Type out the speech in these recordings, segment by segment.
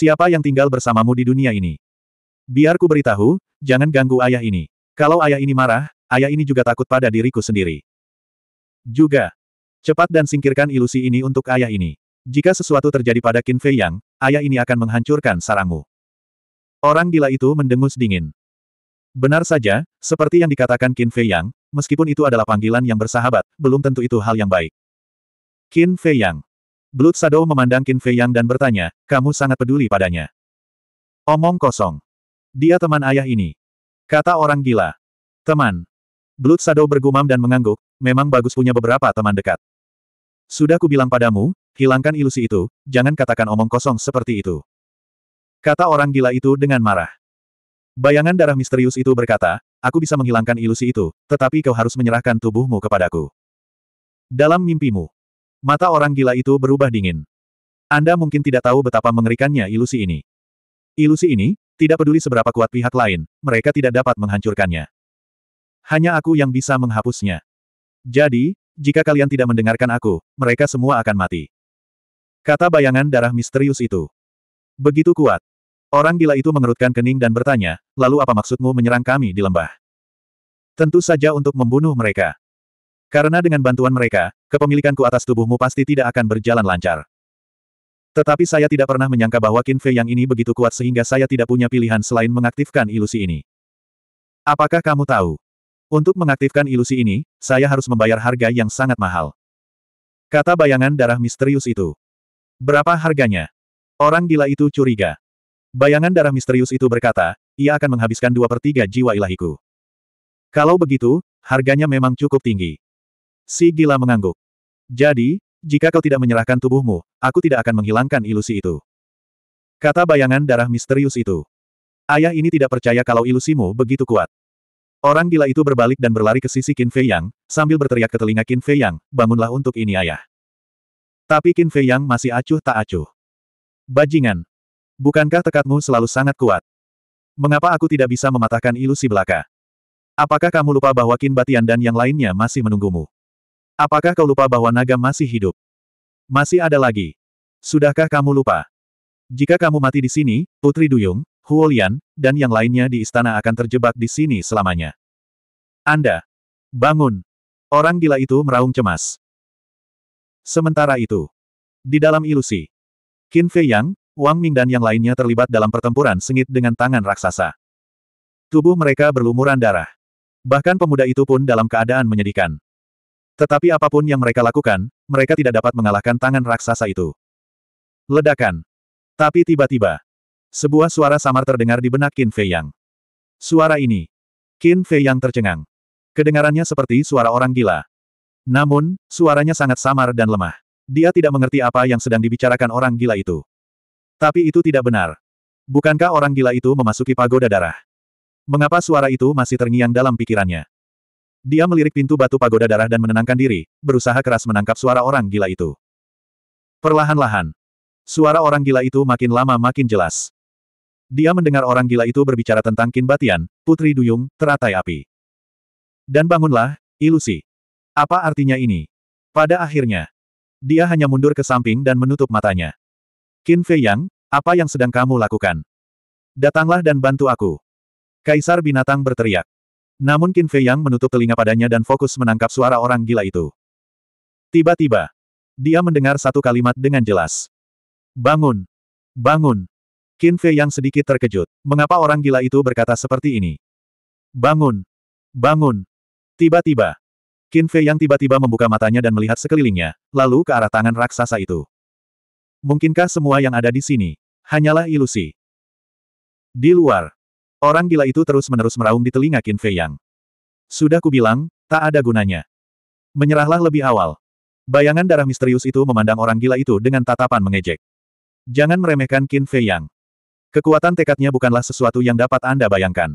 Siapa yang tinggal bersamamu di dunia ini? Biar ku beritahu, jangan ganggu ayah ini. Kalau ayah ini marah, ayah ini juga takut pada diriku sendiri. Juga. Cepat dan singkirkan ilusi ini untuk ayah ini. Jika sesuatu terjadi pada Qin Fei Yang, ayah ini akan menghancurkan sarangmu. Orang gila itu mendengus dingin. Benar saja, seperti yang dikatakan Qin Fei Yang, meskipun itu adalah panggilan yang bersahabat, belum tentu itu hal yang baik. Qin Fei Yang Blood Shadow memandang Qin Fei Yang dan bertanya, kamu sangat peduli padanya. Omong kosong. Dia teman ayah ini. Kata orang gila. Teman. Blood Shadow bergumam dan mengangguk, memang bagus punya beberapa teman dekat. Sudah kubilang padamu, hilangkan ilusi itu, jangan katakan omong kosong seperti itu. Kata orang gila itu dengan marah. Bayangan darah misterius itu berkata, aku bisa menghilangkan ilusi itu, tetapi kau harus menyerahkan tubuhmu kepadaku. Dalam mimpimu, Mata orang gila itu berubah dingin. Anda mungkin tidak tahu betapa mengerikannya ilusi ini. Ilusi ini, tidak peduli seberapa kuat pihak lain, mereka tidak dapat menghancurkannya. Hanya aku yang bisa menghapusnya. Jadi, jika kalian tidak mendengarkan aku, mereka semua akan mati. Kata bayangan darah misterius itu. Begitu kuat. Orang gila itu mengerutkan kening dan bertanya, lalu apa maksudmu menyerang kami di lembah? Tentu saja untuk membunuh mereka. Karena dengan bantuan mereka, Kepemilikanku atas tubuhmu pasti tidak akan berjalan lancar. Tetapi saya tidak pernah menyangka bahwa Qin Fei yang ini begitu kuat sehingga saya tidak punya pilihan selain mengaktifkan ilusi ini. Apakah kamu tahu? Untuk mengaktifkan ilusi ini, saya harus membayar harga yang sangat mahal. Kata bayangan darah misterius itu. Berapa harganya? Orang gila itu curiga. Bayangan darah misterius itu berkata, ia akan menghabiskan dua per tiga jiwa ilahiku. Kalau begitu, harganya memang cukup tinggi. Si gila mengangguk. Jadi, jika kau tidak menyerahkan tubuhmu, aku tidak akan menghilangkan ilusi itu. Kata bayangan darah misterius itu. Ayah ini tidak percaya kalau ilusimu begitu kuat. Orang gila itu berbalik dan berlari ke sisi Qin Fei Yang, sambil berteriak ke telinga Qin Fei Yang, bangunlah untuk ini ayah. Tapi Qin Fei Yang masih acuh tak acuh. Bajingan. Bukankah tekadmu selalu sangat kuat? Mengapa aku tidak bisa mematahkan ilusi belaka? Apakah kamu lupa bahwa Qin Batian dan yang lainnya masih menunggumu? Apakah kau lupa bahwa naga masih hidup? Masih ada lagi. Sudahkah kamu lupa? Jika kamu mati di sini, Putri Duyung, Huolian, dan yang lainnya di istana akan terjebak di sini selamanya. Anda! Bangun! Orang gila itu meraung cemas. Sementara itu, di dalam ilusi, Qin Fei Yang, Wang Ming dan yang lainnya terlibat dalam pertempuran sengit dengan tangan raksasa. Tubuh mereka berlumuran darah. Bahkan pemuda itu pun dalam keadaan menyedihkan. Tetapi apapun yang mereka lakukan, mereka tidak dapat mengalahkan tangan raksasa itu. Ledakan. Tapi tiba-tiba, sebuah suara samar terdengar di benak Qin Fei Yang. Suara ini. Qin Fei Yang tercengang. Kedengarannya seperti suara orang gila. Namun, suaranya sangat samar dan lemah. Dia tidak mengerti apa yang sedang dibicarakan orang gila itu. Tapi itu tidak benar. Bukankah orang gila itu memasuki pagoda darah? Mengapa suara itu masih terngiang dalam pikirannya? Dia melirik pintu batu pagoda darah dan menenangkan diri, berusaha keras menangkap suara orang gila itu. Perlahan-lahan. Suara orang gila itu makin lama makin jelas. Dia mendengar orang gila itu berbicara tentang Kin Batian, Putri Duyung, teratai api. Dan bangunlah, ilusi. Apa artinya ini? Pada akhirnya, dia hanya mundur ke samping dan menutup matanya. Kin Fei Yang, apa yang sedang kamu lakukan? Datanglah dan bantu aku. Kaisar binatang berteriak. Namun Qin Fei Yang menutup telinga padanya dan fokus menangkap suara orang gila itu. Tiba-tiba, dia mendengar satu kalimat dengan jelas. Bangun! Bangun! Qin Fei Yang sedikit terkejut. Mengapa orang gila itu berkata seperti ini? Bangun! Bangun! Tiba-tiba, Qin Fei Yang tiba-tiba membuka matanya dan melihat sekelilingnya, lalu ke arah tangan raksasa itu. Mungkinkah semua yang ada di sini hanyalah ilusi? Di luar, Orang gila itu terus-menerus meraung di telinga Qin Fei Yang. Sudah kubilang, tak ada gunanya. Menyerahlah lebih awal. Bayangan darah misterius itu memandang orang gila itu dengan tatapan mengejek. Jangan meremehkan Qin Fei Yang. Kekuatan tekadnya bukanlah sesuatu yang dapat Anda bayangkan.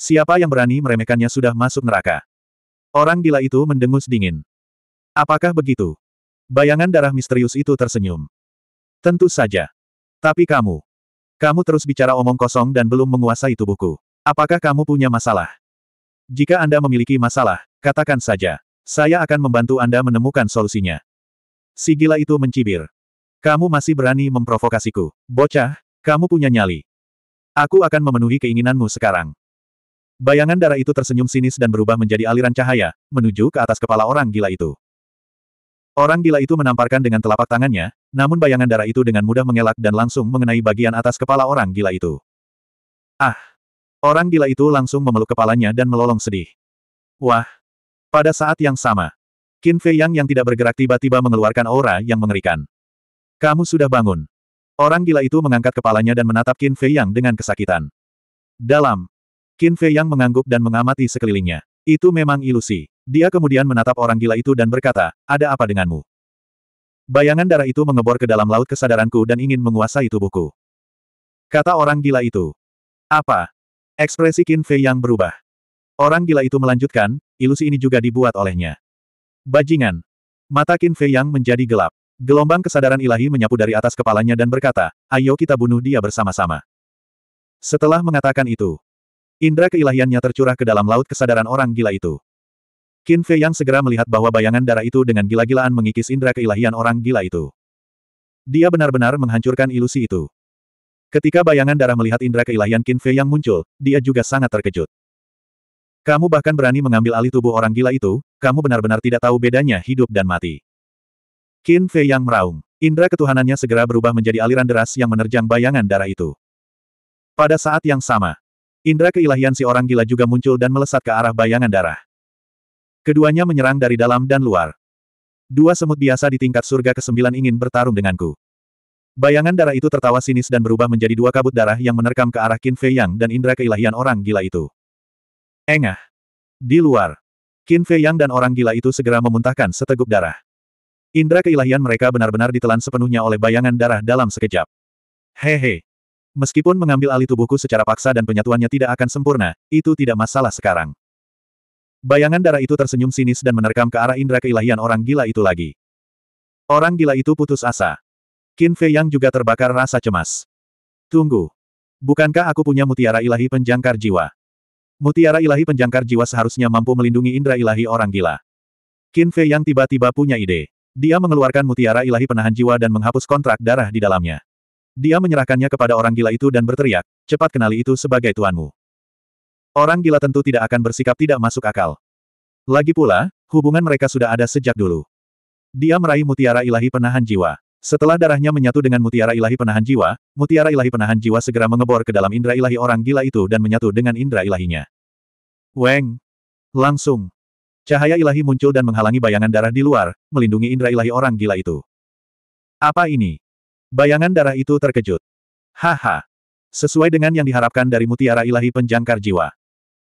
Siapa yang berani meremehkannya sudah masuk neraka. Orang gila itu mendengus dingin. Apakah begitu? Bayangan darah misterius itu tersenyum. Tentu saja. Tapi kamu, kamu terus bicara omong kosong dan belum menguasai tubuhku. Apakah kamu punya masalah? Jika Anda memiliki masalah, katakan saja. Saya akan membantu Anda menemukan solusinya. Si gila itu mencibir. Kamu masih berani memprovokasiku. Bocah, kamu punya nyali. Aku akan memenuhi keinginanmu sekarang. Bayangan darah itu tersenyum sinis dan berubah menjadi aliran cahaya, menuju ke atas kepala orang gila itu. Orang gila itu menamparkan dengan telapak tangannya, namun bayangan darah itu dengan mudah mengelak dan langsung mengenai bagian atas kepala orang gila itu. Ah! Orang gila itu langsung memeluk kepalanya dan melolong sedih. Wah! Pada saat yang sama, Qin Fei Yang yang tidak bergerak tiba-tiba mengeluarkan aura yang mengerikan. Kamu sudah bangun. Orang gila itu mengangkat kepalanya dan menatap Qin Fei Yang dengan kesakitan. Dalam. Qin Fei Yang mengangguk dan mengamati sekelilingnya. Itu memang ilusi. Dia kemudian menatap orang gila itu dan berkata, ada apa denganmu? Bayangan darah itu mengebor ke dalam laut kesadaranku dan ingin menguasai tubuhku. Kata orang gila itu. Apa? Ekspresi Qin Fei yang berubah. Orang gila itu melanjutkan, ilusi ini juga dibuat olehnya. Bajingan. Mata Qin Fei yang menjadi gelap. Gelombang kesadaran ilahi menyapu dari atas kepalanya dan berkata, ayo kita bunuh dia bersama-sama. Setelah mengatakan itu, indera keilahiannya tercurah ke dalam laut kesadaran orang gila itu. Qin Fei yang segera melihat bahwa bayangan darah itu dengan gila-gilaan mengikis indera keilahian orang gila itu. Dia benar-benar menghancurkan ilusi itu. Ketika bayangan darah melihat indera keilahian Qin Fei yang muncul, dia juga sangat terkejut. Kamu bahkan berani mengambil alih tubuh orang gila itu, kamu benar-benar tidak tahu bedanya hidup dan mati. Qin Fei yang meraung. Indra ketuhanannya segera berubah menjadi aliran deras yang menerjang bayangan darah itu. Pada saat yang sama, indera keilahian si orang gila juga muncul dan melesat ke arah bayangan darah. Keduanya menyerang dari dalam dan luar. Dua semut biasa di tingkat surga ke-9 ingin bertarung denganku. Bayangan darah itu tertawa sinis dan berubah menjadi dua kabut darah yang menerkam ke arah Qin Fei Yang dan indera keilahian orang gila itu. Engah. Di luar. Qin Fei Yang dan orang gila itu segera memuntahkan seteguk darah. Indra keilahian mereka benar-benar ditelan sepenuhnya oleh bayangan darah dalam sekejap. Hehe. Meskipun mengambil alih tubuhku secara paksa dan penyatuannya tidak akan sempurna, itu tidak masalah sekarang. Bayangan darah itu tersenyum sinis dan menerkam ke arah indera keilahian orang gila itu lagi. Orang gila itu putus asa. Qin Fei yang juga terbakar rasa cemas. Tunggu. Bukankah aku punya mutiara ilahi penjangkar jiwa? Mutiara ilahi penjangkar jiwa seharusnya mampu melindungi indera ilahi orang gila. Qin Fei yang tiba-tiba punya ide. Dia mengeluarkan mutiara ilahi penahan jiwa dan menghapus kontrak darah di dalamnya. Dia menyerahkannya kepada orang gila itu dan berteriak, cepat kenali itu sebagai tuanmu. Orang gila tentu tidak akan bersikap tidak masuk akal. Lagi pula, hubungan mereka sudah ada sejak dulu. Dia meraih mutiara ilahi penahan jiwa. Setelah darahnya menyatu dengan mutiara ilahi penahan jiwa, mutiara ilahi penahan jiwa segera mengebor ke dalam indera ilahi orang gila itu dan menyatu dengan indera ilahinya. Weng! Langsung! Cahaya ilahi muncul dan menghalangi bayangan darah di luar, melindungi indera ilahi orang gila itu. Apa ini? Bayangan darah itu terkejut. Haha! Sesuai dengan yang diharapkan dari mutiara ilahi penjangkar jiwa.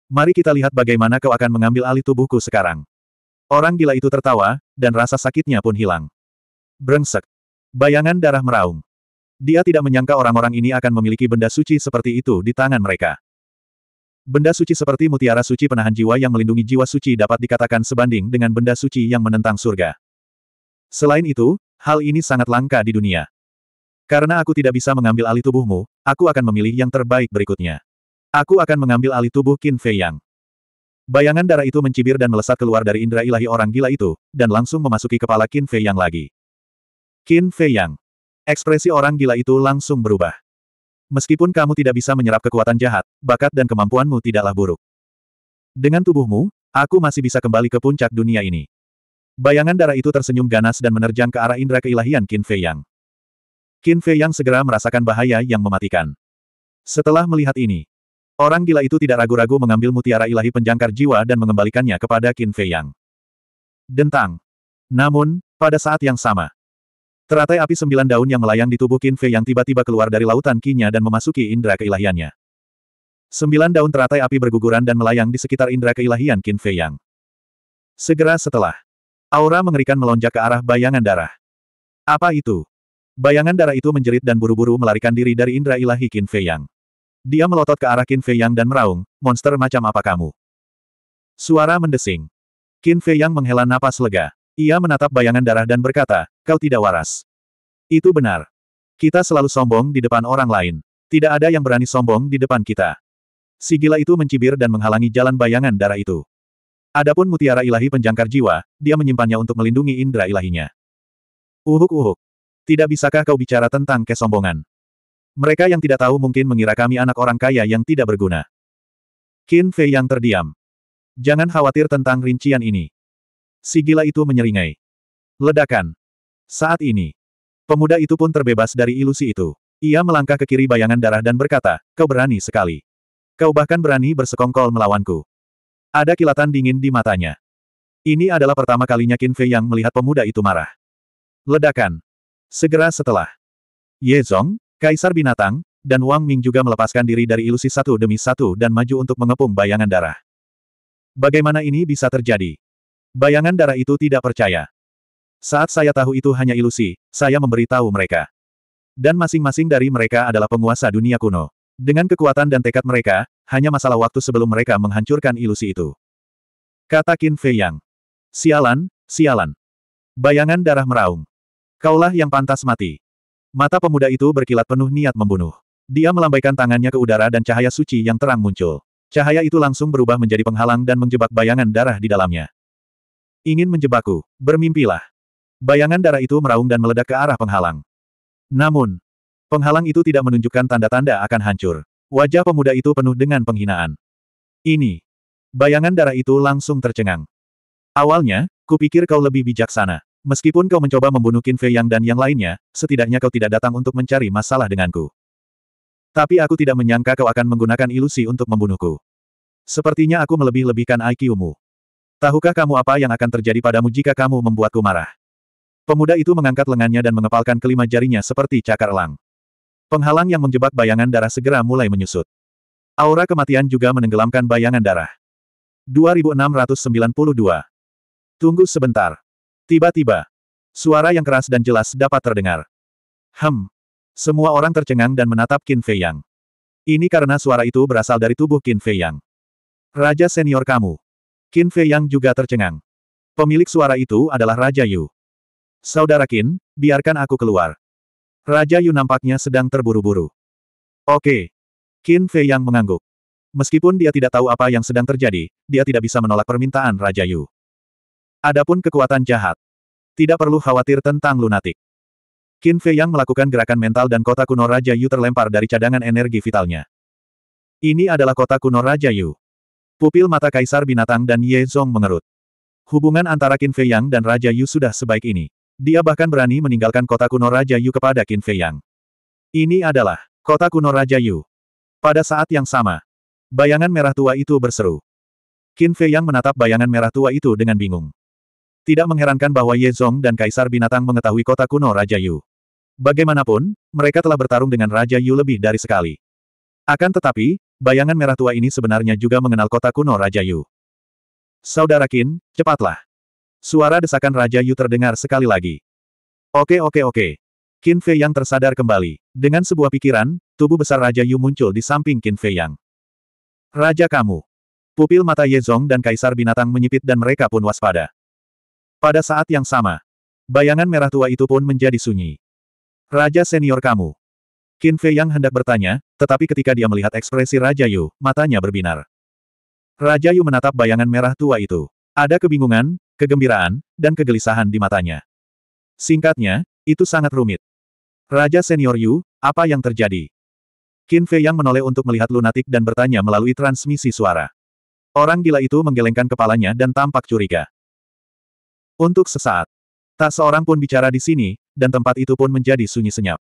Mari kita lihat bagaimana kau akan mengambil alih tubuhku sekarang. Orang gila itu tertawa, dan rasa sakitnya pun hilang. Brengsek. Bayangan darah meraung. Dia tidak menyangka orang-orang ini akan memiliki benda suci seperti itu di tangan mereka. Benda suci seperti mutiara suci penahan jiwa yang melindungi jiwa suci dapat dikatakan sebanding dengan benda suci yang menentang surga. Selain itu, hal ini sangat langka di dunia. Karena aku tidak bisa mengambil alih tubuhmu, aku akan memilih yang terbaik berikutnya. Aku akan mengambil alih tubuh Qin Fei Yang. Bayangan darah itu mencibir dan melesat keluar dari indera ilahi orang gila itu, dan langsung memasuki kepala Qin Fei Yang lagi. Qin Fei Yang. Ekspresi orang gila itu langsung berubah. Meskipun kamu tidak bisa menyerap kekuatan jahat, bakat dan kemampuanmu tidaklah buruk. Dengan tubuhmu, aku masih bisa kembali ke puncak dunia ini. Bayangan darah itu tersenyum ganas dan menerjang ke arah indera keilahian Qin Fei Yang. Qin Fei Yang segera merasakan bahaya yang mematikan. Setelah melihat ini, Orang gila itu tidak ragu-ragu mengambil mutiara ilahi penjangkar jiwa dan mengembalikannya kepada Qin Fei Yang. Dentang. Namun, pada saat yang sama, teratai api sembilan daun yang melayang di tubuh Qin Fei Yang tiba-tiba keluar dari lautan kinya dan memasuki indera keilahiannya. Sembilan daun teratai api berguguran dan melayang di sekitar indera keilahian Qin Fei Yang. Segera setelah, aura mengerikan melonjak ke arah bayangan darah. Apa itu? Bayangan darah itu menjerit dan buru-buru melarikan diri dari indera ilahi Qin Fei Yang. Dia melotot ke arah Qin Fei Yang dan meraung, monster macam apa kamu? Suara mendesing. Qin Fei Yang menghela napas lega. Ia menatap bayangan darah dan berkata, kau tidak waras. Itu benar. Kita selalu sombong di depan orang lain. Tidak ada yang berani sombong di depan kita. Si gila itu mencibir dan menghalangi jalan bayangan darah itu. Adapun mutiara ilahi penjangkar jiwa, dia menyimpannya untuk melindungi indera ilahinya. Uhuk-uhuk. Tidak bisakah kau bicara tentang kesombongan? Mereka yang tidak tahu mungkin mengira kami anak orang kaya yang tidak berguna. Qin Fei yang terdiam. Jangan khawatir tentang rincian ini. Si gila itu menyeringai. Ledakan. Saat ini. Pemuda itu pun terbebas dari ilusi itu. Ia melangkah ke kiri bayangan darah dan berkata, kau berani sekali. Kau bahkan berani bersekongkol melawanku. Ada kilatan dingin di matanya. Ini adalah pertama kalinya Qin Fei yang melihat pemuda itu marah. Ledakan. Segera setelah. Ye Zong, Kaisar Binatang, dan Wang Ming juga melepaskan diri dari ilusi satu demi satu dan maju untuk mengepung bayangan darah. Bagaimana ini bisa terjadi? Bayangan darah itu tidak percaya. Saat saya tahu itu hanya ilusi, saya memberitahu mereka. Dan masing-masing dari mereka adalah penguasa dunia kuno. Dengan kekuatan dan tekad mereka, hanya masalah waktu sebelum mereka menghancurkan ilusi itu. Kata Qin Fei Yang. Sialan, sialan. Bayangan darah meraung. Kaulah yang pantas mati. Mata pemuda itu berkilat penuh niat membunuh. Dia melambaikan tangannya ke udara dan cahaya suci yang terang muncul. Cahaya itu langsung berubah menjadi penghalang dan menjebak bayangan darah di dalamnya. Ingin menjebakku, bermimpilah. Bayangan darah itu meraung dan meledak ke arah penghalang. Namun, penghalang itu tidak menunjukkan tanda-tanda akan hancur. Wajah pemuda itu penuh dengan penghinaan. Ini. Bayangan darah itu langsung tercengang. Awalnya, kupikir kau lebih bijaksana. Meskipun kau mencoba membunuh Qin Fei Yang dan yang lainnya, setidaknya kau tidak datang untuk mencari masalah denganku. Tapi aku tidak menyangka kau akan menggunakan ilusi untuk membunuhku. Sepertinya aku melebih-lebihkan IQ-mu. Tahukah kamu apa yang akan terjadi padamu jika kamu membuatku marah? Pemuda itu mengangkat lengannya dan mengepalkan kelima jarinya seperti cakar elang. Penghalang yang menjebak bayangan darah segera mulai menyusut. Aura kematian juga menenggelamkan bayangan darah. 2692. Tunggu sebentar. Tiba-tiba, suara yang keras dan jelas dapat terdengar. Hem. Semua orang tercengang dan menatap Qin Fei Yang. Ini karena suara itu berasal dari tubuh Qin Fei Yang. Raja senior kamu. Qin Fei Yang juga tercengang. Pemilik suara itu adalah Raja Yu. Saudara Qin, biarkan aku keluar. Raja Yu nampaknya sedang terburu-buru. Oke. Qin Fei Yang mengangguk. Meskipun dia tidak tahu apa yang sedang terjadi, dia tidak bisa menolak permintaan Raja Yu. Adapun kekuatan jahat. Tidak perlu khawatir tentang lunatik. Qin Fei Yang melakukan gerakan mental dan kota kuno Raja Yu terlempar dari cadangan energi vitalnya. Ini adalah kota kuno Raja Yu. Pupil mata Kaisar Binatang dan Ye Zong mengerut. Hubungan antara Qin Fei Yang dan Raja Yu sudah sebaik ini. Dia bahkan berani meninggalkan kota kuno Raja Yu kepada Qin Fei Yang. Ini adalah kota kuno Raja Yu. Pada saat yang sama, bayangan merah tua itu berseru. Qin Fei Yang menatap bayangan merah tua itu dengan bingung. Tidak mengherankan bahwa Ye Yezong dan Kaisar Binatang mengetahui kota kuno Raja Yu. Bagaimanapun, mereka telah bertarung dengan Raja Yu lebih dari sekali. Akan tetapi, bayangan merah tua ini sebenarnya juga mengenal kota kuno Raja Yu. Saudara Qin, cepatlah. Suara desakan Raja Yu terdengar sekali lagi. Oke oke oke. Qin Fei Yang tersadar kembali. Dengan sebuah pikiran, tubuh besar Raja Yu muncul di samping Qin Fei Yang. Raja kamu. Pupil mata Ye Yezong dan Kaisar Binatang menyipit dan mereka pun waspada. Pada saat yang sama, bayangan merah tua itu pun menjadi sunyi. Raja senior kamu. Qin Fei yang hendak bertanya, tetapi ketika dia melihat ekspresi Raja Yu, matanya berbinar. Raja Yu menatap bayangan merah tua itu. Ada kebingungan, kegembiraan, dan kegelisahan di matanya. Singkatnya, itu sangat rumit. Raja senior Yu, apa yang terjadi? Qin Fei yang menoleh untuk melihat lunatik dan bertanya melalui transmisi suara. Orang gila itu menggelengkan kepalanya dan tampak curiga. Untuk sesaat, tak seorang pun bicara di sini, dan tempat itu pun menjadi sunyi senyap.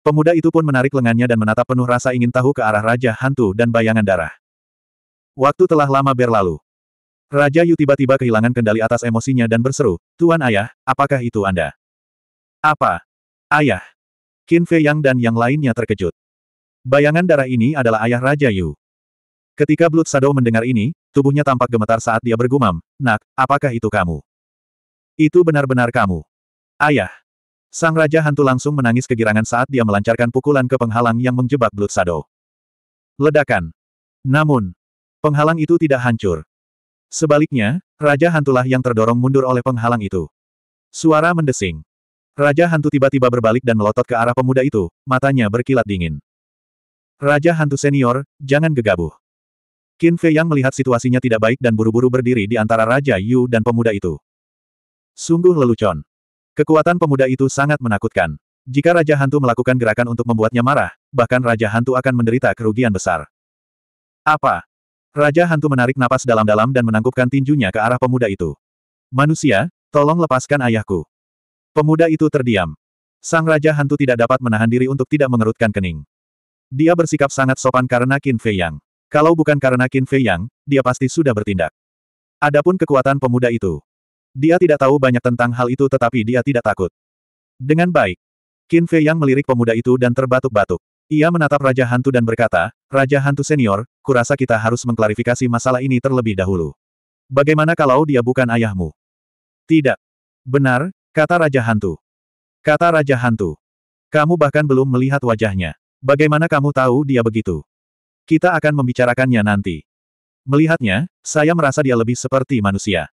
Pemuda itu pun menarik lengannya dan menatap penuh rasa ingin tahu ke arah Raja Hantu dan bayangan darah. Waktu telah lama berlalu. Raja Yu tiba-tiba kehilangan kendali atas emosinya dan berseru, Tuan Ayah, apakah itu Anda? Apa? Ayah? Qin Fei Yang dan yang lainnya terkejut. Bayangan darah ini adalah ayah Raja Yu. Ketika Blood Shadow mendengar ini, tubuhnya tampak gemetar saat dia bergumam, Nak, apakah itu kamu? Itu benar-benar kamu. Ayah. Sang Raja Hantu langsung menangis kegirangan saat dia melancarkan pukulan ke penghalang yang menjebak Blood Shadow. Ledakan. Namun, penghalang itu tidak hancur. Sebaliknya, Raja Hantulah yang terdorong mundur oleh penghalang itu. Suara mendesing. Raja Hantu tiba-tiba berbalik dan melotot ke arah pemuda itu, matanya berkilat dingin. Raja Hantu Senior, jangan gegabuh Qin Fei yang melihat situasinya tidak baik dan buru-buru berdiri di antara Raja Yu dan pemuda itu. Sungguh lelucon. Kekuatan pemuda itu sangat menakutkan. Jika Raja Hantu melakukan gerakan untuk membuatnya marah, bahkan Raja Hantu akan menderita kerugian besar. Apa? Raja Hantu menarik napas dalam-dalam dan menangkupkan tinjunya ke arah pemuda itu. Manusia, tolong lepaskan ayahku. Pemuda itu terdiam. Sang Raja Hantu tidak dapat menahan diri untuk tidak mengerutkan kening. Dia bersikap sangat sopan karena Qin Fei Yang. Kalau bukan karena Qin Fei Yang, dia pasti sudah bertindak. Adapun kekuatan pemuda itu, dia tidak tahu banyak tentang hal itu tetapi dia tidak takut. Dengan baik. Qin Fei yang melirik pemuda itu dan terbatuk-batuk. Ia menatap Raja Hantu dan berkata, Raja Hantu Senior, kurasa kita harus mengklarifikasi masalah ini terlebih dahulu. Bagaimana kalau dia bukan ayahmu? Tidak. Benar, kata Raja Hantu. Kata Raja Hantu. Kamu bahkan belum melihat wajahnya. Bagaimana kamu tahu dia begitu? Kita akan membicarakannya nanti. Melihatnya, saya merasa dia lebih seperti manusia.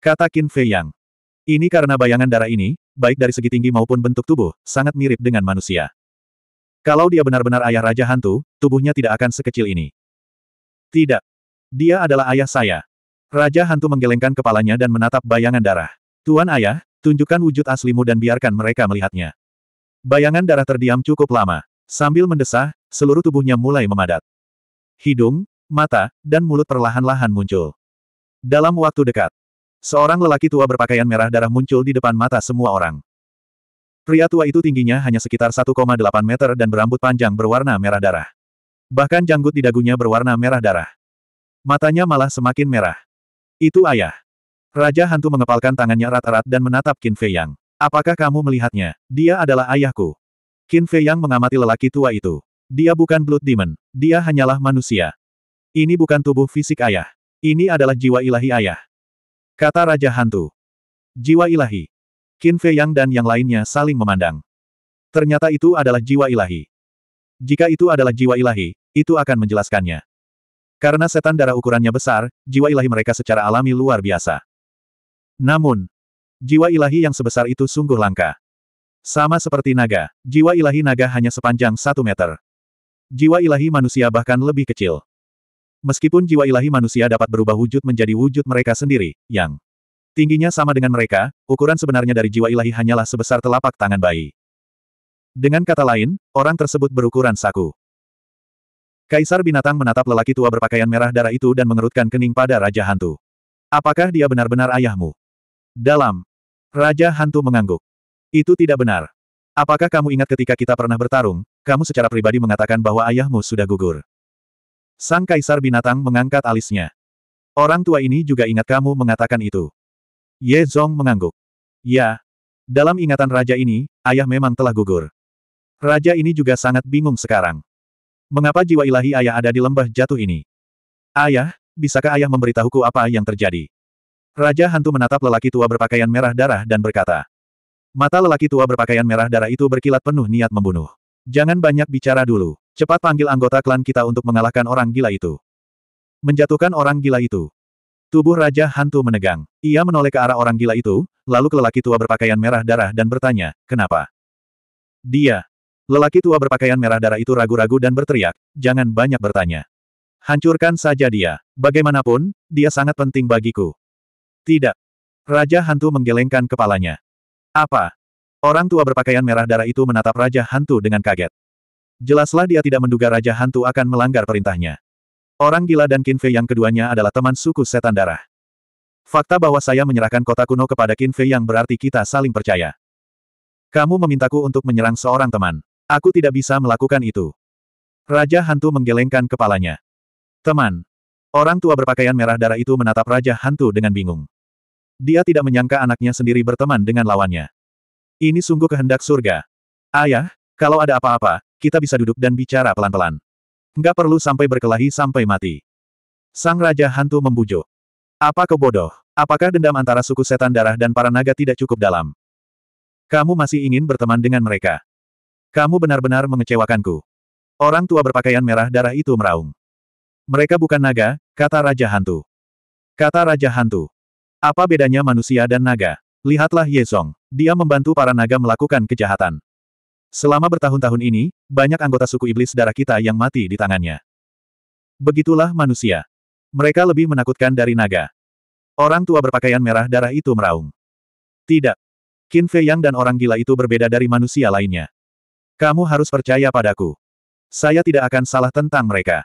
Kata Qin Fei Yang. Ini karena bayangan darah ini, baik dari segi tinggi maupun bentuk tubuh, sangat mirip dengan manusia. Kalau dia benar-benar ayah Raja Hantu, tubuhnya tidak akan sekecil ini. Tidak. Dia adalah ayah saya. Raja Hantu menggelengkan kepalanya dan menatap bayangan darah. Tuan ayah, tunjukkan wujud aslimu dan biarkan mereka melihatnya. Bayangan darah terdiam cukup lama. Sambil mendesah, seluruh tubuhnya mulai memadat. Hidung, mata, dan mulut perlahan-lahan muncul. Dalam waktu dekat, Seorang lelaki tua berpakaian merah darah muncul di depan mata semua orang. Pria tua itu tingginya hanya sekitar 1,8 meter dan berambut panjang berwarna merah darah. Bahkan janggut di dagunya berwarna merah darah. Matanya malah semakin merah. Itu ayah. Raja hantu mengepalkan tangannya erat-erat dan menatap Qin Fei Yang. Apakah kamu melihatnya? Dia adalah ayahku. Qin Fei Yang mengamati lelaki tua itu. Dia bukan Blood Demon. Dia hanyalah manusia. Ini bukan tubuh fisik ayah. Ini adalah jiwa ilahi ayah. Kata Raja Hantu. Jiwa ilahi. Qin Fei Yang dan yang lainnya saling memandang. Ternyata itu adalah jiwa ilahi. Jika itu adalah jiwa ilahi, itu akan menjelaskannya. Karena setan darah ukurannya besar, jiwa ilahi mereka secara alami luar biasa. Namun, jiwa ilahi yang sebesar itu sungguh langka. Sama seperti naga, jiwa ilahi naga hanya sepanjang satu meter. Jiwa ilahi manusia bahkan lebih kecil. Meskipun jiwa ilahi manusia dapat berubah wujud menjadi wujud mereka sendiri, yang tingginya sama dengan mereka, ukuran sebenarnya dari jiwa ilahi hanyalah sebesar telapak tangan bayi. Dengan kata lain, orang tersebut berukuran saku. Kaisar binatang menatap lelaki tua berpakaian merah darah itu dan mengerutkan kening pada Raja Hantu. Apakah dia benar-benar ayahmu? Dalam. Raja Hantu mengangguk. Itu tidak benar. Apakah kamu ingat ketika kita pernah bertarung, kamu secara pribadi mengatakan bahwa ayahmu sudah gugur? Sang kaisar binatang mengangkat alisnya. Orang tua ini juga ingat kamu mengatakan itu. Ye Zong mengangguk. Ya. Dalam ingatan raja ini, ayah memang telah gugur. Raja ini juga sangat bingung sekarang. Mengapa jiwa ilahi ayah ada di lembah jatuh ini? Ayah, bisakah ayah memberitahuku apa yang terjadi? Raja hantu menatap lelaki tua berpakaian merah darah dan berkata. Mata lelaki tua berpakaian merah darah itu berkilat penuh niat membunuh. Jangan banyak bicara dulu. Cepat panggil anggota klan kita untuk mengalahkan orang gila itu. Menjatuhkan orang gila itu. Tubuh Raja Hantu menegang. Ia menoleh ke arah orang gila itu, lalu ke lelaki tua berpakaian merah darah dan bertanya, kenapa? Dia. Lelaki tua berpakaian merah darah itu ragu-ragu dan berteriak, jangan banyak bertanya. Hancurkan saja dia. Bagaimanapun, dia sangat penting bagiku. Tidak. Raja Hantu menggelengkan kepalanya. Apa? Orang tua berpakaian merah darah itu menatap Raja Hantu dengan kaget. Jelaslah dia tidak menduga Raja Hantu akan melanggar perintahnya. Orang gila dan Kinfei yang keduanya adalah teman suku setan darah. Fakta bahwa saya menyerahkan kota kuno kepada Kinfei yang berarti kita saling percaya. Kamu memintaku untuk menyerang seorang teman. Aku tidak bisa melakukan itu. Raja Hantu menggelengkan kepalanya. Teman. Orang tua berpakaian merah darah itu menatap Raja Hantu dengan bingung. Dia tidak menyangka anaknya sendiri berteman dengan lawannya. Ini sungguh kehendak surga. Ayah, kalau ada apa-apa, kita bisa duduk dan bicara pelan-pelan. Nggak perlu sampai berkelahi sampai mati. Sang Raja Hantu membujuk. Apa kau bodoh? Apakah dendam antara suku setan darah dan para naga tidak cukup dalam? Kamu masih ingin berteman dengan mereka. Kamu benar-benar mengecewakanku. Orang tua berpakaian merah darah itu meraung. Mereka bukan naga, kata Raja Hantu. Kata Raja Hantu. Apa bedanya manusia dan naga? Lihatlah Yesong. Dia membantu para naga melakukan kejahatan. Selama bertahun-tahun ini, banyak anggota suku iblis darah kita yang mati di tangannya. Begitulah manusia. Mereka lebih menakutkan dari naga. Orang tua berpakaian merah darah itu meraung. Tidak. Qin Fei Yang dan orang gila itu berbeda dari manusia lainnya. Kamu harus percaya padaku. Saya tidak akan salah tentang mereka.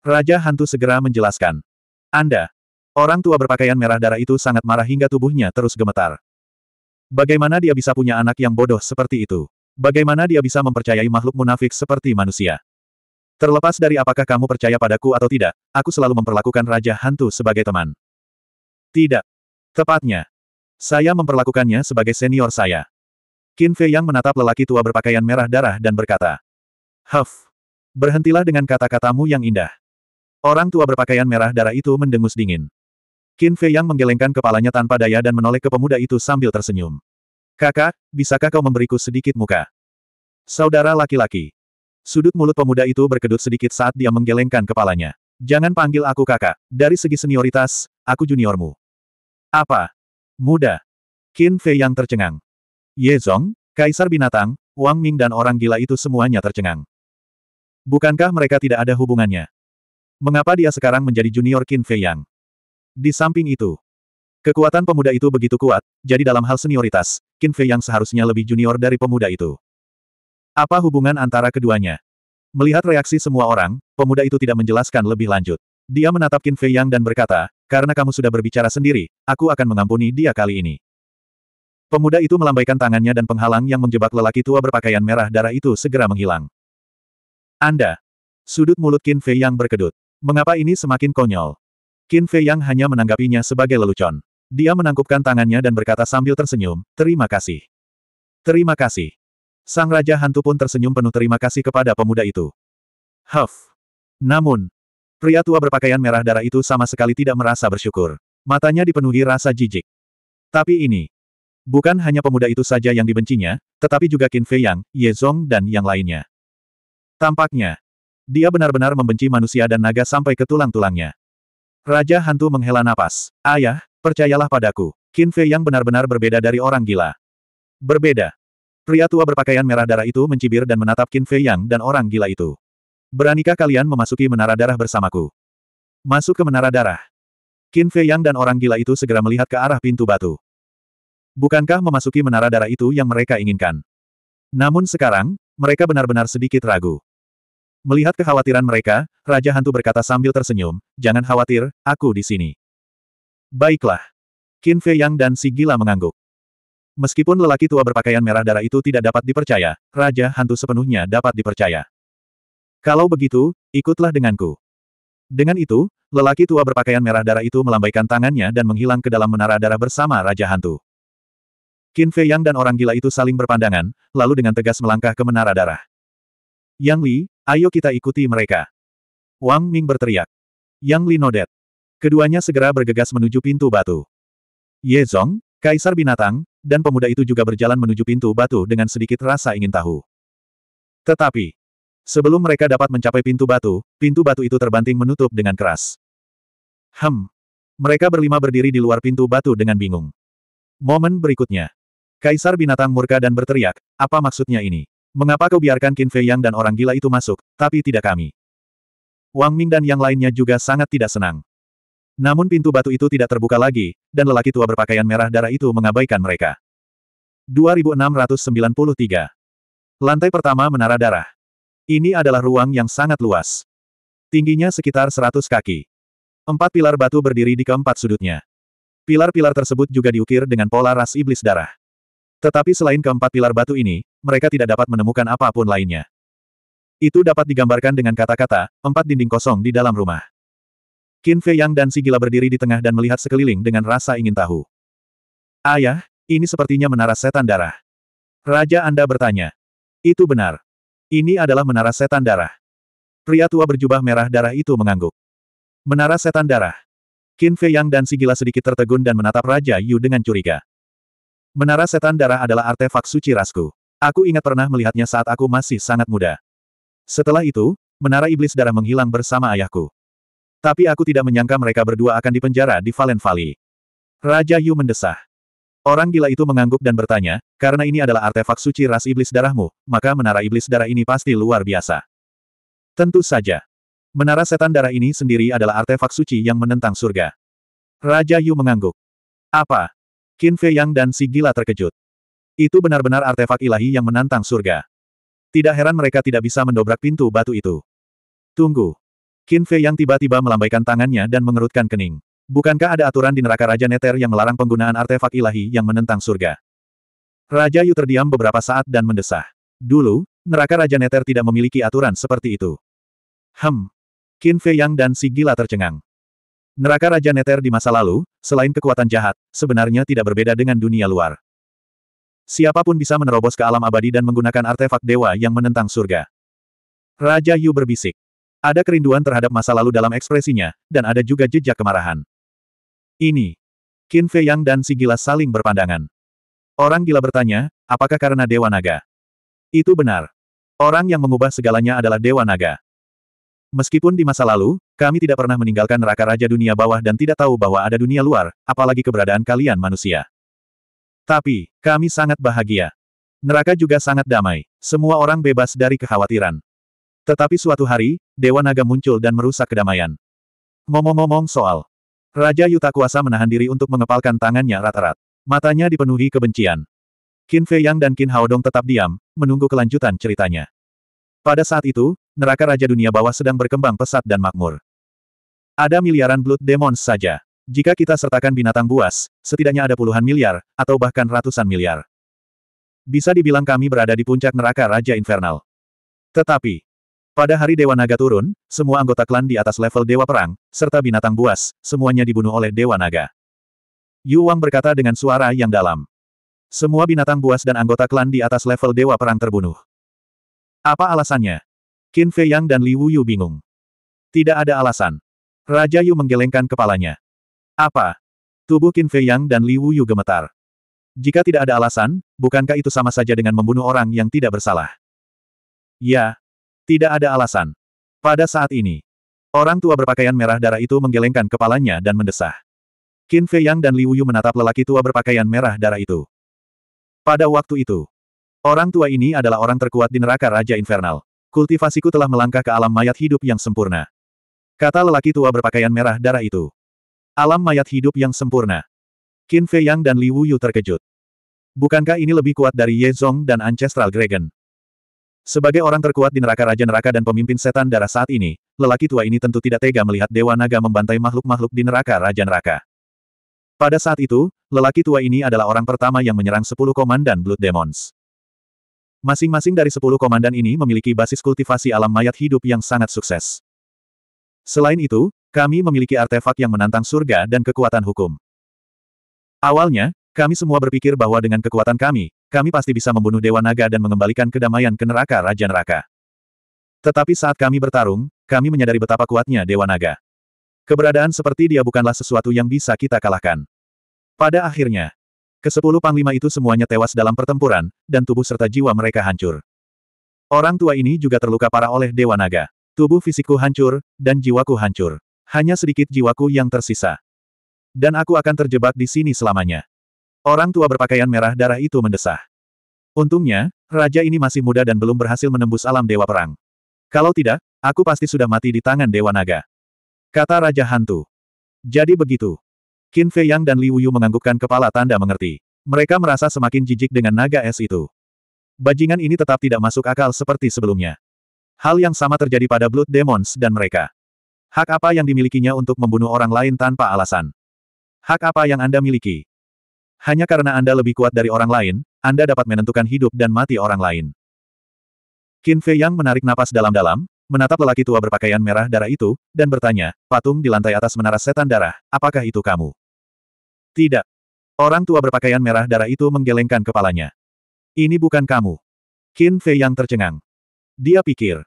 Raja Hantu segera menjelaskan. Anda. Orang tua berpakaian merah darah itu sangat marah hingga tubuhnya terus gemetar. Bagaimana dia bisa punya anak yang bodoh seperti itu? Bagaimana dia bisa mempercayai makhluk munafik seperti manusia? Terlepas dari apakah kamu percaya padaku atau tidak, aku selalu memperlakukan Raja Hantu sebagai teman. Tidak. Tepatnya. Saya memperlakukannya sebagai senior saya. Qin Fei yang menatap lelaki tua berpakaian merah darah dan berkata. Huff. Berhentilah dengan kata-katamu yang indah. Orang tua berpakaian merah darah itu mendengus dingin. Qin Fei yang menggelengkan kepalanya tanpa daya dan menoleh ke pemuda itu sambil tersenyum. Kakak, bisakah kau memberiku sedikit muka? Saudara laki-laki. Sudut mulut pemuda itu berkedut sedikit saat dia menggelengkan kepalanya. Jangan panggil aku kakak. Dari segi senioritas, aku juniormu. Apa? Muda. Qin Fei yang tercengang. Ye Zong, Kaisar Binatang, Wang Ming dan orang gila itu semuanya tercengang. Bukankah mereka tidak ada hubungannya? Mengapa dia sekarang menjadi junior Qin Fei Yang? Di samping itu, Kekuatan pemuda itu begitu kuat, jadi dalam hal senioritas, Qin Fei yang seharusnya lebih junior dari pemuda itu. Apa hubungan antara keduanya? Melihat reaksi semua orang, pemuda itu tidak menjelaskan lebih lanjut. Dia menatap Qin Fei Yang dan berkata, karena kamu sudah berbicara sendiri, aku akan mengampuni dia kali ini. Pemuda itu melambaikan tangannya dan penghalang yang menjebak lelaki tua berpakaian merah darah itu segera menghilang. Anda. Sudut mulut Qin Fei Yang berkedut. Mengapa ini semakin konyol? Qin Fei Yang hanya menanggapinya sebagai lelucon. Dia menangkupkan tangannya dan berkata sambil tersenyum, terima kasih. Terima kasih. Sang Raja Hantu pun tersenyum penuh terima kasih kepada pemuda itu. Huff. Namun, pria tua berpakaian merah darah itu sama sekali tidak merasa bersyukur. Matanya dipenuhi rasa jijik. Tapi ini, bukan hanya pemuda itu saja yang dibencinya, tetapi juga Qin Fei Yang, Ye Zong dan yang lainnya. Tampaknya, dia benar-benar membenci manusia dan naga sampai ke tulang-tulangnya. Raja hantu menghela napas. Ayah, Percayalah padaku, Qin Fei yang benar-benar berbeda dari orang gila. Berbeda. Pria tua berpakaian merah darah itu mencibir dan menatap Qin Fei Yang dan orang gila itu. Beranikah kalian memasuki menara darah bersamaku? Masuk ke menara darah. Qin Fei Yang dan orang gila itu segera melihat ke arah pintu batu. Bukankah memasuki menara darah itu yang mereka inginkan? Namun sekarang, mereka benar-benar sedikit ragu. Melihat kekhawatiran mereka, Raja Hantu berkata sambil tersenyum, Jangan khawatir, aku di sini. Baiklah. Qin Fei Yang dan si gila mengangguk. Meskipun lelaki tua berpakaian merah darah itu tidak dapat dipercaya, Raja Hantu sepenuhnya dapat dipercaya. Kalau begitu, ikutlah denganku. Dengan itu, lelaki tua berpakaian merah darah itu melambaikan tangannya dan menghilang ke dalam menara darah bersama Raja Hantu. Qin Fei Yang dan orang gila itu saling berpandangan, lalu dengan tegas melangkah ke menara darah. Yang Li, ayo kita ikuti mereka. Wang Ming berteriak. Yang Li nodet. Keduanya segera bergegas menuju pintu batu. Ye Zong, Kaisar Binatang, dan pemuda itu juga berjalan menuju pintu batu dengan sedikit rasa ingin tahu. Tetapi, sebelum mereka dapat mencapai pintu batu, pintu batu itu terbanting menutup dengan keras. Hem. Mereka berlima berdiri di luar pintu batu dengan bingung. Momen berikutnya. Kaisar Binatang murka dan berteriak, apa maksudnya ini? Mengapa kau biarkan Qin Fei Yang dan orang gila itu masuk, tapi tidak kami? Wang Ming dan yang lainnya juga sangat tidak senang. Namun pintu batu itu tidak terbuka lagi, dan lelaki tua berpakaian merah darah itu mengabaikan mereka. 2693 Lantai pertama Menara Darah Ini adalah ruang yang sangat luas. Tingginya sekitar 100 kaki. Empat pilar batu berdiri di keempat sudutnya. Pilar-pilar tersebut juga diukir dengan pola ras iblis darah. Tetapi selain keempat pilar batu ini, mereka tidak dapat menemukan apapun lainnya. Itu dapat digambarkan dengan kata-kata, empat dinding kosong di dalam rumah. Qin Fei Yang dan si gila berdiri di tengah dan melihat sekeliling dengan rasa ingin tahu. Ayah, ini sepertinya menara setan darah. Raja Anda bertanya. Itu benar. Ini adalah menara setan darah. Pria tua berjubah merah darah itu mengangguk. Menara setan darah. Qin Fei Yang dan si gila sedikit tertegun dan menatap Raja Yu dengan curiga. Menara setan darah adalah artefak suci rasku. Aku ingat pernah melihatnya saat aku masih sangat muda. Setelah itu, menara iblis darah menghilang bersama ayahku. Tapi aku tidak menyangka mereka berdua akan dipenjara di Valen Valley. Raja Yu mendesah. Orang gila itu mengangguk dan bertanya, karena ini adalah artefak suci ras iblis darahmu, maka menara iblis darah ini pasti luar biasa. Tentu saja. Menara setan darah ini sendiri adalah artefak suci yang menentang surga. Raja Yu mengangguk. Apa? Qin Fei Yang dan si gila terkejut. Itu benar-benar artefak ilahi yang menantang surga. Tidak heran mereka tidak bisa mendobrak pintu batu itu. Tunggu. Qin Fei yang tiba-tiba melambaikan tangannya dan mengerutkan kening. Bukankah ada aturan di neraka Raja Neter yang melarang penggunaan artefak ilahi yang menentang surga? Raja Yu terdiam beberapa saat dan mendesah. Dulu, neraka Raja Neter tidak memiliki aturan seperti itu. Hem. Qin Fei Yang dan si gila tercengang. Neraka Raja Neter di masa lalu, selain kekuatan jahat, sebenarnya tidak berbeda dengan dunia luar. Siapapun bisa menerobos ke alam abadi dan menggunakan artefak dewa yang menentang surga. Raja Yu berbisik. Ada kerinduan terhadap masa lalu dalam ekspresinya, dan ada juga jejak kemarahan. Ini. Qin Fei Yang dan si gila saling berpandangan. Orang gila bertanya, apakah karena Dewa Naga? Itu benar. Orang yang mengubah segalanya adalah Dewa Naga. Meskipun di masa lalu, kami tidak pernah meninggalkan neraka Raja Dunia Bawah dan tidak tahu bahwa ada dunia luar, apalagi keberadaan kalian manusia. Tapi, kami sangat bahagia. Neraka juga sangat damai. Semua orang bebas dari kekhawatiran. Tetapi suatu hari, Dewa Naga muncul dan merusak kedamaian. Ngomong-ngomong soal, Raja Yuta Kuasa menahan diri untuk mengepalkan tangannya rat-rat. Matanya dipenuhi kebencian. Qin Fei Yang dan Qin Haodong tetap diam, menunggu kelanjutan ceritanya. Pada saat itu, neraka Raja Dunia Bawah sedang berkembang pesat dan makmur. Ada miliaran Blood Demons saja. Jika kita sertakan binatang buas, setidaknya ada puluhan miliar, atau bahkan ratusan miliar. Bisa dibilang kami berada di puncak neraka Raja Infernal. Tetapi, pada hari Dewa Naga turun, semua anggota klan di atas level Dewa Perang, serta binatang buas, semuanya dibunuh oleh Dewa Naga. Yu Wang berkata dengan suara yang dalam. Semua binatang buas dan anggota klan di atas level Dewa Perang terbunuh. Apa alasannya? Qin Fei Yang dan Li Yu bingung. Tidak ada alasan. Raja Yu menggelengkan kepalanya. Apa? Tubuh Qin Fei Yang dan Li Yu gemetar. Jika tidak ada alasan, bukankah itu sama saja dengan membunuh orang yang tidak bersalah? Ya, tidak ada alasan. Pada saat ini, orang tua berpakaian merah darah itu menggelengkan kepalanya dan mendesah. Qin Fei Yang dan Li Wuyu menatap lelaki tua berpakaian merah darah itu. Pada waktu itu, orang tua ini adalah orang terkuat di neraka Raja Infernal. Kultivasiku telah melangkah ke alam mayat hidup yang sempurna. Kata lelaki tua berpakaian merah darah itu. Alam mayat hidup yang sempurna. Qin Fei Yang dan Li Wuyu terkejut. Bukankah ini lebih kuat dari Ye Zong dan Ancestral Dragon? Sebagai orang terkuat di neraka Raja Neraka dan pemimpin setan darah saat ini, lelaki tua ini tentu tidak tega melihat Dewa Naga membantai makhluk-makhluk di neraka Raja Neraka. Pada saat itu, lelaki tua ini adalah orang pertama yang menyerang sepuluh komandan Blood Demons. Masing-masing dari sepuluh komandan ini memiliki basis kultivasi alam mayat hidup yang sangat sukses. Selain itu, kami memiliki artefak yang menantang surga dan kekuatan hukum. Awalnya, kami semua berpikir bahwa dengan kekuatan kami, kami pasti bisa membunuh Dewa Naga dan mengembalikan kedamaian ke neraka Raja Neraka. Tetapi saat kami bertarung, kami menyadari betapa kuatnya Dewa Naga. Keberadaan seperti dia bukanlah sesuatu yang bisa kita kalahkan. Pada akhirnya, kesepuluh panglima itu semuanya tewas dalam pertempuran, dan tubuh serta jiwa mereka hancur. Orang tua ini juga terluka parah oleh Dewa Naga. Tubuh fisikku hancur, dan jiwaku hancur. Hanya sedikit jiwaku yang tersisa. Dan aku akan terjebak di sini selamanya. Orang tua berpakaian merah darah itu mendesah. Untungnya, raja ini masih muda dan belum berhasil menembus alam dewa perang. Kalau tidak, aku pasti sudah mati di tangan dewa naga. Kata Raja Hantu. Jadi begitu. Qin Fei Yang dan Liu Yu menganggukkan kepala tanda mengerti. Mereka merasa semakin jijik dengan naga es itu. Bajingan ini tetap tidak masuk akal seperti sebelumnya. Hal yang sama terjadi pada Blood Demons dan mereka. Hak apa yang dimilikinya untuk membunuh orang lain tanpa alasan? Hak apa yang Anda miliki? Hanya karena Anda lebih kuat dari orang lain, Anda dapat menentukan hidup dan mati orang lain. Qin Fei Yang menarik napas dalam-dalam, menatap lelaki tua berpakaian merah darah itu, dan bertanya, patung di lantai atas menara setan darah, apakah itu kamu? Tidak. Orang tua berpakaian merah darah itu menggelengkan kepalanya. Ini bukan kamu. Qin Fei Yang tercengang. Dia pikir.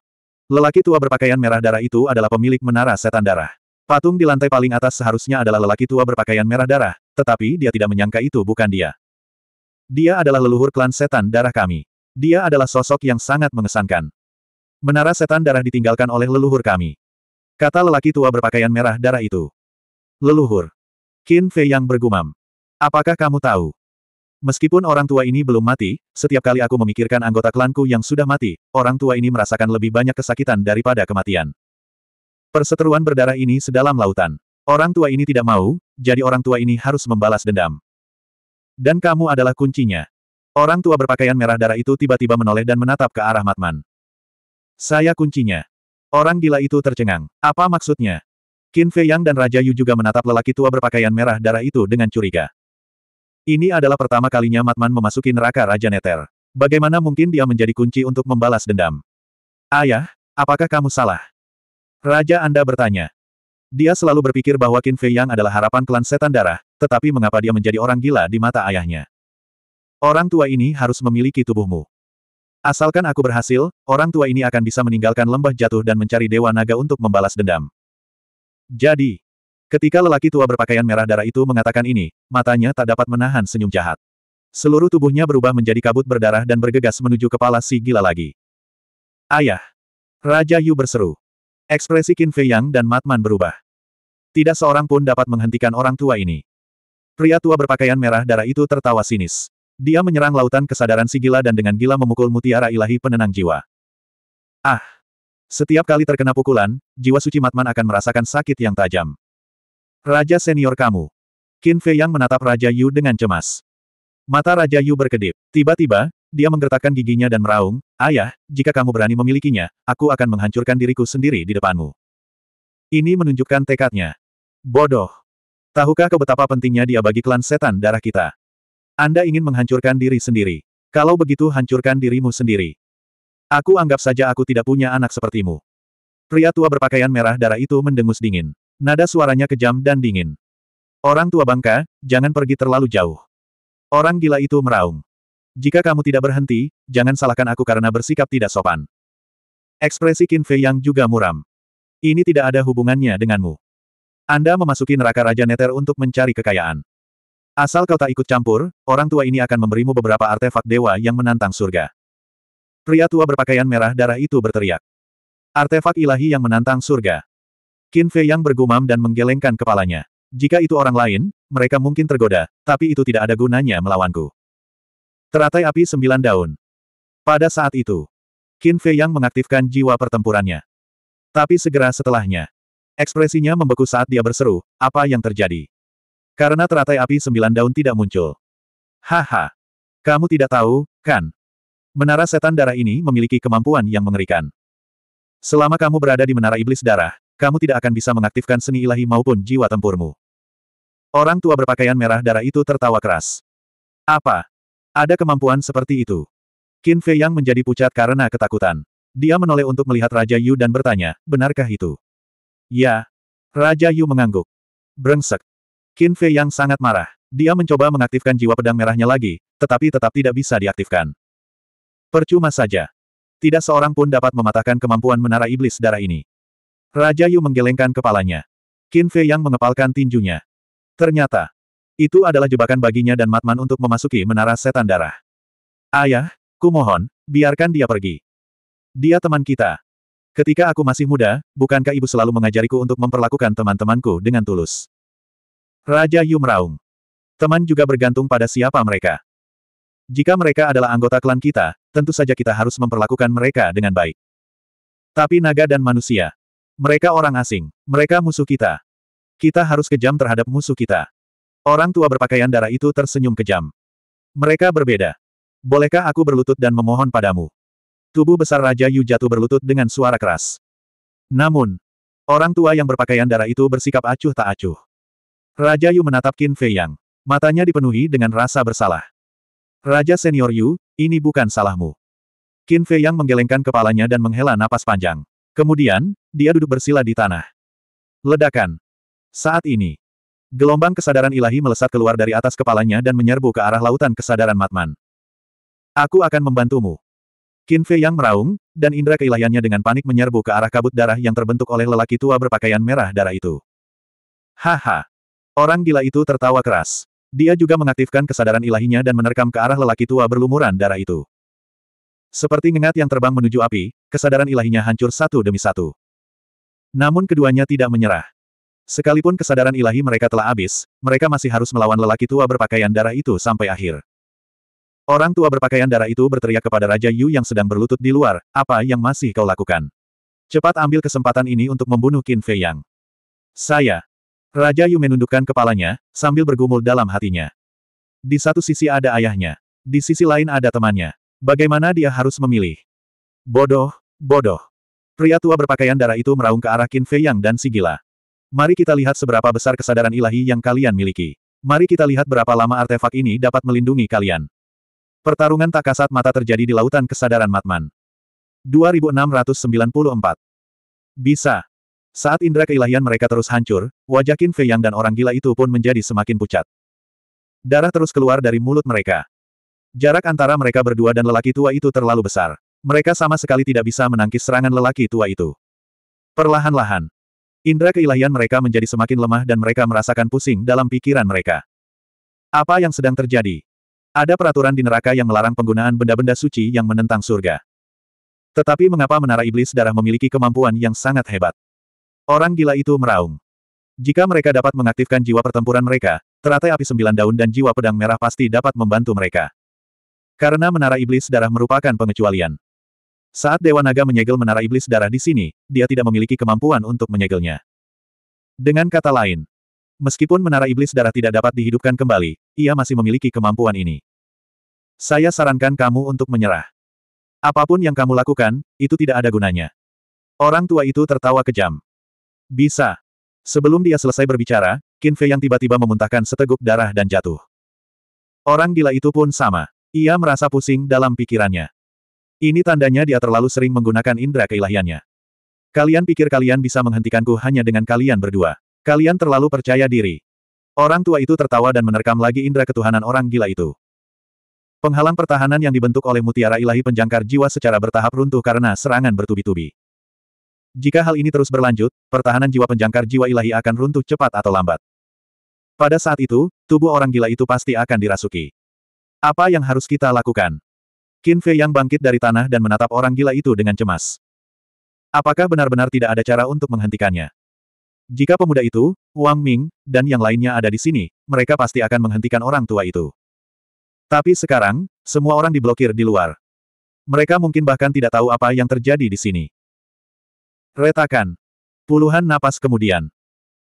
Lelaki tua berpakaian merah darah itu adalah pemilik menara setan darah. Patung di lantai paling atas seharusnya adalah lelaki tua berpakaian merah darah, tetapi dia tidak menyangka itu bukan dia. Dia adalah leluhur klan setan darah kami. Dia adalah sosok yang sangat mengesankan. Menara setan darah ditinggalkan oleh leluhur kami. Kata lelaki tua berpakaian merah darah itu. Leluhur. Qin Fei yang bergumam. Apakah kamu tahu? Meskipun orang tua ini belum mati, setiap kali aku memikirkan anggota klanku yang sudah mati, orang tua ini merasakan lebih banyak kesakitan daripada kematian. Perseteruan berdarah ini sedalam lautan. Orang tua ini tidak mau, jadi orang tua ini harus membalas dendam. Dan kamu adalah kuncinya. Orang tua berpakaian merah darah itu tiba-tiba menoleh dan menatap ke arah Matman. Saya kuncinya. Orang gila itu tercengang. Apa maksudnya? Qin Fei Yang dan Raja Yu juga menatap lelaki tua berpakaian merah darah itu dengan curiga. Ini adalah pertama kalinya Matman memasuki neraka Raja Neter. Bagaimana mungkin dia menjadi kunci untuk membalas dendam? Ayah, apakah kamu salah? Raja Anda bertanya. Dia selalu berpikir bahwa Qin Fei Yang adalah harapan klan setan darah, tetapi mengapa dia menjadi orang gila di mata ayahnya? Orang tua ini harus memiliki tubuhmu. Asalkan aku berhasil, orang tua ini akan bisa meninggalkan lembah jatuh dan mencari Dewa Naga untuk membalas dendam. Jadi, ketika lelaki tua berpakaian merah darah itu mengatakan ini, matanya tak dapat menahan senyum jahat. Seluruh tubuhnya berubah menjadi kabut berdarah dan bergegas menuju kepala si gila lagi. Ayah! Raja Yu berseru. Ekspresi Qin Fei Yang dan Matman berubah. Tidak seorang pun dapat menghentikan orang tua ini. Pria tua berpakaian merah darah itu tertawa sinis. Dia menyerang lautan kesadaran si gila dan dengan gila memukul mutiara ilahi penenang jiwa. Ah! Setiap kali terkena pukulan, jiwa suci Matman akan merasakan sakit yang tajam. Raja senior kamu. Qin Fei Yang menatap Raja Yu dengan cemas. Mata Raja Yu berkedip. Tiba-tiba, dia menggertakkan giginya dan meraung, Ayah, jika kamu berani memilikinya, aku akan menghancurkan diriku sendiri di depanmu. Ini menunjukkan tekadnya. Bodoh. Tahukah kau betapa pentingnya dia bagi klan setan darah kita? Anda ingin menghancurkan diri sendiri. Kalau begitu hancurkan dirimu sendiri. Aku anggap saja aku tidak punya anak sepertimu. Pria tua berpakaian merah darah itu mendengus dingin. Nada suaranya kejam dan dingin. Orang tua bangka, jangan pergi terlalu jauh. Orang gila itu meraung. Jika kamu tidak berhenti, jangan salahkan aku karena bersikap tidak sopan. Ekspresi Qin Fei yang juga muram. Ini tidak ada hubungannya denganmu. Anda memasuki neraka Raja Neter untuk mencari kekayaan. Asal kau tak ikut campur, orang tua ini akan memberimu beberapa artefak dewa yang menantang surga. Pria tua berpakaian merah darah itu berteriak. Artefak ilahi yang menantang surga. Qin Fei yang bergumam dan menggelengkan kepalanya. Jika itu orang lain, mereka mungkin tergoda, tapi itu tidak ada gunanya melawanku. Teratai api sembilan daun. Pada saat itu, Qin Fei Yang mengaktifkan jiwa pertempurannya. Tapi segera setelahnya, ekspresinya membeku saat dia berseru, apa yang terjadi? Karena teratai api sembilan daun tidak muncul. Haha. Kamu tidak tahu, kan? Menara setan darah ini memiliki kemampuan yang mengerikan. Selama kamu berada di menara iblis darah, kamu tidak akan bisa mengaktifkan seni ilahi maupun jiwa tempurmu. Orang tua berpakaian merah darah itu tertawa keras. Apa? Ada kemampuan seperti itu. Qin Fei Yang menjadi pucat karena ketakutan. Dia menoleh untuk melihat Raja Yu dan bertanya, benarkah itu? Ya. Raja Yu mengangguk. Brengsek. Qin Fei Yang sangat marah. Dia mencoba mengaktifkan jiwa pedang merahnya lagi, tetapi tetap tidak bisa diaktifkan. Percuma saja. Tidak seorang pun dapat mematahkan kemampuan menara iblis darah ini. Raja Yu menggelengkan kepalanya. Qin Fei Yang mengepalkan tinjunya. Ternyata, itu adalah jebakan baginya dan Matman untuk memasuki menara setan darah. Ayah, kumohon, biarkan dia pergi. Dia teman kita. Ketika aku masih muda, bukankah ibu selalu mengajariku untuk memperlakukan teman-temanku dengan tulus? Raja Yu meraung. Teman juga bergantung pada siapa mereka. Jika mereka adalah anggota klan kita, tentu saja kita harus memperlakukan mereka dengan baik. Tapi naga dan manusia. Mereka orang asing. Mereka musuh kita. Kita harus kejam terhadap musuh kita. Orang tua berpakaian darah itu tersenyum kejam. Mereka berbeda. Bolehkah aku berlutut dan memohon padamu? Tubuh besar Raja Yu jatuh berlutut dengan suara keras. Namun, orang tua yang berpakaian darah itu bersikap acuh tak acuh. Raja Yu menatap Qin Fei Yang. Matanya dipenuhi dengan rasa bersalah. Raja Senior Yu, ini bukan salahmu. Qin Fei Yang menggelengkan kepalanya dan menghela napas panjang. Kemudian, dia duduk bersila di tanah. Ledakan. Saat ini, Gelombang kesadaran ilahi melesat keluar dari atas kepalanya dan menyerbu ke arah lautan kesadaran Matman. Aku akan membantumu. Qin Fei yang meraung, dan indera keilahiannya dengan panik menyerbu ke arah kabut darah yang terbentuk oleh lelaki tua berpakaian merah darah itu. Haha. Orang gila itu tertawa keras. Dia juga mengaktifkan kesadaran ilahinya dan menerkam ke arah lelaki tua berlumuran darah itu. Seperti ngengat yang terbang menuju api, kesadaran ilahinya hancur satu demi satu. Namun keduanya tidak menyerah. Sekalipun kesadaran ilahi mereka telah habis, mereka masih harus melawan lelaki tua berpakaian darah itu sampai akhir. Orang tua berpakaian darah itu berteriak kepada Raja Yu yang sedang berlutut di luar, apa yang masih kau lakukan? Cepat ambil kesempatan ini untuk membunuh Qin Fei Yang. Saya. Raja Yu menundukkan kepalanya, sambil bergumul dalam hatinya. Di satu sisi ada ayahnya. Di sisi lain ada temannya. Bagaimana dia harus memilih? Bodoh, bodoh. Pria tua berpakaian darah itu meraung ke arah Qin Fei Yang dan si gila. Mari kita lihat seberapa besar kesadaran ilahi yang kalian miliki. Mari kita lihat berapa lama artefak ini dapat melindungi kalian. Pertarungan tak kasat mata terjadi di lautan kesadaran Matman. 2694. Bisa. Saat indera keilahian mereka terus hancur, wajah Qin Fei Yang dan orang gila itu pun menjadi semakin pucat. Darah terus keluar dari mulut mereka. Jarak antara mereka berdua dan lelaki tua itu terlalu besar. Mereka sama sekali tidak bisa menangkis serangan lelaki tua itu. Perlahan-lahan, Indra keilahian mereka menjadi semakin lemah dan mereka merasakan pusing dalam pikiran mereka. Apa yang sedang terjadi? Ada peraturan di neraka yang melarang penggunaan benda-benda suci yang menentang surga. Tetapi mengapa menara iblis darah memiliki kemampuan yang sangat hebat? Orang gila itu meraung. Jika mereka dapat mengaktifkan jiwa pertempuran mereka, teratai api sembilan daun dan jiwa pedang merah pasti dapat membantu mereka. Karena menara iblis darah merupakan pengecualian. Saat Dewa Naga menyegel menara iblis darah di sini, dia tidak memiliki kemampuan untuk menyegelnya. Dengan kata lain, meskipun menara iblis darah tidak dapat dihidupkan kembali, ia masih memiliki kemampuan ini. Saya sarankan kamu untuk menyerah. Apapun yang kamu lakukan, itu tidak ada gunanya. Orang tua itu tertawa kejam. Bisa. Sebelum dia selesai berbicara, Qin Fei yang tiba-tiba memuntahkan seteguk darah dan jatuh. Orang gila itu pun sama. Ia merasa pusing dalam pikirannya. Ini tandanya dia terlalu sering menggunakan indera keilahiannya. Kalian pikir kalian bisa menghentikanku hanya dengan kalian berdua. Kalian terlalu percaya diri. Orang tua itu tertawa dan menerkam lagi indera ketuhanan orang gila itu. Penghalang pertahanan yang dibentuk oleh mutiara ilahi penjangkar jiwa secara bertahap runtuh karena serangan bertubi-tubi. Jika hal ini terus berlanjut, pertahanan jiwa penjangkar jiwa ilahi akan runtuh cepat atau lambat. Pada saat itu, tubuh orang gila itu pasti akan dirasuki. Apa yang harus kita lakukan? Qin Fei yang bangkit dari tanah dan menatap orang gila itu dengan cemas. Apakah benar-benar tidak ada cara untuk menghentikannya? Jika pemuda itu, Wang Ming, dan yang lainnya ada di sini, mereka pasti akan menghentikan orang tua itu. Tapi sekarang, semua orang diblokir di luar. Mereka mungkin bahkan tidak tahu apa yang terjadi di sini. Retakan. Puluhan napas kemudian.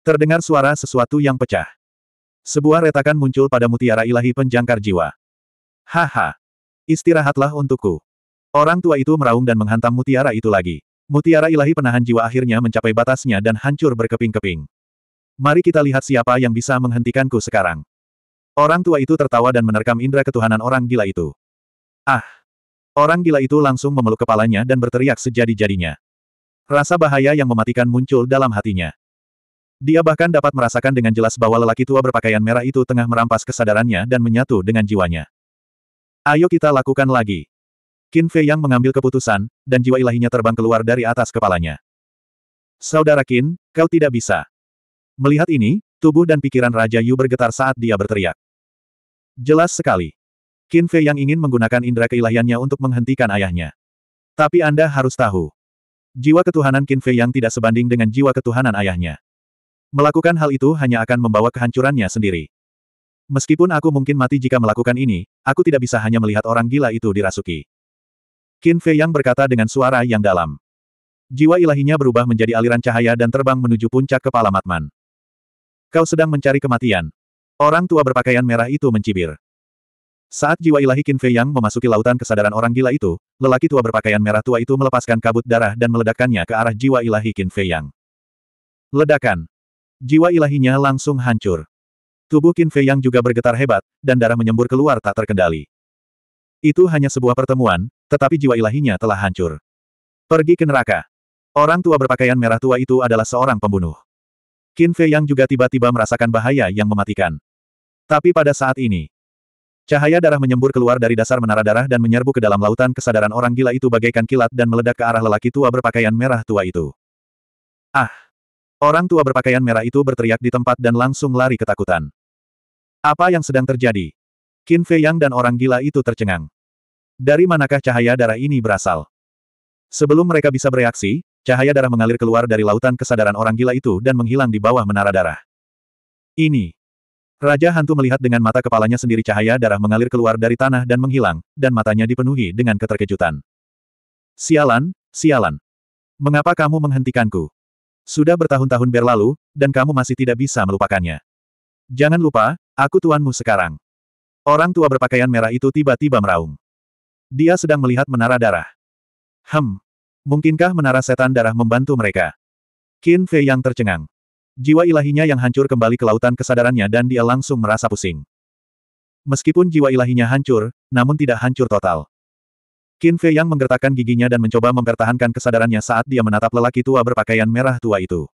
Terdengar suara sesuatu yang pecah. Sebuah retakan muncul pada mutiara ilahi penjangkar jiwa. Haha. Istirahatlah untukku. Orang tua itu meraung dan menghantam mutiara itu lagi. Mutiara ilahi penahan jiwa akhirnya mencapai batasnya dan hancur berkeping-keping. Mari kita lihat siapa yang bisa menghentikanku sekarang. Orang tua itu tertawa dan menerkam indera ketuhanan orang gila itu. Ah! Orang gila itu langsung memeluk kepalanya dan berteriak sejadi-jadinya. Rasa bahaya yang mematikan muncul dalam hatinya. Dia bahkan dapat merasakan dengan jelas bahwa lelaki tua berpakaian merah itu tengah merampas kesadarannya dan menyatu dengan jiwanya. Ayo kita lakukan lagi. Qin Fei Yang mengambil keputusan, dan jiwa ilahinya terbang keluar dari atas kepalanya. Saudara Qin, kau tidak bisa. Melihat ini, tubuh dan pikiran Raja Yu bergetar saat dia berteriak. Jelas sekali. Qin Fei Yang ingin menggunakan indera keilahiannya untuk menghentikan ayahnya. Tapi Anda harus tahu. Jiwa ketuhanan Qin Fei Yang tidak sebanding dengan jiwa ketuhanan ayahnya. Melakukan hal itu hanya akan membawa kehancurannya sendiri. Meskipun aku mungkin mati jika melakukan ini, aku tidak bisa hanya melihat orang gila itu dirasuki. Qin Fei Yang berkata dengan suara yang dalam. Jiwa ilahinya berubah menjadi aliran cahaya dan terbang menuju puncak kepala Matman. Kau sedang mencari kematian. Orang tua berpakaian merah itu mencibir. Saat jiwa ilahi Qin Fei Yang memasuki lautan kesadaran orang gila itu, lelaki tua berpakaian merah tua itu melepaskan kabut darah dan meledakkannya ke arah jiwa ilahi Qin Fei Yang. Ledakan. Jiwa ilahinya langsung hancur. Tubuh Qin Fei yang juga bergetar hebat, dan darah menyembur keluar tak terkendali. Itu hanya sebuah pertemuan, tetapi jiwa ilahinya telah hancur. Pergi ke neraka. Orang tua berpakaian merah tua itu adalah seorang pembunuh. Qin Fei yang juga tiba-tiba merasakan bahaya yang mematikan. Tapi pada saat ini, cahaya darah menyembur keluar dari dasar menara darah dan menyerbu ke dalam lautan kesadaran orang gila itu bagaikan kilat dan meledak ke arah lelaki tua berpakaian merah tua itu. Ah! Orang tua berpakaian merah itu berteriak di tempat dan langsung lari ketakutan. Apa yang sedang terjadi? Qin Fei Yang dan orang gila itu tercengang. Dari manakah cahaya darah ini berasal? Sebelum mereka bisa bereaksi, cahaya darah mengalir keluar dari lautan kesadaran orang gila itu dan menghilang di bawah menara darah. Ini. Raja hantu melihat dengan mata kepalanya sendiri cahaya darah mengalir keluar dari tanah dan menghilang, dan matanya dipenuhi dengan keterkejutan. Sialan, sialan. Mengapa kamu menghentikanku? Sudah bertahun-tahun berlalu, dan kamu masih tidak bisa melupakannya. Jangan lupa, Aku tuanmu sekarang. Orang tua berpakaian merah itu tiba-tiba meraung. Dia sedang melihat menara darah. Hem. Mungkinkah menara setan darah membantu mereka? Qin Fei yang tercengang. Jiwa ilahinya yang hancur kembali ke lautan kesadarannya dan dia langsung merasa pusing. Meskipun jiwa ilahinya hancur, namun tidak hancur total. Qin Fei yang menggertakkan giginya dan mencoba mempertahankan kesadarannya saat dia menatap lelaki tua berpakaian merah tua itu.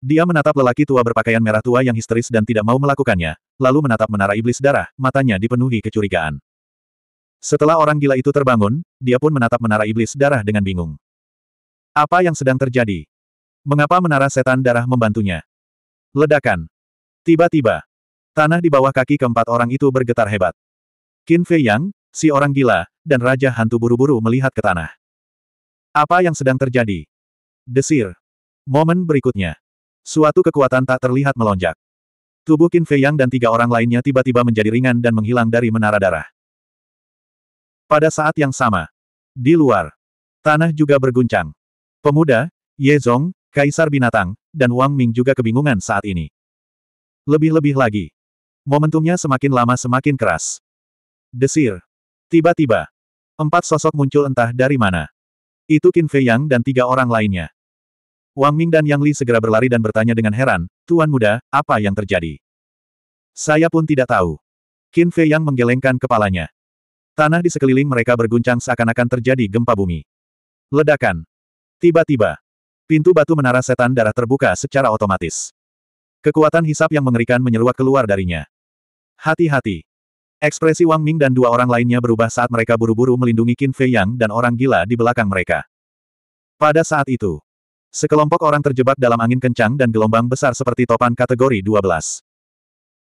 Dia menatap lelaki tua berpakaian merah tua yang histeris dan tidak mau melakukannya, lalu menatap menara iblis darah, matanya dipenuhi kecurigaan. Setelah orang gila itu terbangun, dia pun menatap menara iblis darah dengan bingung. Apa yang sedang terjadi? Mengapa menara setan darah membantunya? Ledakan. Tiba-tiba, tanah di bawah kaki keempat orang itu bergetar hebat. Qin Fei Yang, si orang gila, dan Raja Hantu buru-buru melihat ke tanah. Apa yang sedang terjadi? Desir. Momen berikutnya. Suatu kekuatan tak terlihat melonjak. Tubuh Qin Fei Yang dan tiga orang lainnya tiba-tiba menjadi ringan dan menghilang dari menara darah. Pada saat yang sama, di luar, tanah juga berguncang. Pemuda, Ye Zong, Kaisar Binatang, dan Wang Ming juga kebingungan saat ini. Lebih-lebih lagi, momentumnya semakin lama semakin keras. Desir. Tiba-tiba, empat sosok muncul entah dari mana. Itu Qin Fei Yang dan tiga orang lainnya. Wang Ming dan Yang Li segera berlari dan bertanya dengan heran, Tuan muda, apa yang terjadi? Saya pun tidak tahu. Qin Fei Yang menggelengkan kepalanya. Tanah di sekeliling mereka berguncang seakan-akan terjadi gempa bumi. Ledakan. Tiba-tiba, pintu batu menara setan darah terbuka secara otomatis. Kekuatan hisap yang mengerikan menyeruak keluar darinya. Hati-hati. Ekspresi Wang Ming dan dua orang lainnya berubah saat mereka buru-buru melindungi Qin Fei Yang dan orang gila di belakang mereka. Pada saat itu, Sekelompok orang terjebak dalam angin kencang dan gelombang besar seperti topan kategori 12.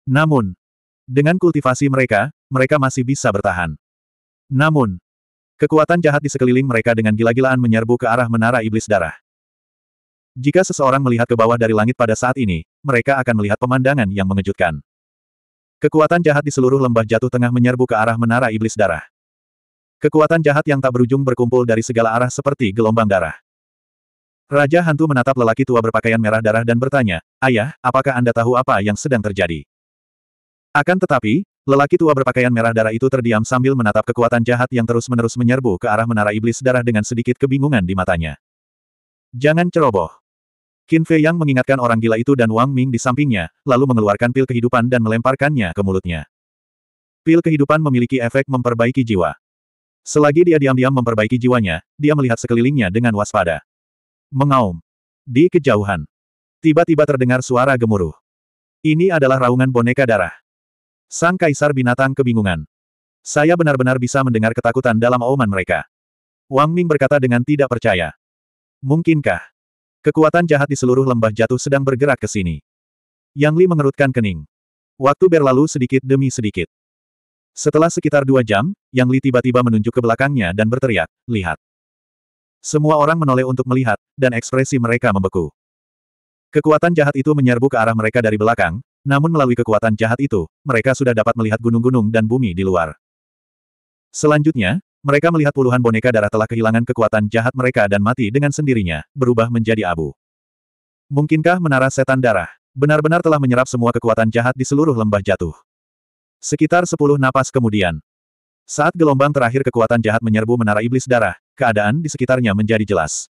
Namun, dengan kultivasi mereka, mereka masih bisa bertahan. Namun, kekuatan jahat di sekeliling mereka dengan gila-gilaan menyerbu ke arah menara iblis darah. Jika seseorang melihat ke bawah dari langit pada saat ini, mereka akan melihat pemandangan yang mengejutkan. Kekuatan jahat di seluruh lembah jatuh tengah menyerbu ke arah menara iblis darah. Kekuatan jahat yang tak berujung berkumpul dari segala arah seperti gelombang darah. Raja hantu menatap lelaki tua berpakaian merah darah dan bertanya, Ayah, apakah Anda tahu apa yang sedang terjadi? Akan tetapi, lelaki tua berpakaian merah darah itu terdiam sambil menatap kekuatan jahat yang terus-menerus menyerbu ke arah menara iblis darah dengan sedikit kebingungan di matanya. Jangan ceroboh. Qin Fei Yang mengingatkan orang gila itu dan Wang Ming di sampingnya, lalu mengeluarkan pil kehidupan dan melemparkannya ke mulutnya. Pil kehidupan memiliki efek memperbaiki jiwa. Selagi dia diam-diam memperbaiki jiwanya, dia melihat sekelilingnya dengan waspada. Mengaum. Di kejauhan. Tiba-tiba terdengar suara gemuruh. Ini adalah raungan boneka darah. Sang kaisar binatang kebingungan. Saya benar-benar bisa mendengar ketakutan dalam auman mereka. Wang Ming berkata dengan tidak percaya. Mungkinkah? Kekuatan jahat di seluruh lembah jatuh sedang bergerak ke sini. Yang Li mengerutkan kening. Waktu berlalu sedikit demi sedikit. Setelah sekitar dua jam, Yang Li tiba-tiba menunjuk ke belakangnya dan berteriak, lihat. Semua orang menoleh untuk melihat, dan ekspresi mereka membeku. Kekuatan jahat itu menyerbu ke arah mereka dari belakang, namun melalui kekuatan jahat itu, mereka sudah dapat melihat gunung-gunung dan bumi di luar. Selanjutnya, mereka melihat puluhan boneka darah telah kehilangan kekuatan jahat mereka dan mati dengan sendirinya, berubah menjadi abu. Mungkinkah menara setan darah benar-benar telah menyerap semua kekuatan jahat di seluruh lembah jatuh? Sekitar sepuluh napas kemudian, saat gelombang terakhir kekuatan jahat menyerbu menara iblis darah, keadaan di sekitarnya menjadi jelas.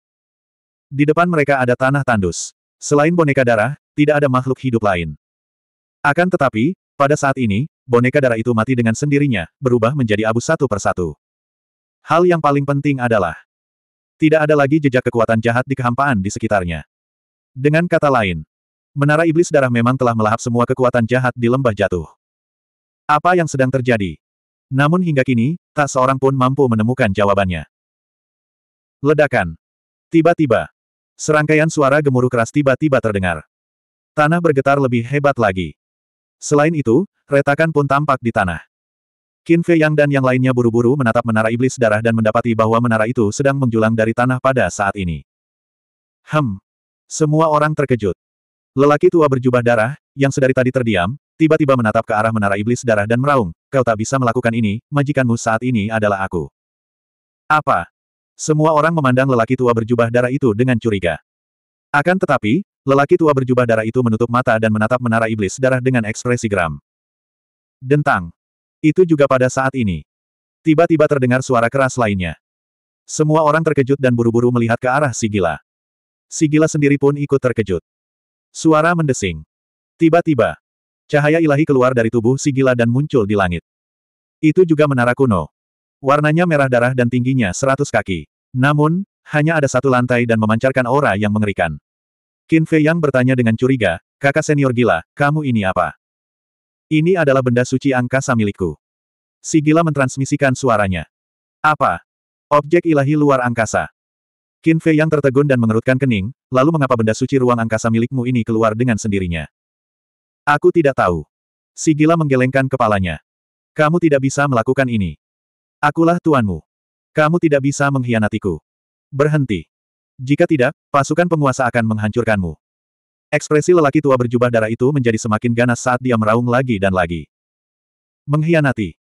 Di depan mereka ada tanah tandus. Selain boneka darah, tidak ada makhluk hidup lain. Akan tetapi, pada saat ini, boneka darah itu mati dengan sendirinya, berubah menjadi abu satu persatu. Hal yang paling penting adalah, tidak ada lagi jejak kekuatan jahat di kehampaan di sekitarnya. Dengan kata lain, menara iblis darah memang telah melahap semua kekuatan jahat di lembah jatuh. Apa yang sedang terjadi? Namun hingga kini, tak seorang pun mampu menemukan jawabannya. Ledakan. Tiba-tiba. Serangkaian suara gemuruh keras tiba-tiba terdengar. Tanah bergetar lebih hebat lagi. Selain itu, retakan pun tampak di tanah. Qin Fei Yang dan yang lainnya buru-buru menatap menara iblis darah dan mendapati bahwa menara itu sedang menjulang dari tanah pada saat ini. Hem. Semua orang terkejut. Lelaki tua berjubah darah, yang sedari tadi terdiam, tiba-tiba menatap ke arah menara iblis darah dan meraung, kau tak bisa melakukan ini, majikanmu saat ini adalah aku. Apa? Semua orang memandang lelaki tua berjubah darah itu dengan curiga. Akan tetapi, lelaki tua berjubah darah itu menutup mata dan menatap menara iblis darah dengan ekspresi geram. Dentang. Itu juga pada saat ini. Tiba-tiba terdengar suara keras lainnya. Semua orang terkejut dan buru-buru melihat ke arah Sigila. Sigila sendiri pun ikut terkejut. Suara mendesing. Tiba-tiba, cahaya ilahi keluar dari tubuh Sigila dan muncul di langit. Itu juga menara kuno. Warnanya merah darah dan tingginya seratus kaki. Namun, hanya ada satu lantai dan memancarkan aura yang mengerikan. Qin Fei Yang bertanya dengan curiga, kakak senior gila, kamu ini apa? Ini adalah benda suci angkasa milikku. Si gila mentransmisikan suaranya. Apa? Objek ilahi luar angkasa. Qin Fei Yang tertegun dan mengerutkan kening, lalu mengapa benda suci ruang angkasa milikmu ini keluar dengan sendirinya? Aku tidak tahu. Si gila menggelengkan kepalanya. Kamu tidak bisa melakukan ini. Akulah tuanmu. Kamu tidak bisa mengkhianatiku. Berhenti. Jika tidak, pasukan penguasa akan menghancurkanmu. Ekspresi lelaki tua berjubah darah itu menjadi semakin ganas saat dia meraung lagi dan lagi. Mengkhianati.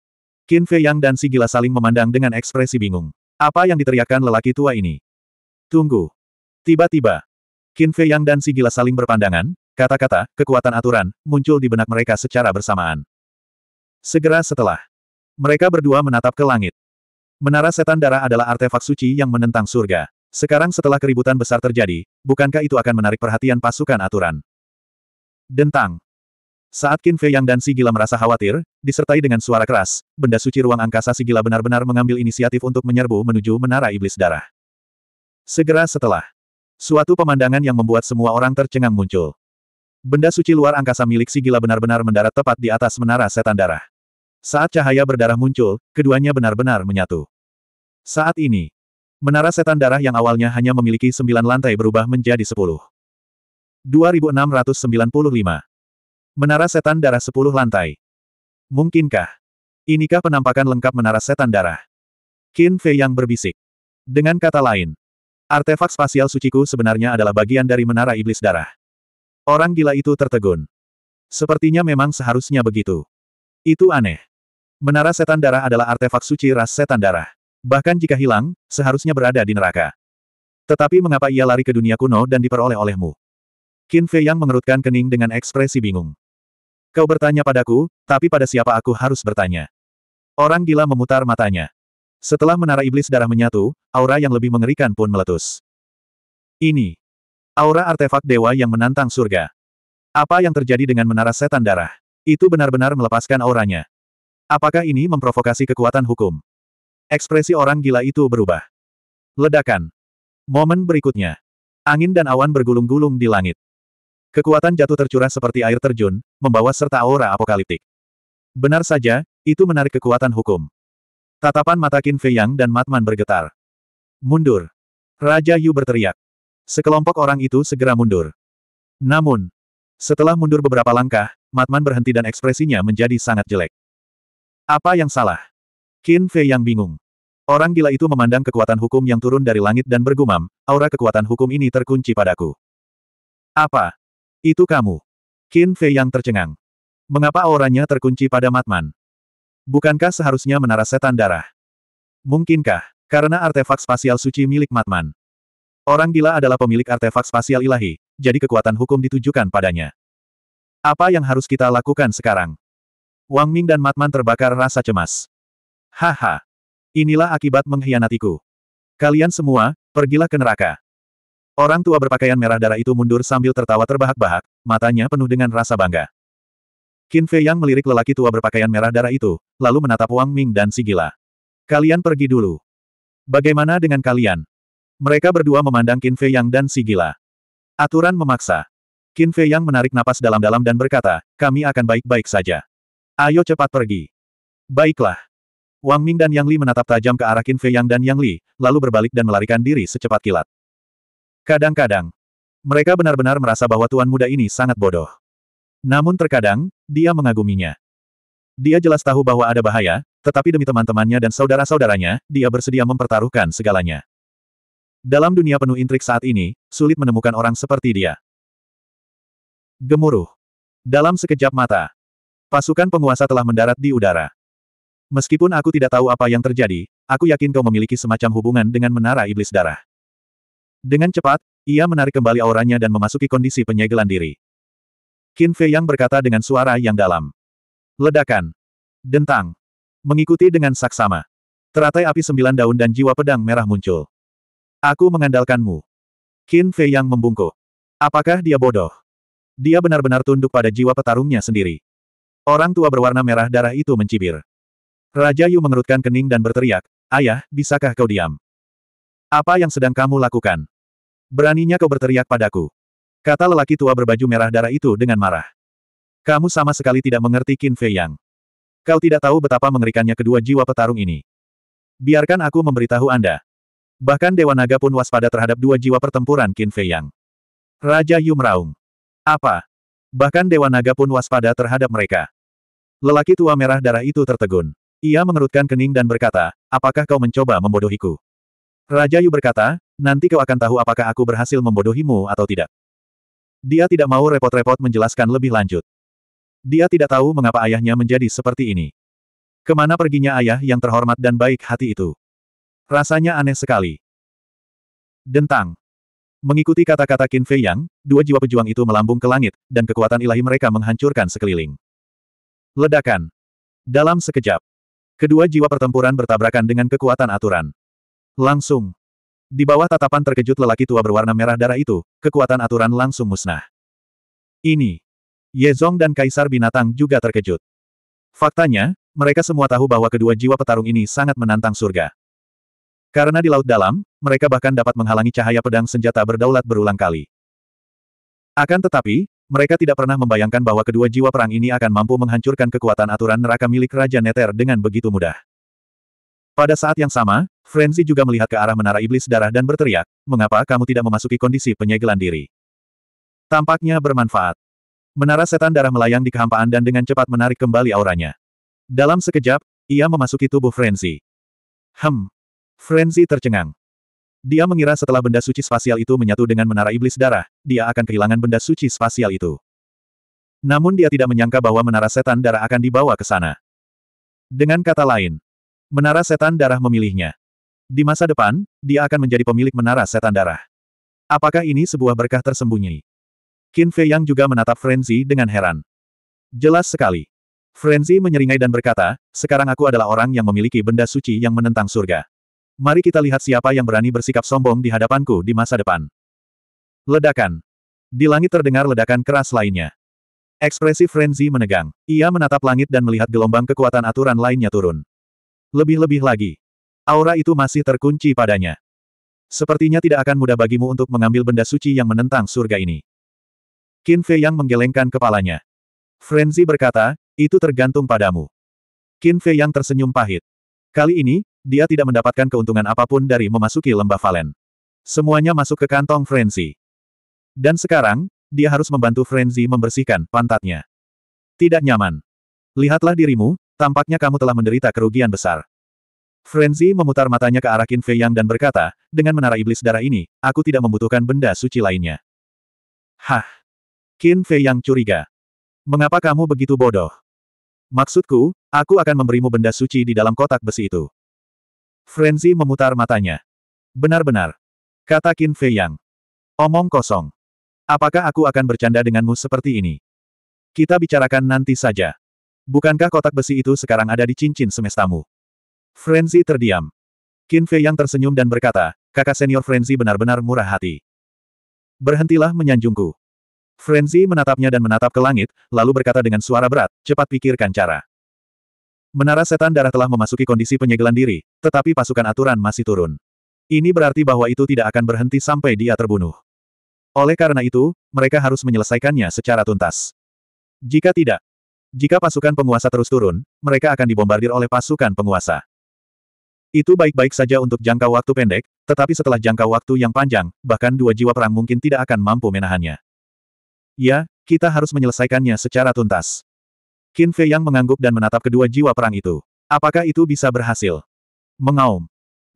Qin Fei Yang dan si gila saling memandang dengan ekspresi bingung. Apa yang diteriakkan lelaki tua ini? Tunggu. Tiba-tiba. Qin Fei Yang dan si gila saling berpandangan, kata-kata, kekuatan aturan, muncul di benak mereka secara bersamaan. Segera setelah. Mereka berdua menatap ke langit. Menara Setan Darah adalah artefak suci yang menentang surga. Sekarang setelah keributan besar terjadi, bukankah itu akan menarik perhatian pasukan aturan? Dentang. Saat Qin Fei Yang dan si gila merasa khawatir, disertai dengan suara keras, benda suci ruang angkasa si gila benar-benar mengambil inisiatif untuk menyerbu menuju menara iblis darah. Segera setelah, suatu pemandangan yang membuat semua orang tercengang muncul. Benda suci luar angkasa milik si gila benar-benar mendarat tepat di atas menara setan darah. Saat cahaya berdarah muncul, keduanya benar-benar menyatu. Saat ini, menara setan darah yang awalnya hanya memiliki sembilan lantai berubah menjadi sepuluh. 2695. Menara setan darah sepuluh lantai. Mungkinkah? Inikah penampakan lengkap menara setan darah? Qin Fei yang berbisik. Dengan kata lain, artefak spasial suciku sebenarnya adalah bagian dari menara iblis darah. Orang gila itu tertegun. Sepertinya memang seharusnya begitu. Itu aneh. Menara setan darah adalah artefak suci ras setan darah. Bahkan jika hilang, seharusnya berada di neraka. Tetapi mengapa ia lari ke dunia kuno dan diperoleh olehmu? Qin Fei yang mengerutkan kening dengan ekspresi bingung. Kau bertanya padaku, tapi pada siapa aku harus bertanya? Orang gila memutar matanya. Setelah menara iblis darah menyatu, aura yang lebih mengerikan pun meletus. Ini. Aura artefak dewa yang menantang surga. Apa yang terjadi dengan menara setan darah? Itu benar-benar melepaskan auranya. Apakah ini memprovokasi kekuatan hukum? Ekspresi orang gila itu berubah. Ledakan. Momen berikutnya. Angin dan awan bergulung-gulung di langit. Kekuatan jatuh tercurah seperti air terjun, membawa serta aura apokaliptik. Benar saja, itu menarik kekuatan hukum. Tatapan mata Qin Fei Yang dan Matman bergetar. Mundur. Raja Yu berteriak. Sekelompok orang itu segera mundur. Namun, setelah mundur beberapa langkah, Matman berhenti dan ekspresinya menjadi sangat jelek. Apa yang salah? Qin Fei yang bingung. Orang gila itu memandang kekuatan hukum yang turun dari langit dan bergumam, aura kekuatan hukum ini terkunci padaku. Apa? Itu kamu. Qin Fei yang tercengang. Mengapa auranya terkunci pada Matman? Bukankah seharusnya menara setan darah? Mungkinkah? Karena artefak spasial suci milik Matman. Orang gila adalah pemilik artefak spasial ilahi, jadi kekuatan hukum ditujukan padanya. Apa yang harus kita lakukan sekarang? Wang Ming dan Matman terbakar rasa cemas. Haha. Inilah akibat mengkhianatiku. Kalian semua, pergilah ke neraka. Orang tua berpakaian merah darah itu mundur sambil tertawa terbahak-bahak, matanya penuh dengan rasa bangga. Qin Fei Yang melirik lelaki tua berpakaian merah darah itu, lalu menatap Wang Ming dan si gila. Kalian pergi dulu. Bagaimana dengan kalian? Mereka berdua memandang Qin Fei Yang dan si gila. Aturan memaksa. Qin Fei Yang menarik napas dalam-dalam dan berkata, kami akan baik-baik saja. Ayo cepat pergi. Baiklah. Wang Ming dan Yang Li menatap tajam ke arah Qin Fei Yang dan Yang Li, lalu berbalik dan melarikan diri secepat kilat. Kadang-kadang, mereka benar-benar merasa bahwa tuan muda ini sangat bodoh. Namun terkadang, dia mengaguminya. Dia jelas tahu bahwa ada bahaya, tetapi demi teman-temannya dan saudara-saudaranya, dia bersedia mempertaruhkan segalanya. Dalam dunia penuh intrik saat ini, sulit menemukan orang seperti dia. Gemuruh. Dalam sekejap mata, Pasukan penguasa telah mendarat di udara. Meskipun aku tidak tahu apa yang terjadi, aku yakin kau memiliki semacam hubungan dengan menara iblis darah. Dengan cepat, ia menarik kembali auranya dan memasuki kondisi penyegelan diri. Qin Fei Yang berkata dengan suara yang dalam. Ledakan. Dentang. Mengikuti dengan saksama. Teratai api sembilan daun dan jiwa pedang merah muncul. Aku mengandalkanmu. Qin Fei Yang membungkuk. Apakah dia bodoh? Dia benar-benar tunduk pada jiwa petarungnya sendiri. Orang tua berwarna merah darah itu mencibir. Raja Yu mengerutkan kening dan berteriak, Ayah, bisakah kau diam? Apa yang sedang kamu lakukan? Beraninya kau berteriak padaku. Kata lelaki tua berbaju merah darah itu dengan marah. Kamu sama sekali tidak mengerti Qin Fei Yang. Kau tidak tahu betapa mengerikannya kedua jiwa petarung ini. Biarkan aku memberitahu Anda. Bahkan Dewa Naga pun waspada terhadap dua jiwa pertempuran Qin Fei Yang. Raja Yu meraung. Apa? Bahkan Dewa Naga pun waspada terhadap mereka. Lelaki tua merah darah itu tertegun. Ia mengerutkan kening dan berkata, apakah kau mencoba membodohiku? Raja Yu berkata, nanti kau akan tahu apakah aku berhasil membodohimu atau tidak. Dia tidak mau repot-repot menjelaskan lebih lanjut. Dia tidak tahu mengapa ayahnya menjadi seperti ini. Kemana perginya ayah yang terhormat dan baik hati itu? Rasanya aneh sekali. Dentang. Mengikuti kata-kata Qin Fei Yang, dua jiwa pejuang itu melambung ke langit, dan kekuatan ilahi mereka menghancurkan sekeliling. Ledakan. Dalam sekejap. Kedua jiwa pertempuran bertabrakan dengan kekuatan aturan. Langsung. Di bawah tatapan terkejut lelaki tua berwarna merah darah itu, kekuatan aturan langsung musnah. Ini. Yezong dan Kaisar Binatang juga terkejut. Faktanya, mereka semua tahu bahwa kedua jiwa petarung ini sangat menantang surga. Karena di laut dalam, mereka bahkan dapat menghalangi cahaya pedang senjata berdaulat berulang kali. Akan tetapi, mereka tidak pernah membayangkan bahwa kedua jiwa perang ini akan mampu menghancurkan kekuatan aturan neraka milik Raja Neter dengan begitu mudah. Pada saat yang sama, Frenzy juga melihat ke arah menara iblis darah dan berteriak, mengapa kamu tidak memasuki kondisi penyegelan diri? Tampaknya bermanfaat. Menara setan darah melayang di kehampaan dan dengan cepat menarik kembali auranya. Dalam sekejap, ia memasuki tubuh Frenzy. Hem. Frenzy tercengang. Dia mengira setelah benda suci spasial itu menyatu dengan menara iblis darah, dia akan kehilangan benda suci spasial itu. Namun dia tidak menyangka bahwa menara setan darah akan dibawa ke sana. Dengan kata lain, menara setan darah memilihnya. Di masa depan, dia akan menjadi pemilik menara setan darah. Apakah ini sebuah berkah tersembunyi? Qin Fei Yang juga menatap Frenzy dengan heran. Jelas sekali. Frenzy menyeringai dan berkata, sekarang aku adalah orang yang memiliki benda suci yang menentang surga. Mari kita lihat siapa yang berani bersikap sombong di hadapanku di masa depan. Ledakan. Di langit terdengar ledakan keras lainnya. Ekspresi Frenzy menegang. Ia menatap langit dan melihat gelombang kekuatan aturan lainnya turun. Lebih-lebih lagi. Aura itu masih terkunci padanya. Sepertinya tidak akan mudah bagimu untuk mengambil benda suci yang menentang surga ini. Qin Fei yang menggelengkan kepalanya. Frenzy berkata, itu tergantung padamu. Qin Fei yang tersenyum pahit. Kali ini, dia tidak mendapatkan keuntungan apapun dari memasuki lembah Valen. Semuanya masuk ke kantong Frenzy. Dan sekarang, dia harus membantu Frenzy membersihkan pantatnya. Tidak nyaman. Lihatlah dirimu, tampaknya kamu telah menderita kerugian besar. Frenzy memutar matanya ke arah Qin Fei Yang dan berkata, dengan menara iblis darah ini, aku tidak membutuhkan benda suci lainnya. Hah! Qin Fei Yang curiga. Mengapa kamu begitu bodoh? Maksudku, aku akan memberimu benda suci di dalam kotak besi itu. Frenzy memutar matanya. Benar-benar. Kata Qin Fei Yang. Omong kosong. Apakah aku akan bercanda denganmu seperti ini? Kita bicarakan nanti saja. Bukankah kotak besi itu sekarang ada di cincin semestamu? Frenzy terdiam. Qin Fei Yang tersenyum dan berkata, kakak senior Frenzy benar-benar murah hati. Berhentilah menyanjungku. Frenzy menatapnya dan menatap ke langit, lalu berkata dengan suara berat, cepat pikirkan cara. Menara setan darah telah memasuki kondisi penyegelan diri, tetapi pasukan aturan masih turun. Ini berarti bahwa itu tidak akan berhenti sampai dia terbunuh. Oleh karena itu, mereka harus menyelesaikannya secara tuntas. Jika tidak, jika pasukan penguasa terus turun, mereka akan dibombardir oleh pasukan penguasa. Itu baik-baik saja untuk jangka waktu pendek, tetapi setelah jangka waktu yang panjang, bahkan dua jiwa perang mungkin tidak akan mampu menahannya. Ya, kita harus menyelesaikannya secara tuntas. Qin Fei Yang mengangguk dan menatap kedua jiwa perang itu. Apakah itu bisa berhasil? Mengaum.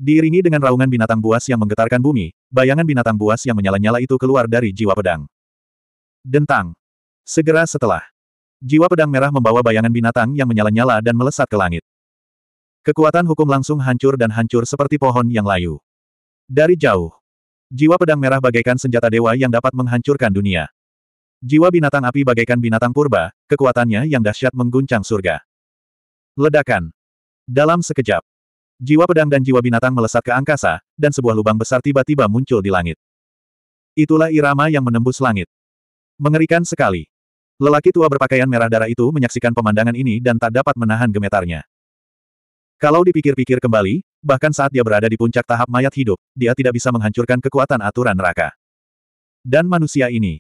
Diiringi dengan raungan binatang buas yang menggetarkan bumi, bayangan binatang buas yang menyala-nyala itu keluar dari jiwa pedang. Dentang. Segera setelah. Jiwa pedang merah membawa bayangan binatang yang menyala-nyala dan melesat ke langit. Kekuatan hukum langsung hancur dan hancur seperti pohon yang layu. Dari jauh, jiwa pedang merah bagaikan senjata dewa yang dapat menghancurkan dunia. Jiwa binatang api bagaikan binatang purba, kekuatannya yang dahsyat mengguncang surga. Ledakan. Dalam sekejap, jiwa pedang dan jiwa binatang melesat ke angkasa, dan sebuah lubang besar tiba-tiba muncul di langit. Itulah irama yang menembus langit. Mengerikan sekali. Lelaki tua berpakaian merah darah itu menyaksikan pemandangan ini dan tak dapat menahan gemetarnya. Kalau dipikir-pikir kembali, bahkan saat dia berada di puncak tahap mayat hidup, dia tidak bisa menghancurkan kekuatan aturan neraka. Dan manusia ini,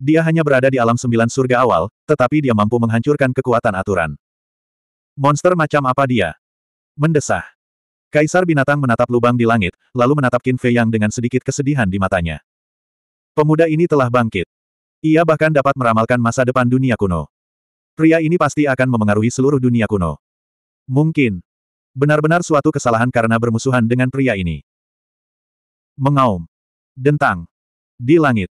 dia hanya berada di alam sembilan surga awal, tetapi dia mampu menghancurkan kekuatan aturan. Monster macam apa dia? Mendesah. Kaisar binatang menatap lubang di langit, lalu menatap Qin Fei Yang dengan sedikit kesedihan di matanya. Pemuda ini telah bangkit. Ia bahkan dapat meramalkan masa depan dunia kuno. Pria ini pasti akan memengaruhi seluruh dunia kuno. Mungkin. Benar-benar suatu kesalahan karena bermusuhan dengan pria ini. Mengaum. Dentang. Di langit.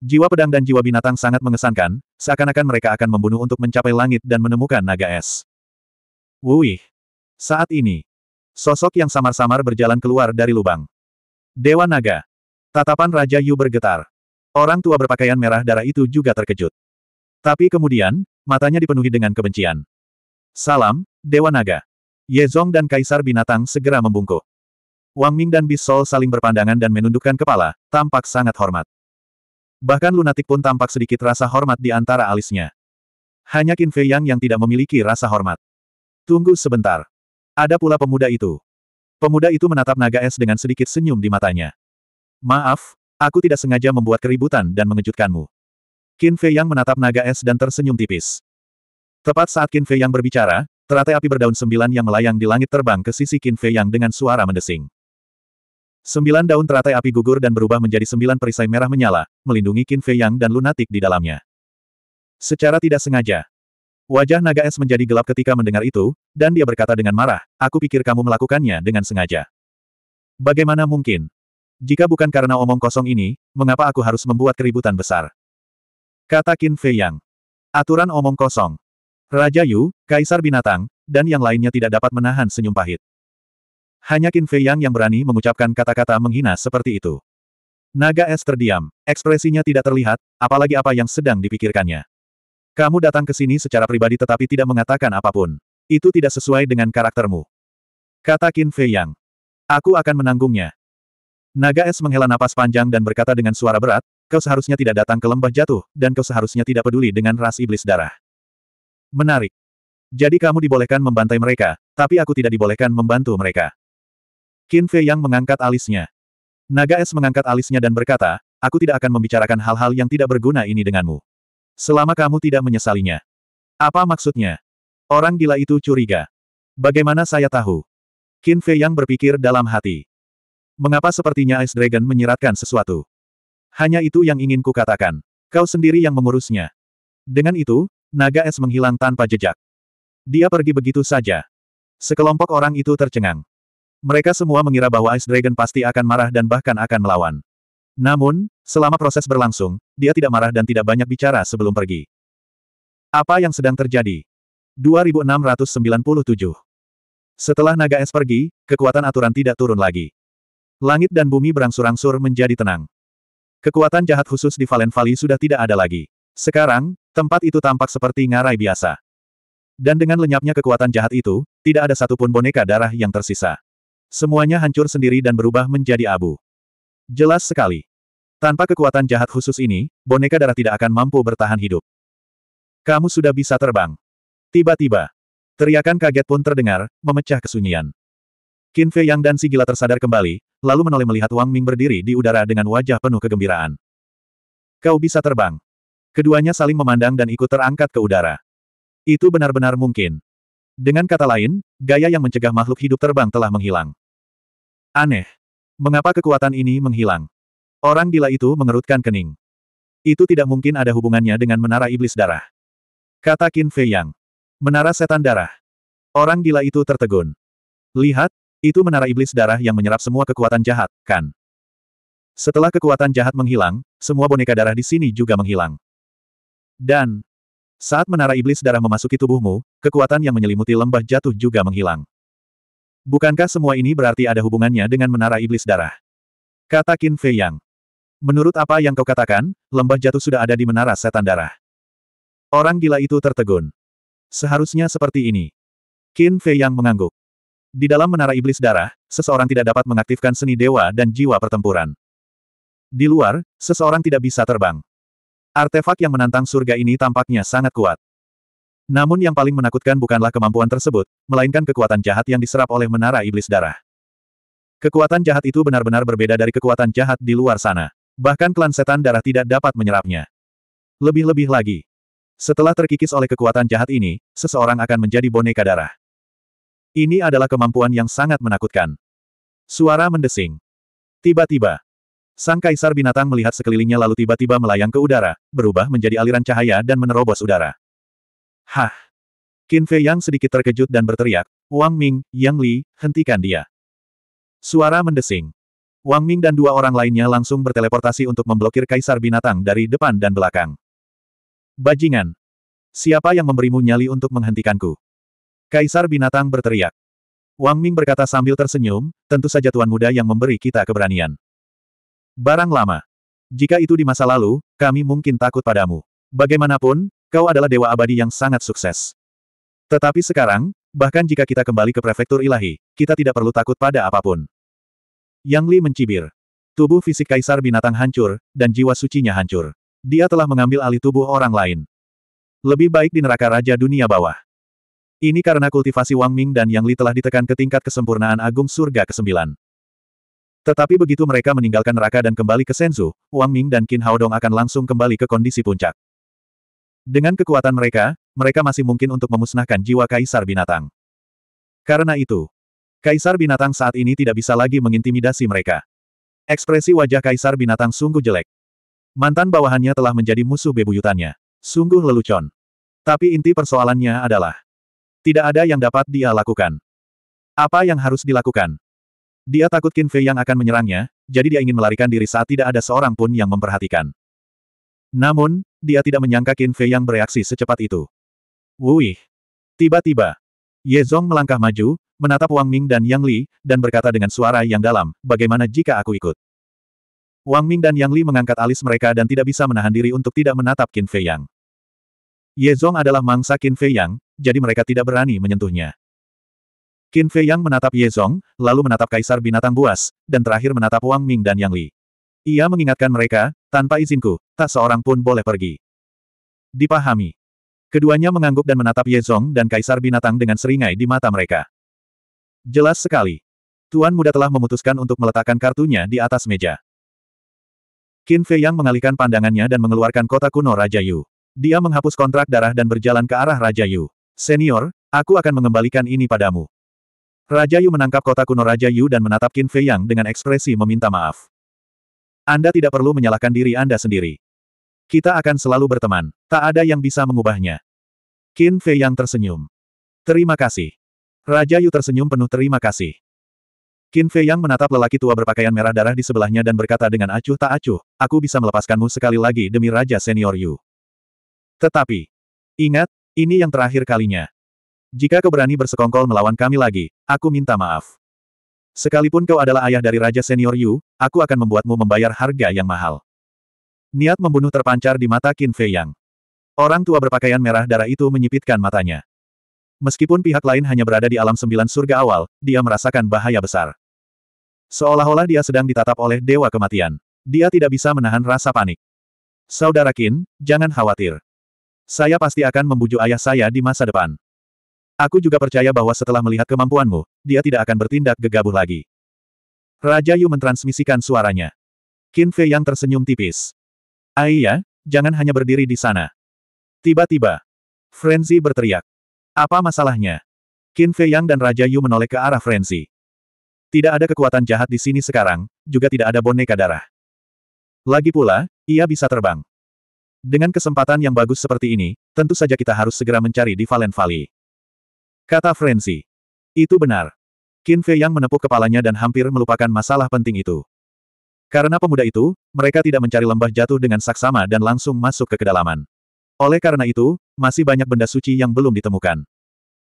Jiwa pedang dan jiwa binatang sangat mengesankan, seakan-akan mereka akan membunuh untuk mencapai langit dan menemukan naga es. Wuih! Saat ini, sosok yang samar-samar berjalan keluar dari lubang. Dewa Naga. Tatapan Raja Yu bergetar. Orang tua berpakaian merah darah itu juga terkejut. Tapi kemudian, matanya dipenuhi dengan kebencian. Salam, Dewa Naga. Yezong dan Kaisar Binatang segera membungkuk. Wang Ming dan Bisol saling berpandangan dan menundukkan kepala, tampak sangat hormat. Bahkan lunatik pun tampak sedikit rasa hormat di antara alisnya. Hanya Qin Fei Yang yang tidak memiliki rasa hormat. Tunggu sebentar. Ada pula pemuda itu. Pemuda itu menatap naga es dengan sedikit senyum di matanya. Maaf, aku tidak sengaja membuat keributan dan mengejutkanmu. Qin Fei Yang menatap naga es dan tersenyum tipis. Tepat saat Qin Fei Yang berbicara, teratai api berdaun sembilan yang melayang di langit terbang ke sisi Qin Fei Yang dengan suara mendesing. Sembilan daun teratai api gugur dan berubah menjadi sembilan perisai merah menyala, melindungi Qin Fei Yang dan lunatik di dalamnya. Secara tidak sengaja. Wajah naga es menjadi gelap ketika mendengar itu, dan dia berkata dengan marah, aku pikir kamu melakukannya dengan sengaja. Bagaimana mungkin? Jika bukan karena omong kosong ini, mengapa aku harus membuat keributan besar? Kata Qin Fei Yang. Aturan omong kosong. Raja Yu, Kaisar Binatang, dan yang lainnya tidak dapat menahan senyum pahit. Hanya Qin Fei Yang yang berani mengucapkan kata-kata menghina seperti itu. Naga es terdiam, ekspresinya tidak terlihat, apalagi apa yang sedang dipikirkannya. Kamu datang ke sini secara pribadi tetapi tidak mengatakan apapun. Itu tidak sesuai dengan karaktermu. Kata Qin Fei Yang. Aku akan menanggungnya. Naga es menghela napas panjang dan berkata dengan suara berat, kau seharusnya tidak datang ke lembah jatuh, dan kau seharusnya tidak peduli dengan ras iblis darah. Menarik. Jadi kamu dibolehkan membantai mereka, tapi aku tidak dibolehkan membantu mereka. Qin Fei yang mengangkat alisnya. Naga es mengangkat alisnya dan berkata, aku tidak akan membicarakan hal-hal yang tidak berguna ini denganmu. Selama kamu tidak menyesalinya. Apa maksudnya? Orang gila itu curiga. Bagaimana saya tahu? Qin Fei yang berpikir dalam hati. Mengapa sepertinya Ice Dragon menyiratkan sesuatu? Hanya itu yang ingin katakan. Kau sendiri yang mengurusnya. Dengan itu, naga es menghilang tanpa jejak. Dia pergi begitu saja. Sekelompok orang itu tercengang. Mereka semua mengira bahwa Ice Dragon pasti akan marah dan bahkan akan melawan. Namun, selama proses berlangsung, dia tidak marah dan tidak banyak bicara sebelum pergi. Apa yang sedang terjadi? 2697 Setelah naga es pergi, kekuatan aturan tidak turun lagi. Langit dan bumi berangsur-angsur menjadi tenang. Kekuatan jahat khusus di Valen Valley sudah tidak ada lagi. Sekarang, tempat itu tampak seperti ngarai biasa. Dan dengan lenyapnya kekuatan jahat itu, tidak ada satupun boneka darah yang tersisa. Semuanya hancur sendiri dan berubah menjadi abu. Jelas sekali. Tanpa kekuatan jahat khusus ini, boneka darah tidak akan mampu bertahan hidup. Kamu sudah bisa terbang. Tiba-tiba. Teriakan kaget pun terdengar, memecah kesunyian. Qin Fei Yang dan si gila tersadar kembali, lalu menoleh melihat Wang Ming berdiri di udara dengan wajah penuh kegembiraan. Kau bisa terbang. Keduanya saling memandang dan ikut terangkat ke udara. Itu benar-benar mungkin. Dengan kata lain, gaya yang mencegah makhluk hidup terbang telah menghilang. Aneh. Mengapa kekuatan ini menghilang? Orang gila itu mengerutkan kening. Itu tidak mungkin ada hubungannya dengan menara iblis darah. Kata Qin Fei Yang. Menara setan darah. Orang gila itu tertegun. Lihat, itu menara iblis darah yang menyerap semua kekuatan jahat, kan? Setelah kekuatan jahat menghilang, semua boneka darah di sini juga menghilang. Dan, saat menara iblis darah memasuki tubuhmu, kekuatan yang menyelimuti lembah jatuh juga menghilang. Bukankah semua ini berarti ada hubungannya dengan menara iblis darah? Kata Qin Fei Yang. Menurut apa yang kau katakan, lembah jatuh sudah ada di menara setan darah. Orang gila itu tertegun. Seharusnya seperti ini. Qin Fei Yang mengangguk. Di dalam menara iblis darah, seseorang tidak dapat mengaktifkan seni dewa dan jiwa pertempuran. Di luar, seseorang tidak bisa terbang. Artefak yang menantang surga ini tampaknya sangat kuat. Namun yang paling menakutkan bukanlah kemampuan tersebut, melainkan kekuatan jahat yang diserap oleh menara iblis darah. Kekuatan jahat itu benar-benar berbeda dari kekuatan jahat di luar sana. Bahkan klan setan darah tidak dapat menyerapnya. Lebih-lebih lagi. Setelah terkikis oleh kekuatan jahat ini, seseorang akan menjadi boneka darah. Ini adalah kemampuan yang sangat menakutkan. Suara mendesing. Tiba-tiba, sang kaisar binatang melihat sekelilingnya lalu tiba-tiba melayang ke udara, berubah menjadi aliran cahaya dan menerobos udara. Hah! Qin Fei yang sedikit terkejut dan berteriak, Wang Ming, Yang Li, hentikan dia. Suara mendesing. Wang Ming dan dua orang lainnya langsung berteleportasi untuk memblokir kaisar binatang dari depan dan belakang. Bajingan! Siapa yang memberimu nyali untuk menghentikanku? Kaisar binatang berteriak. Wang Ming berkata sambil tersenyum, tentu saja tuan muda yang memberi kita keberanian. Barang lama. Jika itu di masa lalu, kami mungkin takut padamu. Bagaimanapun, kau adalah dewa abadi yang sangat sukses. Tetapi sekarang, bahkan jika kita kembali ke prefektur ilahi, kita tidak perlu takut pada apapun. Yang Li mencibir. Tubuh fisik kaisar binatang hancur, dan jiwa sucinya hancur. Dia telah mengambil alih tubuh orang lain. Lebih baik di neraka raja dunia bawah. Ini karena kultivasi Wang Ming dan Yang Li telah ditekan ke tingkat kesempurnaan agung surga ke-9. Tetapi begitu mereka meninggalkan neraka dan kembali ke Senzu, Wang Ming dan Qin Haodong akan langsung kembali ke kondisi puncak. Dengan kekuatan mereka, mereka masih mungkin untuk memusnahkan jiwa Kaisar Binatang. Karena itu, Kaisar Binatang saat ini tidak bisa lagi mengintimidasi mereka. Ekspresi wajah Kaisar Binatang sungguh jelek. Mantan bawahannya telah menjadi musuh bebuyutannya. Sungguh lelucon. Tapi inti persoalannya adalah, tidak ada yang dapat dia lakukan. Apa yang harus dilakukan? Dia takut Qin Fei yang akan menyerangnya, jadi dia ingin melarikan diri saat tidak ada seorang pun yang memperhatikan. Namun, dia tidak menyangka Qin Fei yang bereaksi secepat itu. Wuih! Tiba-tiba, Ye Zong melangkah maju, menatap Wang Ming dan Yang Li, dan berkata dengan suara yang dalam, bagaimana jika aku ikut? Wang Ming dan Yang Li mengangkat alis mereka dan tidak bisa menahan diri untuk tidak menatap Qin Fei Yang. Ye Zong adalah mangsa Qin Fei Yang, jadi mereka tidak berani menyentuhnya. Qin Fei Yang menatap Ye Zong, lalu menatap Kaisar Binatang Buas, dan terakhir menatap Wang Ming dan Yang Li. Ia mengingatkan mereka, tanpa izinku, tak seorang pun boleh pergi. Dipahami. Keduanya mengangguk dan menatap Yezong dan Kaisar Binatang dengan seringai di mata mereka. Jelas sekali. Tuan muda telah memutuskan untuk meletakkan kartunya di atas meja. Qin Fei Yang mengalihkan pandangannya dan mengeluarkan kota kuno Raja Yu. Dia menghapus kontrak darah dan berjalan ke arah Raja Yu. Senior, aku akan mengembalikan ini padamu. Raja Yu menangkap kota kuno Raja Yu dan menatap Qin Fei Yang dengan ekspresi meminta maaf. Anda tidak perlu menyalahkan diri Anda sendiri. Kita akan selalu berteman. Tak ada yang bisa mengubahnya. Qin Fei yang tersenyum. Terima kasih. Raja Yu tersenyum penuh terima kasih. Qin Fei yang menatap lelaki tua berpakaian merah darah di sebelahnya dan berkata dengan acuh tak acuh, aku bisa melepaskanmu sekali lagi demi Raja Senior Yu. Tetapi, ingat, ini yang terakhir kalinya. Jika kau berani bersekongkol melawan kami lagi, aku minta maaf. Sekalipun kau adalah ayah dari Raja Senior Yu, aku akan membuatmu membayar harga yang mahal. Niat membunuh terpancar di mata Qin Fei Yang. Orang tua berpakaian merah darah itu menyipitkan matanya. Meskipun pihak lain hanya berada di alam sembilan surga awal, dia merasakan bahaya besar. Seolah-olah dia sedang ditatap oleh Dewa Kematian. Dia tidak bisa menahan rasa panik. Saudara Qin, jangan khawatir. Saya pasti akan membujuk ayah saya di masa depan. Aku juga percaya bahwa setelah melihat kemampuanmu, dia tidak akan bertindak gegabah lagi. Raja Yu mentransmisikan suaranya. Qin Fei yang tersenyum tipis. Aiyah, jangan hanya berdiri di sana. Tiba-tiba, Frenzy berteriak. Apa masalahnya? Qin Fei Yang dan Raja Yu menoleh ke arah Frenzy. Tidak ada kekuatan jahat di sini sekarang, juga tidak ada boneka darah. Lagi pula, ia bisa terbang. Dengan kesempatan yang bagus seperti ini, tentu saja kita harus segera mencari di Valen Valley. Kata Frenzy. Itu benar. Qin Fei yang menepuk kepalanya dan hampir melupakan masalah penting itu. Karena pemuda itu, mereka tidak mencari lembah jatuh dengan saksama dan langsung masuk ke kedalaman. Oleh karena itu, masih banyak benda suci yang belum ditemukan.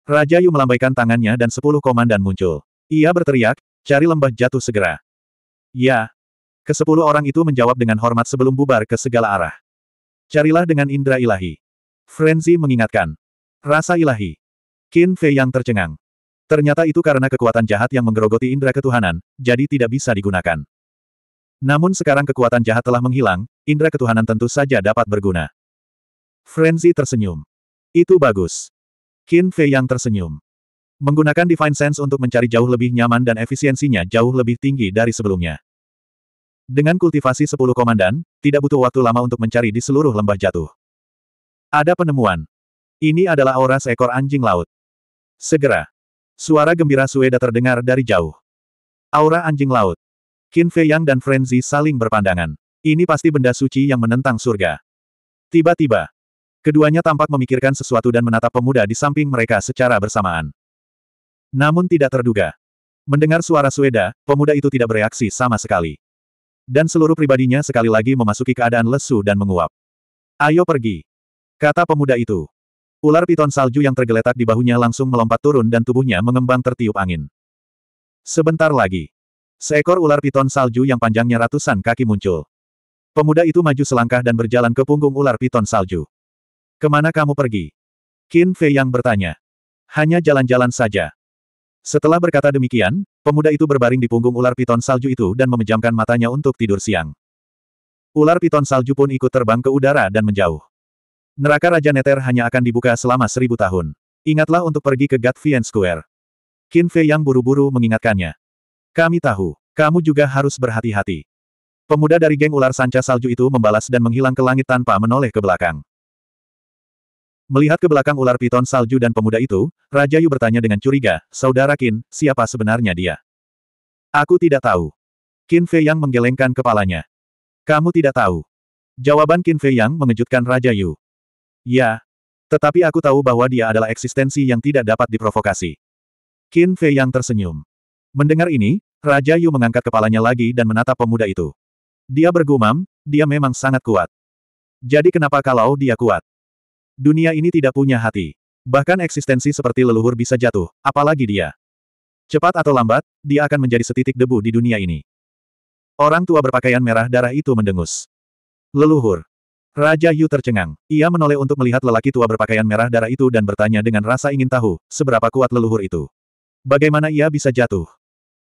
Raja Yu melambaikan tangannya dan sepuluh komandan muncul. Ia berteriak, cari lembah jatuh segera. Ya. Kesepuluh orang itu menjawab dengan hormat sebelum bubar ke segala arah. Carilah dengan indera ilahi. Frenzy mengingatkan. Rasa ilahi. Qin Fei yang tercengang. Ternyata itu karena kekuatan jahat yang menggerogoti indera ketuhanan, jadi tidak bisa digunakan. Namun sekarang kekuatan jahat telah menghilang, indera ketuhanan tentu saja dapat berguna. Frenzy tersenyum. Itu bagus. Qin Fei yang tersenyum. Menggunakan Divine Sense untuk mencari jauh lebih nyaman dan efisiensinya jauh lebih tinggi dari sebelumnya. Dengan kultivasi 10 komandan, tidak butuh waktu lama untuk mencari di seluruh lembah jatuh. Ada penemuan. Ini adalah aura seekor anjing laut. Segera. Suara gembira Sueda terdengar dari jauh. Aura anjing laut. Qin Fei Yang dan Frenzy saling berpandangan. Ini pasti benda suci yang menentang surga. Tiba-tiba, keduanya tampak memikirkan sesuatu dan menatap pemuda di samping mereka secara bersamaan. Namun tidak terduga. Mendengar suara Sueda, pemuda itu tidak bereaksi sama sekali. Dan seluruh pribadinya sekali lagi memasuki keadaan lesu dan menguap. Ayo pergi. Kata pemuda itu. Ular piton salju yang tergeletak di bahunya langsung melompat turun dan tubuhnya mengembang tertiup angin. Sebentar lagi. Seekor ular piton salju yang panjangnya ratusan kaki muncul. Pemuda itu maju selangkah dan berjalan ke punggung ular piton salju. Kemana kamu pergi? Qin Fei yang bertanya. Hanya jalan-jalan saja. Setelah berkata demikian, pemuda itu berbaring di punggung ular piton salju itu dan memejamkan matanya untuk tidur siang. Ular piton salju pun ikut terbang ke udara dan menjauh. Neraka Raja Neter hanya akan dibuka selama seribu tahun. Ingatlah untuk pergi ke Gatvian Square. Qin Fei yang buru-buru mengingatkannya. Kami tahu, kamu juga harus berhati-hati. Pemuda dari geng ular sanca salju itu membalas dan menghilang ke langit tanpa menoleh ke belakang. Melihat ke belakang ular piton salju dan pemuda itu, Raja Yu bertanya dengan curiga, Saudara Qin, siapa sebenarnya dia? Aku tidak tahu. Qin Fei Yang menggelengkan kepalanya. Kamu tidak tahu. Jawaban Qin Fei Yang mengejutkan Raja Yu. Ya. Tetapi aku tahu bahwa dia adalah eksistensi yang tidak dapat diprovokasi. Qin Fei yang tersenyum. Mendengar ini, Raja Yu mengangkat kepalanya lagi dan menatap pemuda itu. Dia bergumam, dia memang sangat kuat. Jadi kenapa kalau dia kuat? Dunia ini tidak punya hati. Bahkan eksistensi seperti leluhur bisa jatuh, apalagi dia. Cepat atau lambat, dia akan menjadi setitik debu di dunia ini. Orang tua berpakaian merah darah itu mendengus. Leluhur. Raja Yu tercengang. Ia menoleh untuk melihat lelaki tua berpakaian merah darah itu dan bertanya dengan rasa ingin tahu, seberapa kuat leluhur itu. Bagaimana ia bisa jatuh?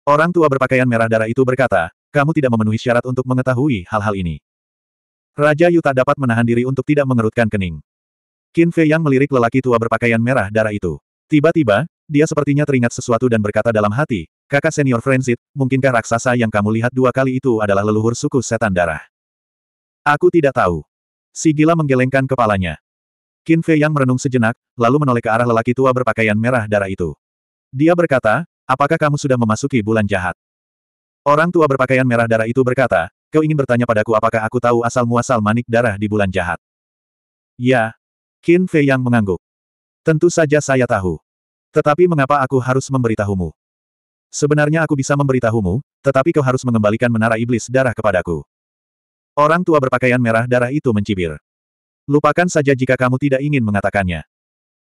Orang tua berpakaian merah darah itu berkata, kamu tidak memenuhi syarat untuk mengetahui hal-hal ini. Raja Yu tak dapat menahan diri untuk tidak mengerutkan kening. Qin Fei yang melirik lelaki tua berpakaian merah darah itu. Tiba-tiba, dia sepertinya teringat sesuatu dan berkata dalam hati, kakak senior Frenzit, mungkinkah raksasa yang kamu lihat dua kali itu adalah leluhur suku setan darah? Aku tidak tahu. Si gila menggelengkan kepalanya. Qin Fei yang merenung sejenak, lalu menoleh ke arah lelaki tua berpakaian merah darah itu. Dia berkata, apakah kamu sudah memasuki bulan jahat? Orang tua berpakaian merah darah itu berkata, kau ingin bertanya padaku apakah aku tahu asal-muasal manik darah di bulan jahat? Ya. Qin Fei yang mengangguk. Tentu saja saya tahu. Tetapi mengapa aku harus memberitahumu? Sebenarnya aku bisa memberitahumu, tetapi kau harus mengembalikan menara iblis darah kepadaku. Orang tua berpakaian merah darah itu mencibir. Lupakan saja jika kamu tidak ingin mengatakannya.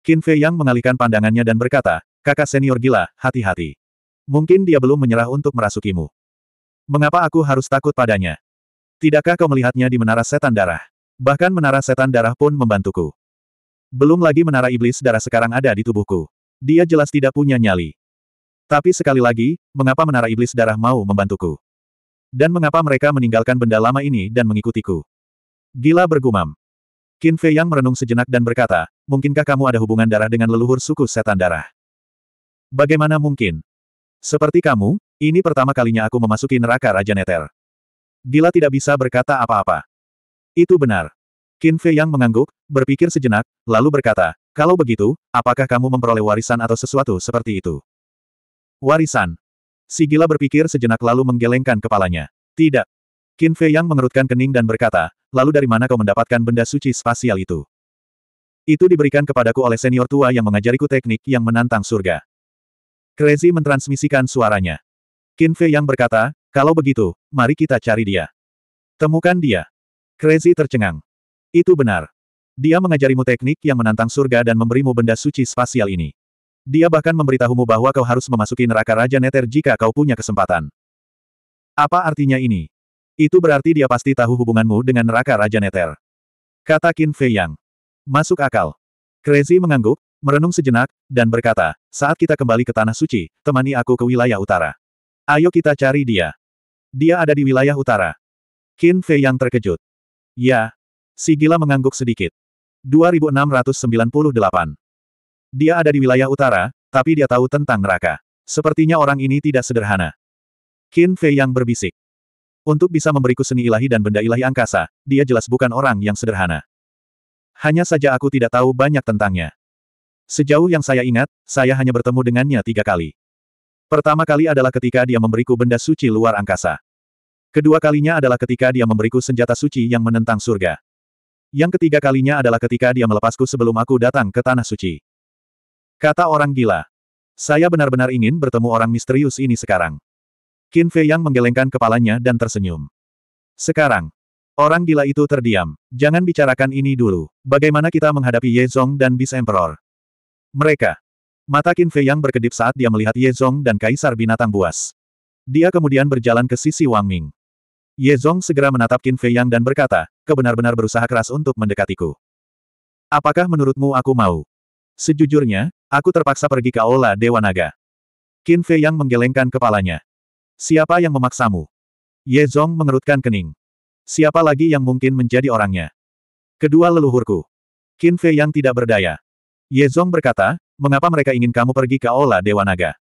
Qin Fei Yang mengalihkan pandangannya dan berkata, kakak senior gila, hati-hati. Mungkin dia belum menyerah untuk merasukimu. Mengapa aku harus takut padanya? Tidakkah kau melihatnya di menara setan darah? Bahkan menara setan darah pun membantuku. Belum lagi menara iblis darah sekarang ada di tubuhku. Dia jelas tidak punya nyali. Tapi sekali lagi, mengapa menara iblis darah mau membantuku? Dan mengapa mereka meninggalkan benda lama ini dan mengikutiku? Gila bergumam. Qin Fei Yang merenung sejenak dan berkata, mungkinkah kamu ada hubungan darah dengan leluhur suku setan darah? Bagaimana mungkin? Seperti kamu, ini pertama kalinya aku memasuki neraka Raja Neter. Gila tidak bisa berkata apa-apa. Itu benar. Qin Fei Yang mengangguk, berpikir sejenak, lalu berkata, kalau begitu, apakah kamu memperoleh warisan atau sesuatu seperti itu? Warisan. Sigila berpikir sejenak lalu menggelengkan kepalanya. Tidak. Qin Fei Yang mengerutkan kening dan berkata, lalu dari mana kau mendapatkan benda suci spasial itu? Itu diberikan kepadaku oleh senior tua yang mengajariku teknik yang menantang surga. Crazy mentransmisikan suaranya. Qin Fei Yang berkata, kalau begitu, mari kita cari dia. Temukan dia. Crazy tercengang. Itu benar. Dia mengajarimu teknik yang menantang surga dan memberimu benda suci spasial ini. Dia bahkan memberitahumu bahwa kau harus memasuki neraka Raja Neter jika kau punya kesempatan. Apa artinya ini? Itu berarti dia pasti tahu hubunganmu dengan neraka Raja Neter. Kata Qin Fei Yang. Masuk akal. Crazy mengangguk, merenung sejenak, dan berkata, saat kita kembali ke Tanah Suci, temani aku ke wilayah utara. Ayo kita cari dia. Dia ada di wilayah utara. Qin Fei Yang terkejut. Ya. Si gila mengangguk sedikit. 2698. Dia ada di wilayah utara, tapi dia tahu tentang neraka. Sepertinya orang ini tidak sederhana. Qin Fei yang berbisik. Untuk bisa memberiku seni ilahi dan benda ilahi angkasa, dia jelas bukan orang yang sederhana. Hanya saja aku tidak tahu banyak tentangnya. Sejauh yang saya ingat, saya hanya bertemu dengannya tiga kali. Pertama kali adalah ketika dia memberiku benda suci luar angkasa. Kedua kalinya adalah ketika dia memberiku senjata suci yang menentang surga. Yang ketiga kalinya adalah ketika dia melepasku sebelum aku datang ke tanah suci. Kata orang gila. Saya benar-benar ingin bertemu orang misterius ini sekarang. Qin Fei Yang menggelengkan kepalanya dan tersenyum. Sekarang. Orang gila itu terdiam. Jangan bicarakan ini dulu. Bagaimana kita menghadapi Ye Zong dan Beast Emperor? Mereka. Mata Qin Fei Yang berkedip saat dia melihat Ye Zong dan Kaisar Binatang Buas. Dia kemudian berjalan ke sisi Wang Ming. Ye Zong segera menatap Qin Fei Yang dan berkata, kebenar-benar berusaha keras untuk mendekatiku. Apakah menurutmu aku mau? Sejujurnya, Aku terpaksa pergi ke Aula Dewa Naga. Qin Fei yang menggelengkan kepalanya. Siapa yang memaksamu? Ye Zong mengerutkan kening. Siapa lagi yang mungkin menjadi orangnya? Kedua leluhurku. Qin Fei yang tidak berdaya. Ye Zong berkata, mengapa mereka ingin kamu pergi ke Aula Dewa Naga?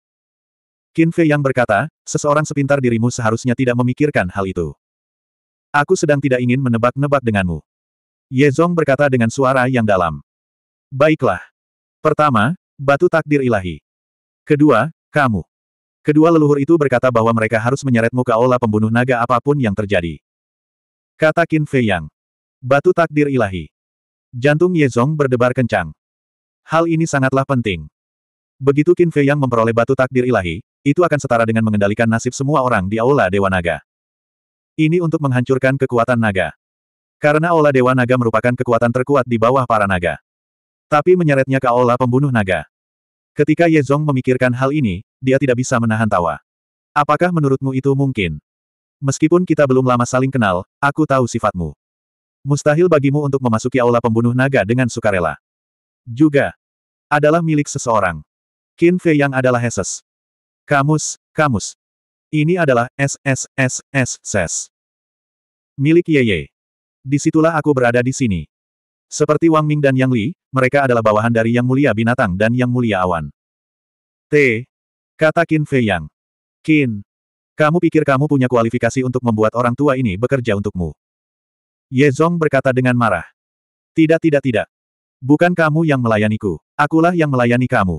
Qin Fei yang berkata, seseorang sepintar dirimu seharusnya tidak memikirkan hal itu. Aku sedang tidak ingin menebak-nebak denganmu. Ye Zong berkata dengan suara yang dalam. Baiklah. Pertama, Batu takdir ilahi. Kedua, kamu. Kedua leluhur itu berkata bahwa mereka harus menyeretmu ke aula pembunuh naga apapun yang terjadi. Kata Qin Fei Yang. Batu takdir ilahi. Jantung Ye Zong berdebar kencang. Hal ini sangatlah penting. Begitu Qin Fei Yang memperoleh batu takdir ilahi, itu akan setara dengan mengendalikan nasib semua orang di Aula Dewa Naga. Ini untuk menghancurkan kekuatan naga. Karena Aula Dewa Naga merupakan kekuatan terkuat di bawah para naga. Tapi menyeretnya ke aula pembunuh naga. Ketika Ye Zong memikirkan hal ini, dia tidak bisa menahan tawa. Apakah menurutmu itu mungkin? Meskipun kita belum lama saling kenal, aku tahu sifatmu. Mustahil bagimu untuk memasuki aula pembunuh naga dengan sukarela. Juga. Adalah milik seseorang. Qin Fei yang adalah Heses. Kamus, kamus. Ini adalah s s s s ses. Milik Ye Ye. Disitulah aku berada di sini. Seperti Wang Ming dan Yang Li, mereka adalah bawahan dari Yang Mulia Binatang dan Yang Mulia Awan. T. Kata Qin Fei Yang. Qin. Kamu pikir kamu punya kualifikasi untuk membuat orang tua ini bekerja untukmu? Ye Zong berkata dengan marah. Tidak tidak tidak. Bukan kamu yang melayaniku. Akulah yang melayani kamu.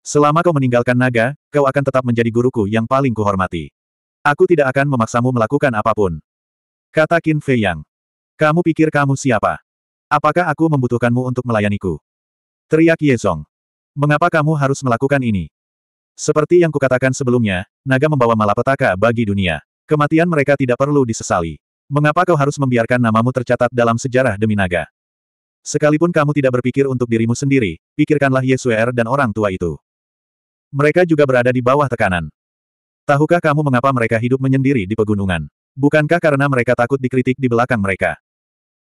Selama kau meninggalkan naga, kau akan tetap menjadi guruku yang paling kuhormati. Aku tidak akan memaksamu melakukan apapun. Kata Qin Fei Yang. Kamu pikir kamu siapa? Apakah aku membutuhkanmu untuk melayaniku? Teriak Yezong. Mengapa kamu harus melakukan ini? Seperti yang kukatakan sebelumnya, naga membawa malapetaka bagi dunia. Kematian mereka tidak perlu disesali. Mengapa kau harus membiarkan namamu tercatat dalam sejarah demi naga? Sekalipun kamu tidak berpikir untuk dirimu sendiri, pikirkanlah Yesuer er dan orang tua itu. Mereka juga berada di bawah tekanan. Tahukah kamu mengapa mereka hidup menyendiri di pegunungan? Bukankah karena mereka takut dikritik di belakang mereka?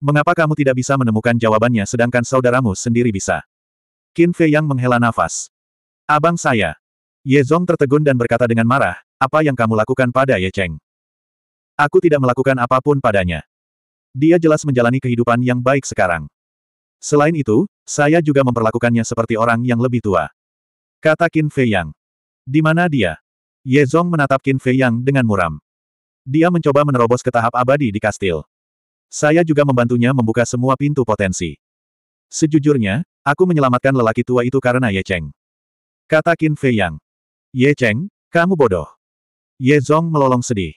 Mengapa kamu tidak bisa menemukan jawabannya sedangkan saudaramu sendiri bisa? Qin Fei Yang menghela nafas. Abang saya. Ye Zong tertegun dan berkata dengan marah, apa yang kamu lakukan pada Ye Cheng? Aku tidak melakukan apapun padanya. Dia jelas menjalani kehidupan yang baik sekarang. Selain itu, saya juga memperlakukannya seperti orang yang lebih tua. Kata Qin Fei Yang. Di mana dia? Ye Zong menatap Qin Fei Yang dengan muram. Dia mencoba menerobos ke tahap abadi di kastil. Saya juga membantunya membuka semua pintu potensi. Sejujurnya, aku menyelamatkan lelaki tua itu karena Ye Cheng. Kata Qin Fei Yang. Ye Cheng, kamu bodoh. Ye Zong melolong sedih.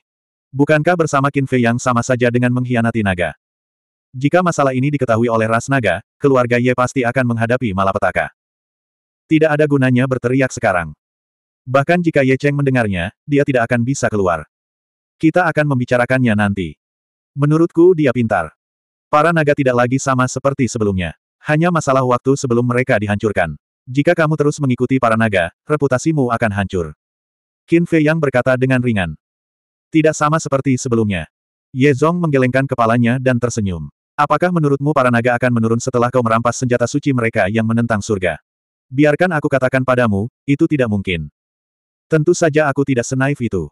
Bukankah bersama Qin Fei Yang sama saja dengan mengkhianati naga? Jika masalah ini diketahui oleh ras naga, keluarga Ye pasti akan menghadapi malapetaka. Tidak ada gunanya berteriak sekarang. Bahkan jika Ye Cheng mendengarnya, dia tidak akan bisa keluar. Kita akan membicarakannya nanti. Menurutku dia pintar. Para naga tidak lagi sama seperti sebelumnya. Hanya masalah waktu sebelum mereka dihancurkan. Jika kamu terus mengikuti para naga, reputasimu akan hancur. Qin Fei Yang berkata dengan ringan. Tidak sama seperti sebelumnya. Ye Zong menggelengkan kepalanya dan tersenyum. Apakah menurutmu para naga akan menurun setelah kau merampas senjata suci mereka yang menentang surga? Biarkan aku katakan padamu, itu tidak mungkin. Tentu saja aku tidak senaif itu.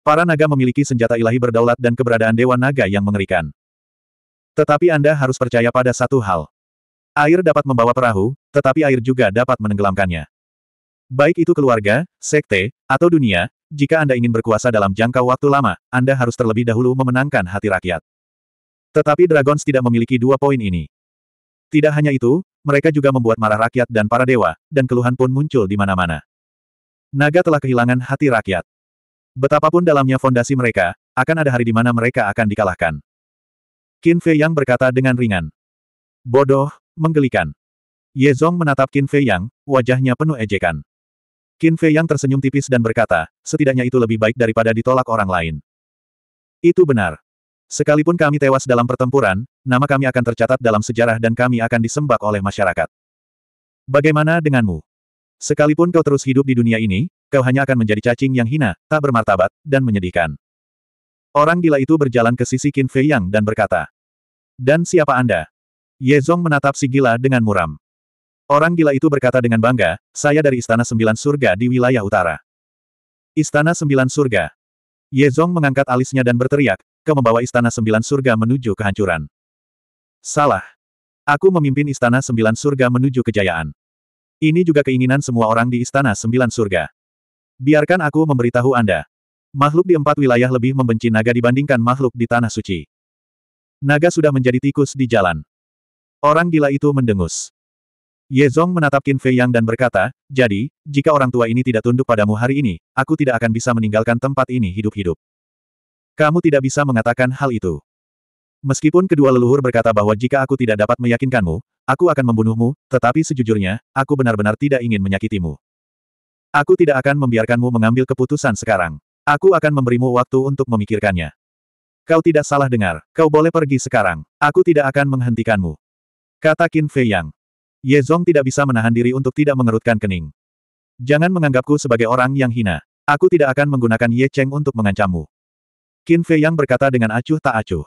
Para naga memiliki senjata ilahi berdaulat dan keberadaan Dewa Naga yang mengerikan. Tetapi Anda harus percaya pada satu hal. Air dapat membawa perahu, tetapi air juga dapat menenggelamkannya. Baik itu keluarga, sekte, atau dunia, jika Anda ingin berkuasa dalam jangka waktu lama, Anda harus terlebih dahulu memenangkan hati rakyat. Tetapi Dragons tidak memiliki dua poin ini. Tidak hanya itu, mereka juga membuat marah rakyat dan para dewa, dan keluhan pun muncul di mana-mana. Naga telah kehilangan hati rakyat. Betapapun dalamnya fondasi mereka, akan ada hari di mana mereka akan dikalahkan. Qin Fei Yang berkata dengan ringan. Bodoh, menggelikan. Ye Zong menatap Qin Fei Yang, wajahnya penuh ejekan. Qin Fei Yang tersenyum tipis dan berkata, setidaknya itu lebih baik daripada ditolak orang lain. Itu benar. Sekalipun kami tewas dalam pertempuran, nama kami akan tercatat dalam sejarah dan kami akan disembah oleh masyarakat. Bagaimana denganmu? Sekalipun kau terus hidup di dunia ini, kau hanya akan menjadi cacing yang hina, tak bermartabat, dan menyedihkan. Orang gila itu berjalan ke sisi Qin Fei Yang dan berkata, Dan siapa Anda? Ye Zong menatap si gila dengan muram. Orang gila itu berkata dengan bangga, saya dari Istana Sembilan Surga di wilayah utara. Istana Sembilan Surga. Ye Zong mengangkat alisnya dan berteriak, kau membawa Istana Sembilan Surga menuju kehancuran. Salah. Aku memimpin Istana Sembilan Surga menuju kejayaan. Ini juga keinginan semua orang di Istana Sembilan Surga. Biarkan aku memberitahu Anda. Makhluk di empat wilayah lebih membenci naga dibandingkan makhluk di Tanah Suci. Naga sudah menjadi tikus di jalan. Orang gila itu mendengus. Ye Zong menatap Qin Fei Yang dan berkata, jadi, jika orang tua ini tidak tunduk padamu hari ini, aku tidak akan bisa meninggalkan tempat ini hidup-hidup. Kamu tidak bisa mengatakan hal itu. Meskipun kedua leluhur berkata bahwa jika aku tidak dapat meyakinkanmu, aku akan membunuhmu, tetapi sejujurnya, aku benar-benar tidak ingin menyakitimu. Aku tidak akan membiarkanmu mengambil keputusan sekarang. Aku akan memberimu waktu untuk memikirkannya. Kau tidak salah dengar, kau boleh pergi sekarang. Aku tidak akan menghentikanmu. Kata Qin Fei Yang. Ye Zong tidak bisa menahan diri untuk tidak mengerutkan kening. Jangan menganggapku sebagai orang yang hina. Aku tidak akan menggunakan Ye Cheng untuk mengancammu. Qin Fei Yang berkata dengan acuh tak acuh.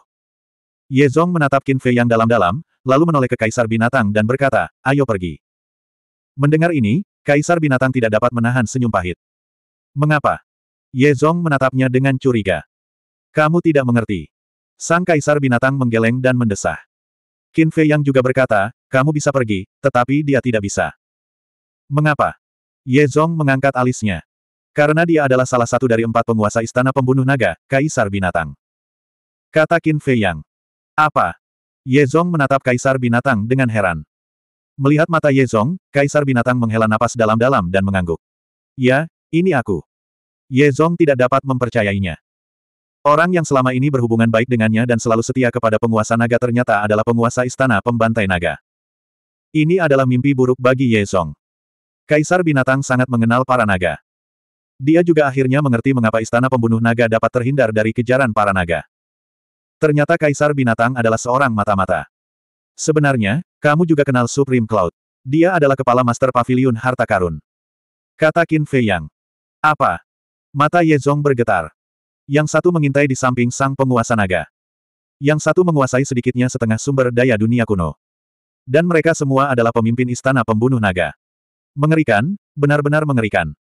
Ye Zong menatap Qin Fei Yang dalam-dalam, lalu menoleh ke Kaisar Binatang dan berkata, ayo pergi. Mendengar ini, Kaisar Binatang tidak dapat menahan senyum pahit. Mengapa? Ye Zong menatapnya dengan curiga. Kamu tidak mengerti. Sang Kaisar Binatang menggeleng dan mendesah. Qin Fei yang juga berkata, kamu bisa pergi, tetapi dia tidak bisa. Mengapa? Ye Zong mengangkat alisnya. Karena dia adalah salah satu dari empat penguasa istana pembunuh naga, Kaisar Binatang. Kata Qin Fei Yang. Apa? Yezong menatap Kaisar Binatang dengan heran. Melihat mata Yezong, Kaisar Binatang menghela napas dalam-dalam dan mengangguk. Ya, ini aku. Yezong tidak dapat mempercayainya. Orang yang selama ini berhubungan baik dengannya dan selalu setia kepada penguasa naga ternyata adalah penguasa istana pembantai naga. Ini adalah mimpi buruk bagi Yezong. Kaisar binatang sangat mengenal para naga. Dia juga akhirnya mengerti mengapa istana pembunuh naga dapat terhindar dari kejaran para naga. Ternyata Kaisar Binatang adalah seorang mata-mata. Sebenarnya, kamu juga kenal Supreme Cloud. Dia adalah kepala Master Pavilion Harta Karun. Kata Qin Fei Yang. Apa? Mata Ye Zong bergetar. Yang satu mengintai di samping sang penguasa naga. Yang satu menguasai sedikitnya setengah sumber daya dunia kuno. Dan mereka semua adalah pemimpin istana pembunuh naga. Mengerikan, benar-benar mengerikan.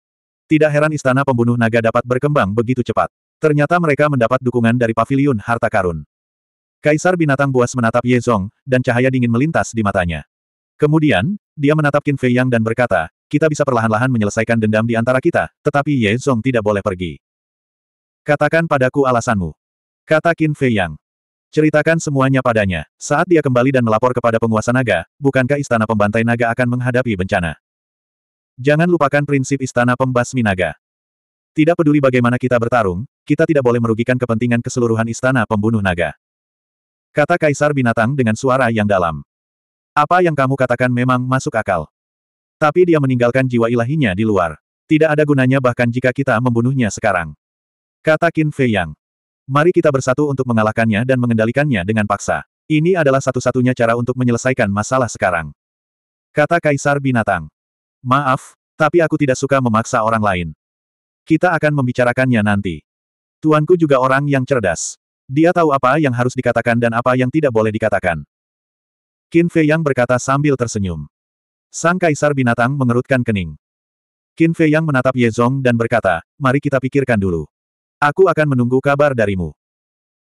Tidak heran istana pembunuh naga dapat berkembang begitu cepat. Ternyata mereka mendapat dukungan dari pavilion harta karun. Kaisar binatang buas menatap Ye Zong, dan cahaya dingin melintas di matanya. Kemudian, dia menatap Qin Fei Yang dan berkata, kita bisa perlahan-lahan menyelesaikan dendam di antara kita, tetapi Ye Zong tidak boleh pergi. Katakan padaku alasanmu. Kata Qin Fei Yang. Ceritakan semuanya padanya. Saat dia kembali dan melapor kepada penguasa naga, bukankah istana pembantai naga akan menghadapi bencana? Jangan lupakan prinsip istana pembasmi naga. Tidak peduli bagaimana kita bertarung, kita tidak boleh merugikan kepentingan keseluruhan istana pembunuh naga. Kata Kaisar Binatang dengan suara yang dalam. Apa yang kamu katakan memang masuk akal. Tapi dia meninggalkan jiwa ilahinya di luar. Tidak ada gunanya bahkan jika kita membunuhnya sekarang. Kata Qin Fei Yang. Mari kita bersatu untuk mengalahkannya dan mengendalikannya dengan paksa. Ini adalah satu-satunya cara untuk menyelesaikan masalah sekarang. Kata Kaisar Binatang. Maaf, tapi aku tidak suka memaksa orang lain. Kita akan membicarakannya nanti. Tuanku juga orang yang cerdas. Dia tahu apa yang harus dikatakan dan apa yang tidak boleh dikatakan. Qin Fei Yang berkata sambil tersenyum. Sang Kaisar Binatang mengerutkan kening. Qin Fei Yang menatap Ye Zong dan berkata, mari kita pikirkan dulu. Aku akan menunggu kabar darimu.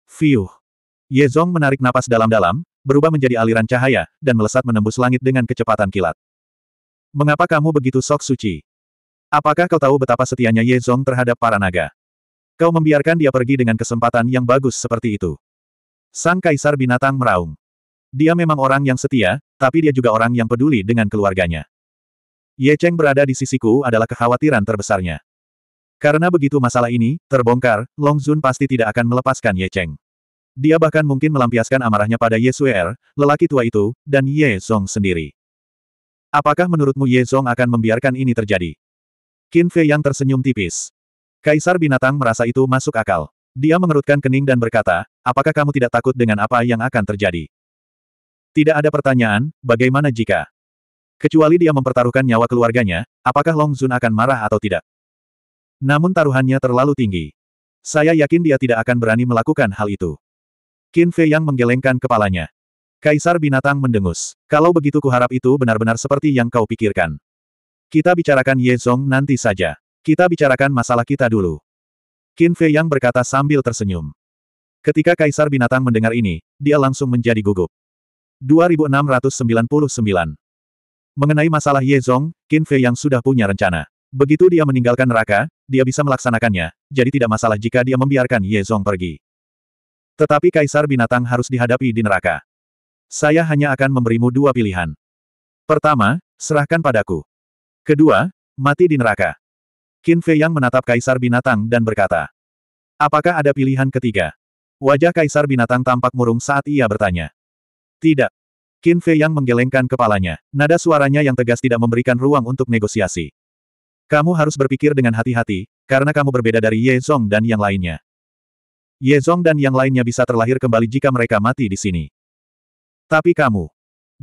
Fiuh. Ye Zong menarik napas dalam-dalam, berubah menjadi aliran cahaya, dan melesat menembus langit dengan kecepatan kilat. Mengapa kamu begitu sok suci? Apakah kau tahu betapa setianya Ye Zong terhadap para naga? Kau membiarkan dia pergi dengan kesempatan yang bagus seperti itu. Sang Kaisar Binatang meraung. Dia memang orang yang setia, tapi dia juga orang yang peduli dengan keluarganya. Ye Cheng berada di sisiku adalah kekhawatiran terbesarnya. Karena begitu masalah ini, terbongkar, Long Zun pasti tidak akan melepaskan Ye Cheng. Dia bahkan mungkin melampiaskan amarahnya pada Ye Suer, lelaki tua itu, dan Ye Song sendiri. Apakah menurutmu Ye Song akan membiarkan ini terjadi? Qin Fei yang tersenyum tipis. Kaisar binatang merasa itu masuk akal. Dia mengerutkan kening dan berkata, apakah kamu tidak takut dengan apa yang akan terjadi? Tidak ada pertanyaan, bagaimana jika? Kecuali dia mempertaruhkan nyawa keluarganya, apakah Long Zun akan marah atau tidak? Namun taruhannya terlalu tinggi. Saya yakin dia tidak akan berani melakukan hal itu. Qin Fei yang menggelengkan kepalanya. Kaisar binatang mendengus. Kalau begitu kuharap itu benar-benar seperti yang kau pikirkan. Kita bicarakan Ye Zong nanti saja. Kita bicarakan masalah kita dulu. Qin Fei Yang berkata sambil tersenyum. Ketika Kaisar Binatang mendengar ini, dia langsung menjadi gugup. 2699 Mengenai masalah Ye Zong, Qin Fei Yang sudah punya rencana. Begitu dia meninggalkan neraka, dia bisa melaksanakannya, jadi tidak masalah jika dia membiarkan Ye Zong pergi. Tetapi Kaisar Binatang harus dihadapi di neraka. Saya hanya akan memberimu dua pilihan. Pertama, serahkan padaku. Kedua, mati di neraka. Qin Fei Yang menatap Kaisar Binatang dan berkata. Apakah ada pilihan ketiga? Wajah Kaisar Binatang tampak murung saat ia bertanya. Tidak. Qin Fei Yang menggelengkan kepalanya. Nada suaranya yang tegas tidak memberikan ruang untuk negosiasi. Kamu harus berpikir dengan hati-hati, karena kamu berbeda dari Ye Zong dan yang lainnya. Ye Zong dan yang lainnya bisa terlahir kembali jika mereka mati di sini. Tapi kamu,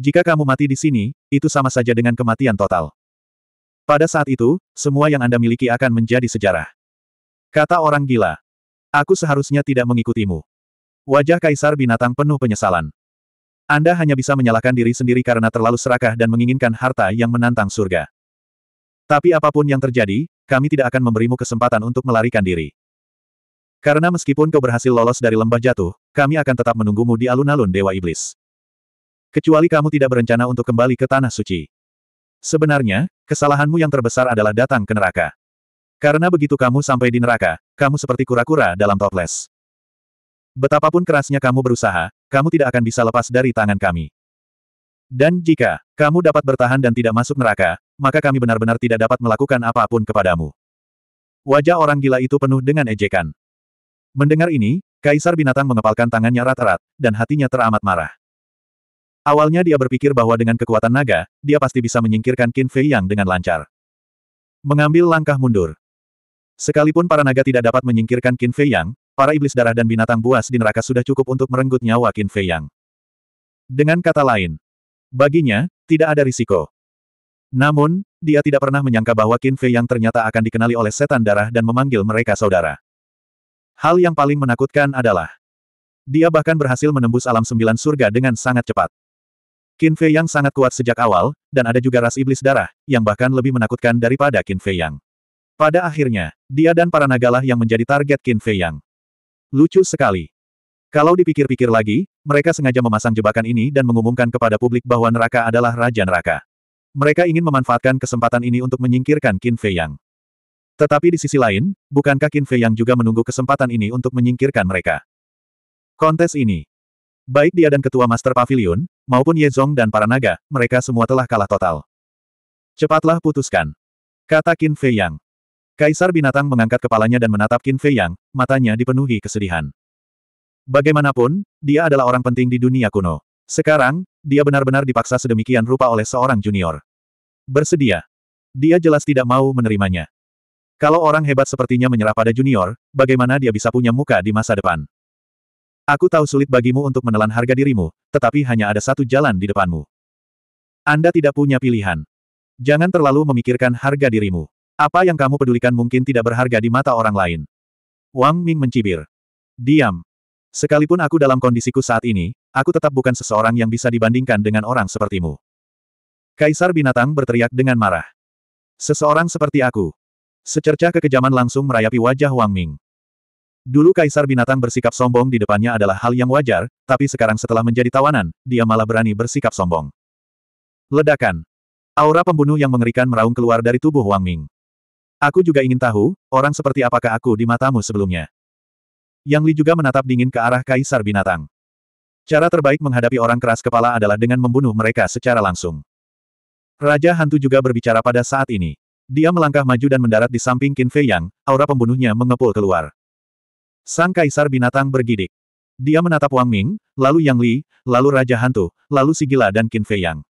jika kamu mati di sini, itu sama saja dengan kematian total. Pada saat itu, semua yang Anda miliki akan menjadi sejarah. Kata orang gila. Aku seharusnya tidak mengikutimu. Wajah kaisar binatang penuh penyesalan. Anda hanya bisa menyalahkan diri sendiri karena terlalu serakah dan menginginkan harta yang menantang surga. Tapi apapun yang terjadi, kami tidak akan memberimu kesempatan untuk melarikan diri. Karena meskipun kau berhasil lolos dari lembah jatuh, kami akan tetap menunggumu di alun-alun Dewa Iblis. Kecuali kamu tidak berencana untuk kembali ke Tanah Suci. Sebenarnya, kesalahanmu yang terbesar adalah datang ke neraka. Karena begitu kamu sampai di neraka, kamu seperti kura-kura dalam toples. Betapapun kerasnya kamu berusaha, kamu tidak akan bisa lepas dari tangan kami. Dan jika kamu dapat bertahan dan tidak masuk neraka, maka kami benar-benar tidak dapat melakukan apapun kepadamu. Wajah orang gila itu penuh dengan ejekan. Mendengar ini, Kaisar Binatang mengepalkan tangannya rata-rata, dan hatinya teramat marah. Awalnya dia berpikir bahwa dengan kekuatan naga, dia pasti bisa menyingkirkan Qin Fei Yang dengan lancar. Mengambil langkah mundur. Sekalipun para naga tidak dapat menyingkirkan Qin Fei Yang, para iblis darah dan binatang buas di neraka sudah cukup untuk merenggut nyawa Qin Fei Yang. Dengan kata lain, baginya, tidak ada risiko. Namun, dia tidak pernah menyangka bahwa Qin Fei Yang ternyata akan dikenali oleh setan darah dan memanggil mereka saudara. Hal yang paling menakutkan adalah, dia bahkan berhasil menembus alam sembilan surga dengan sangat cepat. Qin Fei Yang sangat kuat sejak awal, dan ada juga ras iblis darah, yang bahkan lebih menakutkan daripada Qin Fei Yang. Pada akhirnya, dia dan para nagalah yang menjadi target Qin Fei Yang. Lucu sekali. Kalau dipikir-pikir lagi, mereka sengaja memasang jebakan ini dan mengumumkan kepada publik bahwa neraka adalah Raja Neraka. Mereka ingin memanfaatkan kesempatan ini untuk menyingkirkan Qin Fei Yang. Tetapi di sisi lain, bukankah Qin Fei Yang juga menunggu kesempatan ini untuk menyingkirkan mereka? Kontes ini Baik dia dan ketua Master Pavilion, maupun Yezong dan para naga, mereka semua telah kalah total. Cepatlah putuskan. Kata Qin Fei Yang. Kaisar Binatang mengangkat kepalanya dan menatap Qin Fei Yang, matanya dipenuhi kesedihan. Bagaimanapun, dia adalah orang penting di dunia kuno. Sekarang, dia benar-benar dipaksa sedemikian rupa oleh seorang junior. Bersedia. Dia jelas tidak mau menerimanya. Kalau orang hebat sepertinya menyerah pada junior, bagaimana dia bisa punya muka di masa depan? Aku tahu sulit bagimu untuk menelan harga dirimu, tetapi hanya ada satu jalan di depanmu. Anda tidak punya pilihan. Jangan terlalu memikirkan harga dirimu. Apa yang kamu pedulikan mungkin tidak berharga di mata orang lain. Wang Ming mencibir. Diam. Sekalipun aku dalam kondisiku saat ini, aku tetap bukan seseorang yang bisa dibandingkan dengan orang sepertimu. Kaisar binatang berteriak dengan marah. Seseorang seperti aku. Secercah kekejaman langsung merayapi wajah Wang Ming. Dulu kaisar binatang bersikap sombong di depannya adalah hal yang wajar, tapi sekarang setelah menjadi tawanan, dia malah berani bersikap sombong. Ledakan. Aura pembunuh yang mengerikan meraung keluar dari tubuh Wang Ming. Aku juga ingin tahu, orang seperti apakah aku di matamu sebelumnya. Yang Li juga menatap dingin ke arah kaisar binatang. Cara terbaik menghadapi orang keras kepala adalah dengan membunuh mereka secara langsung. Raja hantu juga berbicara pada saat ini. Dia melangkah maju dan mendarat di samping Qin Fei Yang, aura pembunuhnya mengepul keluar. Sang kaisar binatang bergidik. Dia menatap Wang Ming, lalu Yang Li, lalu Raja Hantu, lalu Sigila dan Qin Fei Yang.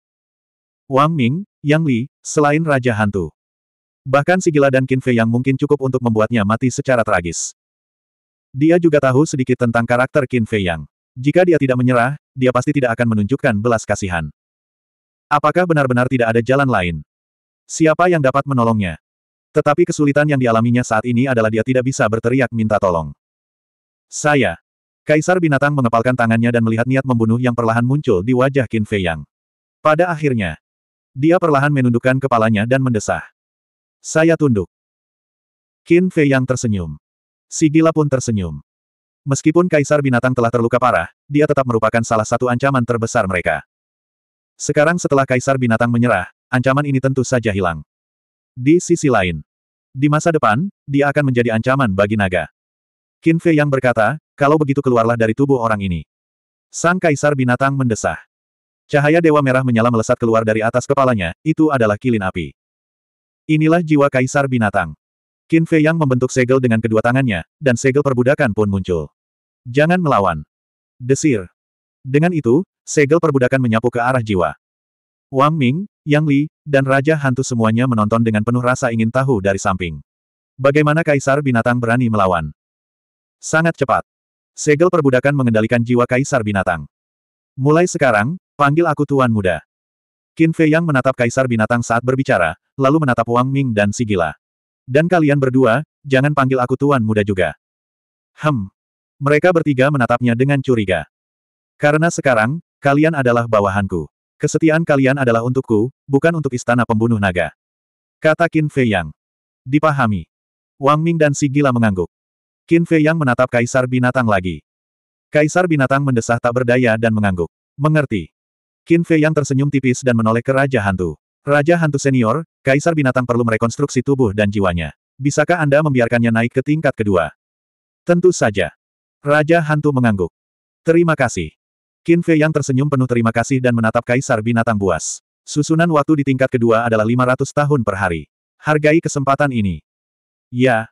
Wang Ming, Yang Li, selain Raja Hantu. Bahkan Sigila dan Qin Fei Yang mungkin cukup untuk membuatnya mati secara tragis. Dia juga tahu sedikit tentang karakter Qin Fei Yang. Jika dia tidak menyerah, dia pasti tidak akan menunjukkan belas kasihan. Apakah benar-benar tidak ada jalan lain? Siapa yang dapat menolongnya? Tetapi kesulitan yang dialaminya saat ini adalah dia tidak bisa berteriak minta tolong. Saya. Kaisar binatang mengepalkan tangannya dan melihat niat membunuh yang perlahan muncul di wajah Qin Fei Yang. Pada akhirnya, dia perlahan menundukkan kepalanya dan mendesah. Saya tunduk. Qin Fei Yang tersenyum. Si pun tersenyum. Meskipun kaisar binatang telah terluka parah, dia tetap merupakan salah satu ancaman terbesar mereka. Sekarang setelah kaisar binatang menyerah, ancaman ini tentu saja hilang. Di sisi lain, di masa depan, dia akan menjadi ancaman bagi naga. Qin Fei yang berkata, kalau begitu keluarlah dari tubuh orang ini. Sang Kaisar Binatang mendesah. Cahaya Dewa Merah menyala melesat keluar dari atas kepalanya, itu adalah kilin api. Inilah jiwa Kaisar Binatang. Qin Fei yang membentuk segel dengan kedua tangannya, dan segel perbudakan pun muncul. Jangan melawan. Desir. Dengan itu, segel perbudakan menyapu ke arah jiwa. Wang Ming, Yang Li, dan Raja Hantu semuanya menonton dengan penuh rasa ingin tahu dari samping. Bagaimana Kaisar Binatang berani melawan? Sangat cepat. Segel perbudakan mengendalikan jiwa kaisar binatang. Mulai sekarang, panggil aku Tuan Muda. Qin Fei Yang menatap kaisar binatang saat berbicara, lalu menatap Wang Ming dan Sigila. Dan kalian berdua, jangan panggil aku Tuan Muda juga. Hem. Mereka bertiga menatapnya dengan curiga. Karena sekarang, kalian adalah bawahanku. Kesetiaan kalian adalah untukku, bukan untuk istana pembunuh naga. Kata Qin Fei Yang. Dipahami. Wang Ming dan Sigila mengangguk. Qin Fei yang menatap Kaisar Binatang lagi. Kaisar Binatang mendesah tak berdaya dan mengangguk. Mengerti. Qin Fei yang tersenyum tipis dan menoleh ke Raja Hantu. Raja Hantu Senior, Kaisar Binatang perlu merekonstruksi tubuh dan jiwanya. Bisakah Anda membiarkannya naik ke tingkat kedua? Tentu saja. Raja Hantu mengangguk. Terima kasih. Qin Fei yang tersenyum penuh terima kasih dan menatap Kaisar Binatang buas. Susunan waktu di tingkat kedua adalah 500 tahun per hari. Hargai kesempatan ini. Ya,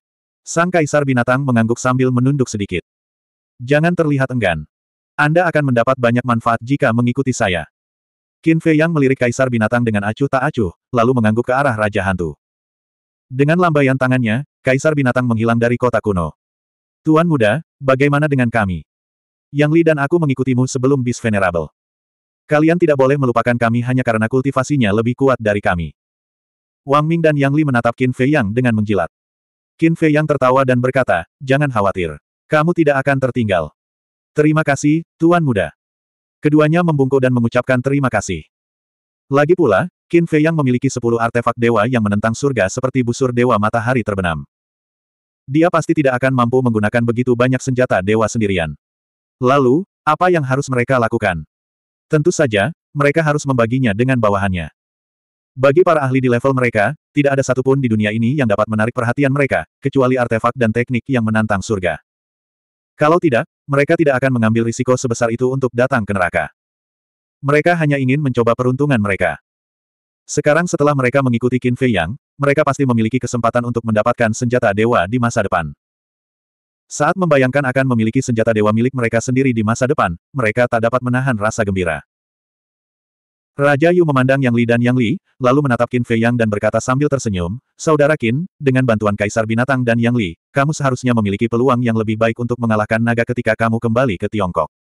Sang Kaisar Binatang mengangguk sambil menunduk sedikit. Jangan terlihat enggan. Anda akan mendapat banyak manfaat jika mengikuti saya. Qin Fei Yang melirik Kaisar Binatang dengan acuh tak acuh, lalu mengangguk ke arah Raja Hantu. Dengan lambaian tangannya, Kaisar Binatang menghilang dari kota kuno. Tuan muda, bagaimana dengan kami? Yang Li dan aku mengikutimu sebelum Bis Venerable. Kalian tidak boleh melupakan kami hanya karena kultivasinya lebih kuat dari kami. Wang Ming dan Yang Li menatap Qin Fei Yang dengan menjilat. Qin Fei yang tertawa dan berkata, jangan khawatir. Kamu tidak akan tertinggal. Terima kasih, Tuan Muda. Keduanya membungkuk dan mengucapkan terima kasih. Lagi pula, Qin Fei yang memiliki sepuluh artefak dewa yang menentang surga seperti busur dewa matahari terbenam. Dia pasti tidak akan mampu menggunakan begitu banyak senjata dewa sendirian. Lalu, apa yang harus mereka lakukan? Tentu saja, mereka harus membaginya dengan bawahannya. Bagi para ahli di level mereka, tidak ada satupun di dunia ini yang dapat menarik perhatian mereka, kecuali artefak dan teknik yang menantang surga. Kalau tidak, mereka tidak akan mengambil risiko sebesar itu untuk datang ke neraka. Mereka hanya ingin mencoba peruntungan mereka. Sekarang setelah mereka mengikuti Qin Fei Yang, mereka pasti memiliki kesempatan untuk mendapatkan senjata dewa di masa depan. Saat membayangkan akan memiliki senjata dewa milik mereka sendiri di masa depan, mereka tak dapat menahan rasa gembira. Raja Yu memandang Yang Li dan Yang Li, lalu menatap Qin Fei Yang dan berkata sambil tersenyum, Saudara Qin, dengan bantuan Kaisar Binatang dan Yang Li, kamu seharusnya memiliki peluang yang lebih baik untuk mengalahkan naga ketika kamu kembali ke Tiongkok.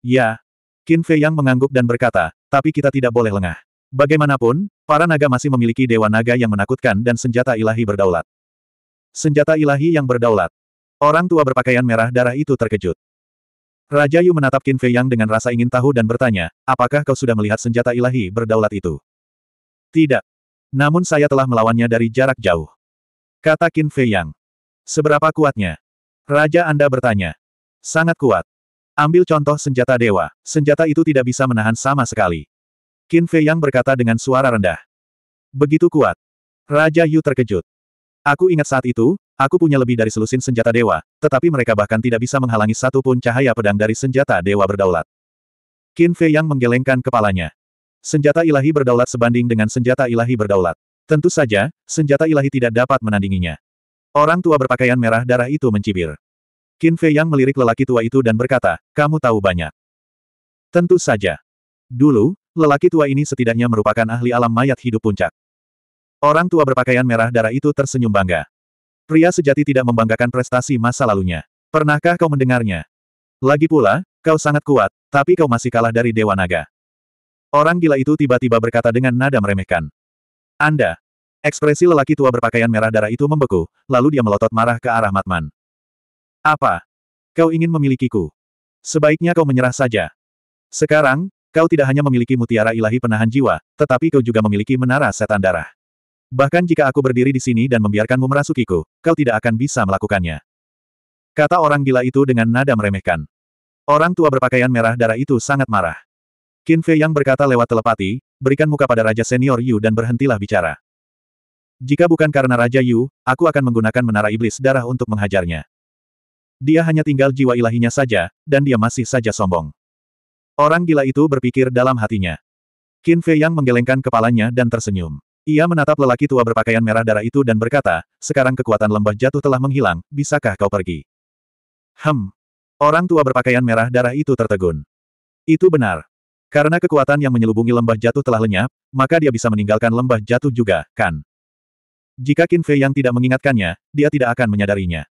Ya. Qin Fei Yang mengangguk dan berkata, tapi kita tidak boleh lengah. Bagaimanapun, para naga masih memiliki dewa naga yang menakutkan dan senjata ilahi berdaulat. Senjata ilahi yang berdaulat. Orang tua berpakaian merah darah itu terkejut. Raja Yu menatap Qin Fei Yang dengan rasa ingin tahu dan bertanya, apakah kau sudah melihat senjata ilahi berdaulat itu? Tidak. Namun saya telah melawannya dari jarak jauh. Kata Qin Fei Yang. Seberapa kuatnya? Raja Anda bertanya. Sangat kuat. Ambil contoh senjata dewa, senjata itu tidak bisa menahan sama sekali. Qin Fei Yang berkata dengan suara rendah. Begitu kuat. Raja Yu terkejut. Aku ingat saat itu, aku punya lebih dari selusin senjata dewa, tetapi mereka bahkan tidak bisa menghalangi satu pun cahaya pedang dari senjata dewa berdaulat. Qin Fei yang menggelengkan kepalanya. Senjata ilahi berdaulat sebanding dengan senjata ilahi berdaulat. Tentu saja, senjata ilahi tidak dapat menandinginya. Orang tua berpakaian merah darah itu mencibir. Qin Fei yang melirik lelaki tua itu dan berkata, kamu tahu banyak. Tentu saja. Dulu, lelaki tua ini setidaknya merupakan ahli alam mayat hidup puncak. Orang tua berpakaian merah darah itu tersenyum bangga. Pria sejati tidak membanggakan prestasi masa lalunya. Pernahkah kau mendengarnya? Lagi pula, kau sangat kuat, tapi kau masih kalah dari Dewa Naga. Orang gila itu tiba-tiba berkata dengan nada meremehkan. Anda. Ekspresi lelaki tua berpakaian merah darah itu membeku, lalu dia melotot marah ke arah Matman. Apa? Kau ingin memilikiku? Sebaiknya kau menyerah saja. Sekarang, kau tidak hanya memiliki mutiara ilahi penahan jiwa, tetapi kau juga memiliki menara setan darah. Bahkan jika aku berdiri di sini dan membiarkanmu merasukiku, kau tidak akan bisa melakukannya. Kata orang gila itu dengan nada meremehkan. Orang tua berpakaian merah darah itu sangat marah. Qin Fei yang berkata lewat telepati, berikan muka pada Raja Senior Yu dan berhentilah bicara. Jika bukan karena Raja Yu, aku akan menggunakan menara iblis darah untuk menghajarnya. Dia hanya tinggal jiwa ilahinya saja, dan dia masih saja sombong. Orang gila itu berpikir dalam hatinya. Qin Fei yang menggelengkan kepalanya dan tersenyum. Ia menatap lelaki tua berpakaian merah darah itu dan berkata, sekarang kekuatan lembah jatuh telah menghilang, bisakah kau pergi? Hem. Orang tua berpakaian merah darah itu tertegun. Itu benar. Karena kekuatan yang menyelubungi lembah jatuh telah lenyap, maka dia bisa meninggalkan lembah jatuh juga, kan? Jika Qin Fei yang tidak mengingatkannya, dia tidak akan menyadarinya.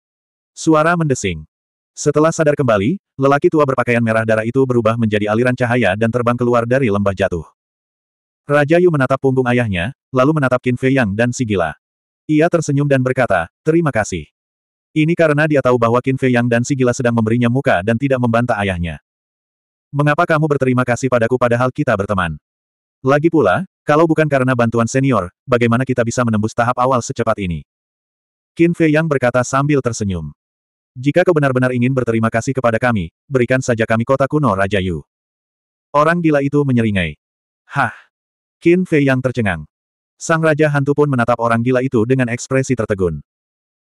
Suara mendesing. Setelah sadar kembali, lelaki tua berpakaian merah darah itu berubah menjadi aliran cahaya dan terbang keluar dari lembah jatuh. Raja Yu menatap punggung ayahnya, lalu menatap Qin Fei Yang dan Sigila. Ia tersenyum dan berkata, terima kasih. Ini karena dia tahu bahwa Qin Fei Yang dan Sigila sedang memberinya muka dan tidak membantah ayahnya. Mengapa kamu berterima kasih padaku padahal kita berteman? Lagi pula, kalau bukan karena bantuan senior, bagaimana kita bisa menembus tahap awal secepat ini? Qin Fei Yang berkata sambil tersenyum. Jika kau benar-benar ingin berterima kasih kepada kami, berikan saja kami kota kuno Raja Yu. Orang gila itu menyeringai. Hah! Qin Fei yang tercengang. Sang Raja Hantu pun menatap orang gila itu dengan ekspresi tertegun.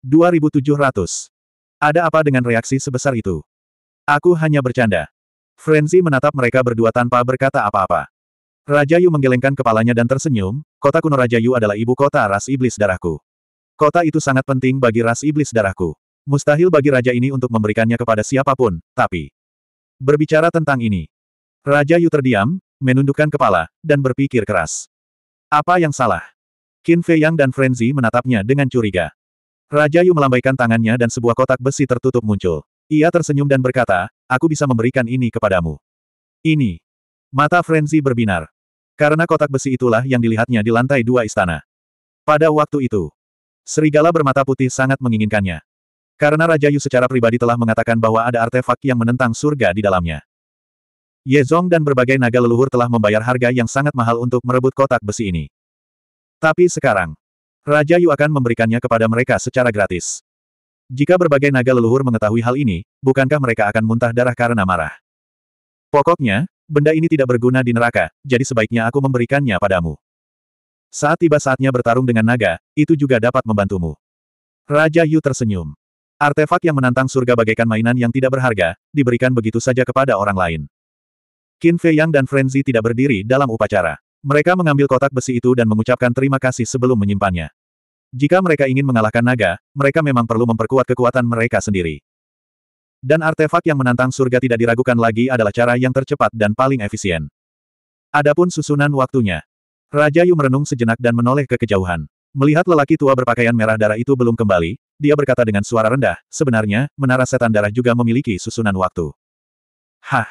2700. Ada apa dengan reaksi sebesar itu? Aku hanya bercanda. Frenzy menatap mereka berdua tanpa berkata apa-apa. Raja Yu menggelengkan kepalanya dan tersenyum, kota kuno Raja Yu adalah ibu kota ras iblis darahku. Kota itu sangat penting bagi ras iblis darahku. Mustahil bagi raja ini untuk memberikannya kepada siapapun, tapi... Berbicara tentang ini. Raja Yu terdiam, menundukkan kepala, dan berpikir keras. Apa yang salah? Qin Fei Yang dan Frenzy menatapnya dengan curiga. Raja Yu melambaikan tangannya dan sebuah kotak besi tertutup muncul. Ia tersenyum dan berkata, aku bisa memberikan ini kepadamu. Ini. Mata Frenzy berbinar. Karena kotak besi itulah yang dilihatnya di lantai dua istana. Pada waktu itu, serigala bermata putih sangat menginginkannya. Karena Raja Yu secara pribadi telah mengatakan bahwa ada artefak yang menentang surga di dalamnya. Yezong dan berbagai naga leluhur telah membayar harga yang sangat mahal untuk merebut kotak besi ini. Tapi sekarang, Raja Yu akan memberikannya kepada mereka secara gratis. Jika berbagai naga leluhur mengetahui hal ini, bukankah mereka akan muntah darah karena marah? Pokoknya, benda ini tidak berguna di neraka, jadi sebaiknya aku memberikannya padamu. Saat tiba saatnya bertarung dengan naga, itu juga dapat membantumu. Raja Yu tersenyum. Artefak yang menantang surga bagaikan mainan yang tidak berharga, diberikan begitu saja kepada orang lain. Qin Fei Yang dan Frenzy tidak berdiri dalam upacara. Mereka mengambil kotak besi itu dan mengucapkan terima kasih sebelum menyimpannya. Jika mereka ingin mengalahkan naga, mereka memang perlu memperkuat kekuatan mereka sendiri. Dan artefak yang menantang surga tidak diragukan lagi adalah cara yang tercepat dan paling efisien. Adapun susunan waktunya. Raja Yu merenung sejenak dan menoleh ke kejauhan. Melihat lelaki tua berpakaian merah darah itu belum kembali, dia berkata dengan suara rendah, sebenarnya, menara setan darah juga memiliki susunan waktu. Hah,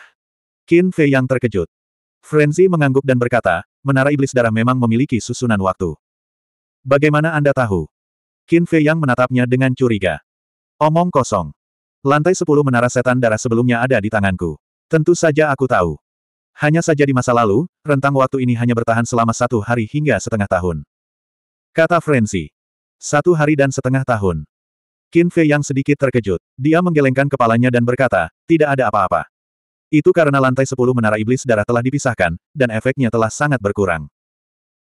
Qin Fei yang terkejut. Frenzy mengangguk dan berkata, menara iblis darah memang memiliki susunan waktu. Bagaimana Anda tahu? Qin Fei yang menatapnya dengan curiga. Omong kosong. Lantai sepuluh menara setan darah sebelumnya ada di tanganku. Tentu saja aku tahu. Hanya saja di masa lalu, rentang waktu ini hanya bertahan selama satu hari hingga setengah tahun. Kata Frenzy. Satu hari dan setengah tahun. Qin Fei yang sedikit terkejut. Dia menggelengkan kepalanya dan berkata, tidak ada apa-apa. Itu karena lantai 10 menara iblis darah telah dipisahkan, dan efeknya telah sangat berkurang.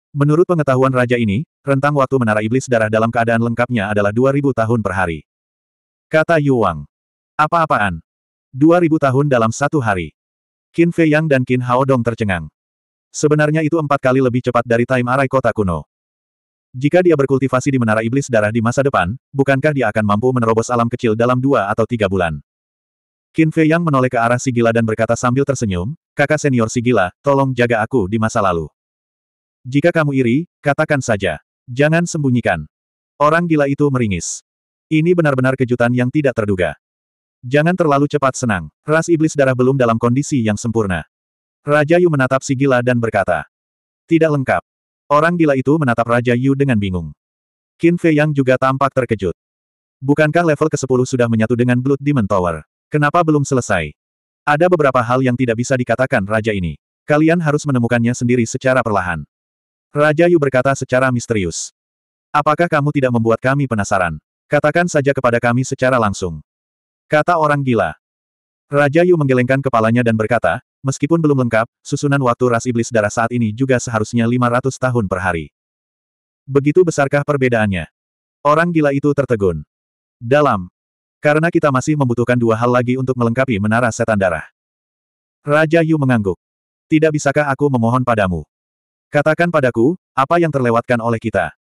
Menurut pengetahuan raja ini, rentang waktu menara iblis darah dalam keadaan lengkapnya adalah 2000 tahun per hari. Kata Yuang. Apa-apaan? 2000 tahun dalam satu hari. Qin Fei Yang dan Qin Hao Dong tercengang. Sebenarnya itu empat kali lebih cepat dari time arai kota kuno. Jika dia berkultivasi di menara iblis darah di masa depan, bukankah dia akan mampu menerobos alam kecil dalam dua atau tiga bulan? Qin Fei Yang menoleh ke arah Sigila dan berkata sambil tersenyum, kakak senior Sigila, tolong jaga aku di masa lalu. Jika kamu iri, katakan saja. Jangan sembunyikan. Orang gila itu meringis. Ini benar-benar kejutan yang tidak terduga. Jangan terlalu cepat senang, ras iblis darah belum dalam kondisi yang sempurna. Raja Yu menatap Sigila dan berkata. Tidak lengkap. Orang gila itu menatap Raja Yu dengan bingung. Qin Fei Yang juga tampak terkejut. Bukankah level ke-10 sudah menyatu dengan Blood Demon Tower? Kenapa belum selesai? Ada beberapa hal yang tidak bisa dikatakan raja ini. Kalian harus menemukannya sendiri secara perlahan. Raja Yu berkata secara misterius. Apakah kamu tidak membuat kami penasaran? Katakan saja kepada kami secara langsung. Kata orang gila. Raja Yu menggelengkan kepalanya dan berkata, meskipun belum lengkap, susunan waktu ras iblis darah saat ini juga seharusnya 500 tahun per hari. Begitu besarkah perbedaannya? Orang gila itu tertegun. Dalam karena kita masih membutuhkan dua hal lagi untuk melengkapi menara setan darah. Raja Yu mengangguk. Tidak bisakah aku memohon padamu? Katakan padaku, apa yang terlewatkan oleh kita?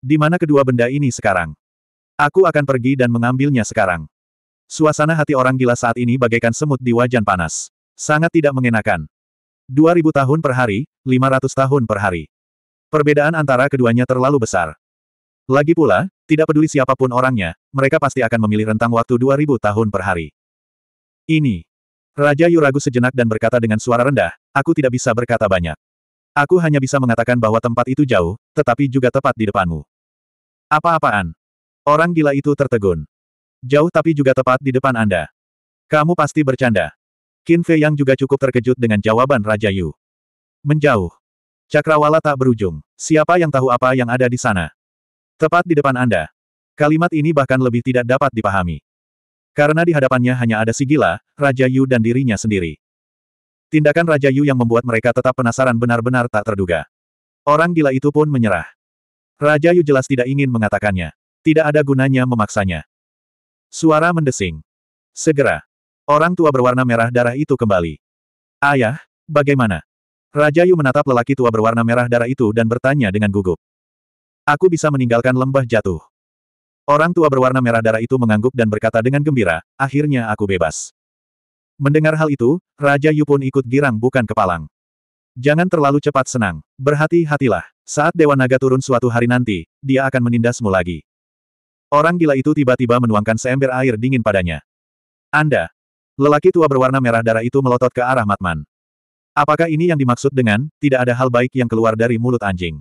Di mana kedua benda ini sekarang? Aku akan pergi dan mengambilnya sekarang. Suasana hati orang gila saat ini bagaikan semut di wajan panas. Sangat tidak mengenakan. 2000 tahun per hari, 500 tahun per hari. Perbedaan antara keduanya terlalu besar. Lagi pula, tidak peduli siapapun orangnya, mereka pasti akan memilih rentang waktu 2000 tahun per hari. Ini. Raja Yu ragu sejenak dan berkata dengan suara rendah, aku tidak bisa berkata banyak. Aku hanya bisa mengatakan bahwa tempat itu jauh, tetapi juga tepat di depanmu. Apa-apaan? Orang gila itu tertegun. Jauh tapi juga tepat di depan Anda. Kamu pasti bercanda. Qin Fei yang juga cukup terkejut dengan jawaban Raja Yu. Menjauh. Cakrawala tak berujung. Siapa yang tahu apa yang ada di sana? Tepat di depan Anda. Kalimat ini bahkan lebih tidak dapat dipahami. Karena di hadapannya hanya ada si gila, Raja Yu dan dirinya sendiri. Tindakan Raja Yu yang membuat mereka tetap penasaran benar-benar tak terduga. Orang gila itu pun menyerah. Raja Yu jelas tidak ingin mengatakannya. Tidak ada gunanya memaksanya. Suara mendesing. Segera. Orang tua berwarna merah darah itu kembali. Ayah, bagaimana? Raja Yu menatap lelaki tua berwarna merah darah itu dan bertanya dengan gugup. Aku bisa meninggalkan lembah jatuh. Orang tua berwarna merah darah itu mengangguk dan berkata dengan gembira, akhirnya aku bebas. Mendengar hal itu, Raja Yu pun ikut girang bukan kepalang. Jangan terlalu cepat senang. Berhati-hatilah. Saat Dewa Naga turun suatu hari nanti, dia akan menindasmu lagi. Orang gila itu tiba-tiba menuangkan seember air dingin padanya. Anda. Lelaki tua berwarna merah darah itu melotot ke arah Matman. Apakah ini yang dimaksud dengan, tidak ada hal baik yang keluar dari mulut anjing?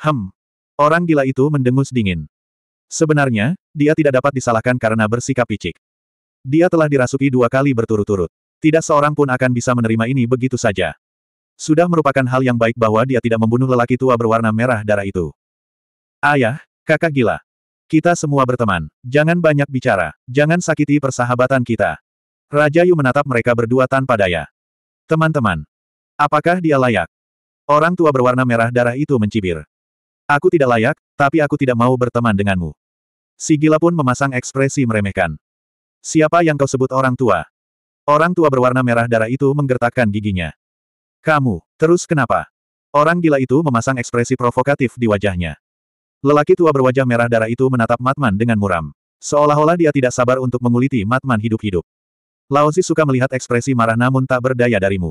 Hem, Orang gila itu mendengus dingin. Sebenarnya, dia tidak dapat disalahkan karena bersikap picik. Dia telah dirasuki dua kali berturut-turut. Tidak seorang pun akan bisa menerima ini begitu saja. Sudah merupakan hal yang baik bahwa dia tidak membunuh lelaki tua berwarna merah darah itu. Ayah, kakak gila. Kita semua berteman. Jangan banyak bicara. Jangan sakiti persahabatan kita. Raja Yu menatap mereka berdua tanpa daya. Teman-teman. Apakah dia layak? Orang tua berwarna merah darah itu mencibir. Aku tidak layak, tapi aku tidak mau berteman denganmu. Si gila pun memasang ekspresi meremehkan. Siapa yang kau sebut orang tua? Orang tua berwarna merah darah itu menggertakkan giginya. Kamu, terus kenapa? Orang gila itu memasang ekspresi provokatif di wajahnya. Lelaki tua berwajah merah darah itu menatap Matman dengan muram. Seolah-olah dia tidak sabar untuk menguliti Matman hidup-hidup. Laozi suka melihat ekspresi marah namun tak berdaya darimu.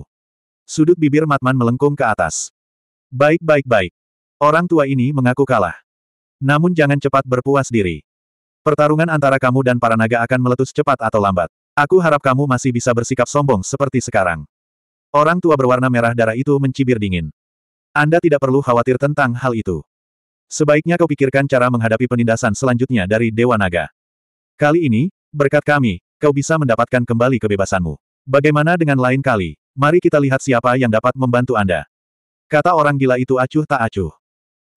Sudut bibir Matman melengkung ke atas. Baik-baik-baik. Orang tua ini mengaku kalah. Namun jangan cepat berpuas diri. Pertarungan antara kamu dan para naga akan meletus cepat atau lambat. Aku harap kamu masih bisa bersikap sombong seperti sekarang. Orang tua berwarna merah darah itu mencibir dingin. Anda tidak perlu khawatir tentang hal itu. Sebaiknya kau pikirkan cara menghadapi penindasan selanjutnya dari Dewa Naga. Kali ini, berkat kami, kau bisa mendapatkan kembali kebebasanmu. Bagaimana dengan lain kali? Mari kita lihat siapa yang dapat membantu Anda. Kata orang gila itu acuh tak acuh.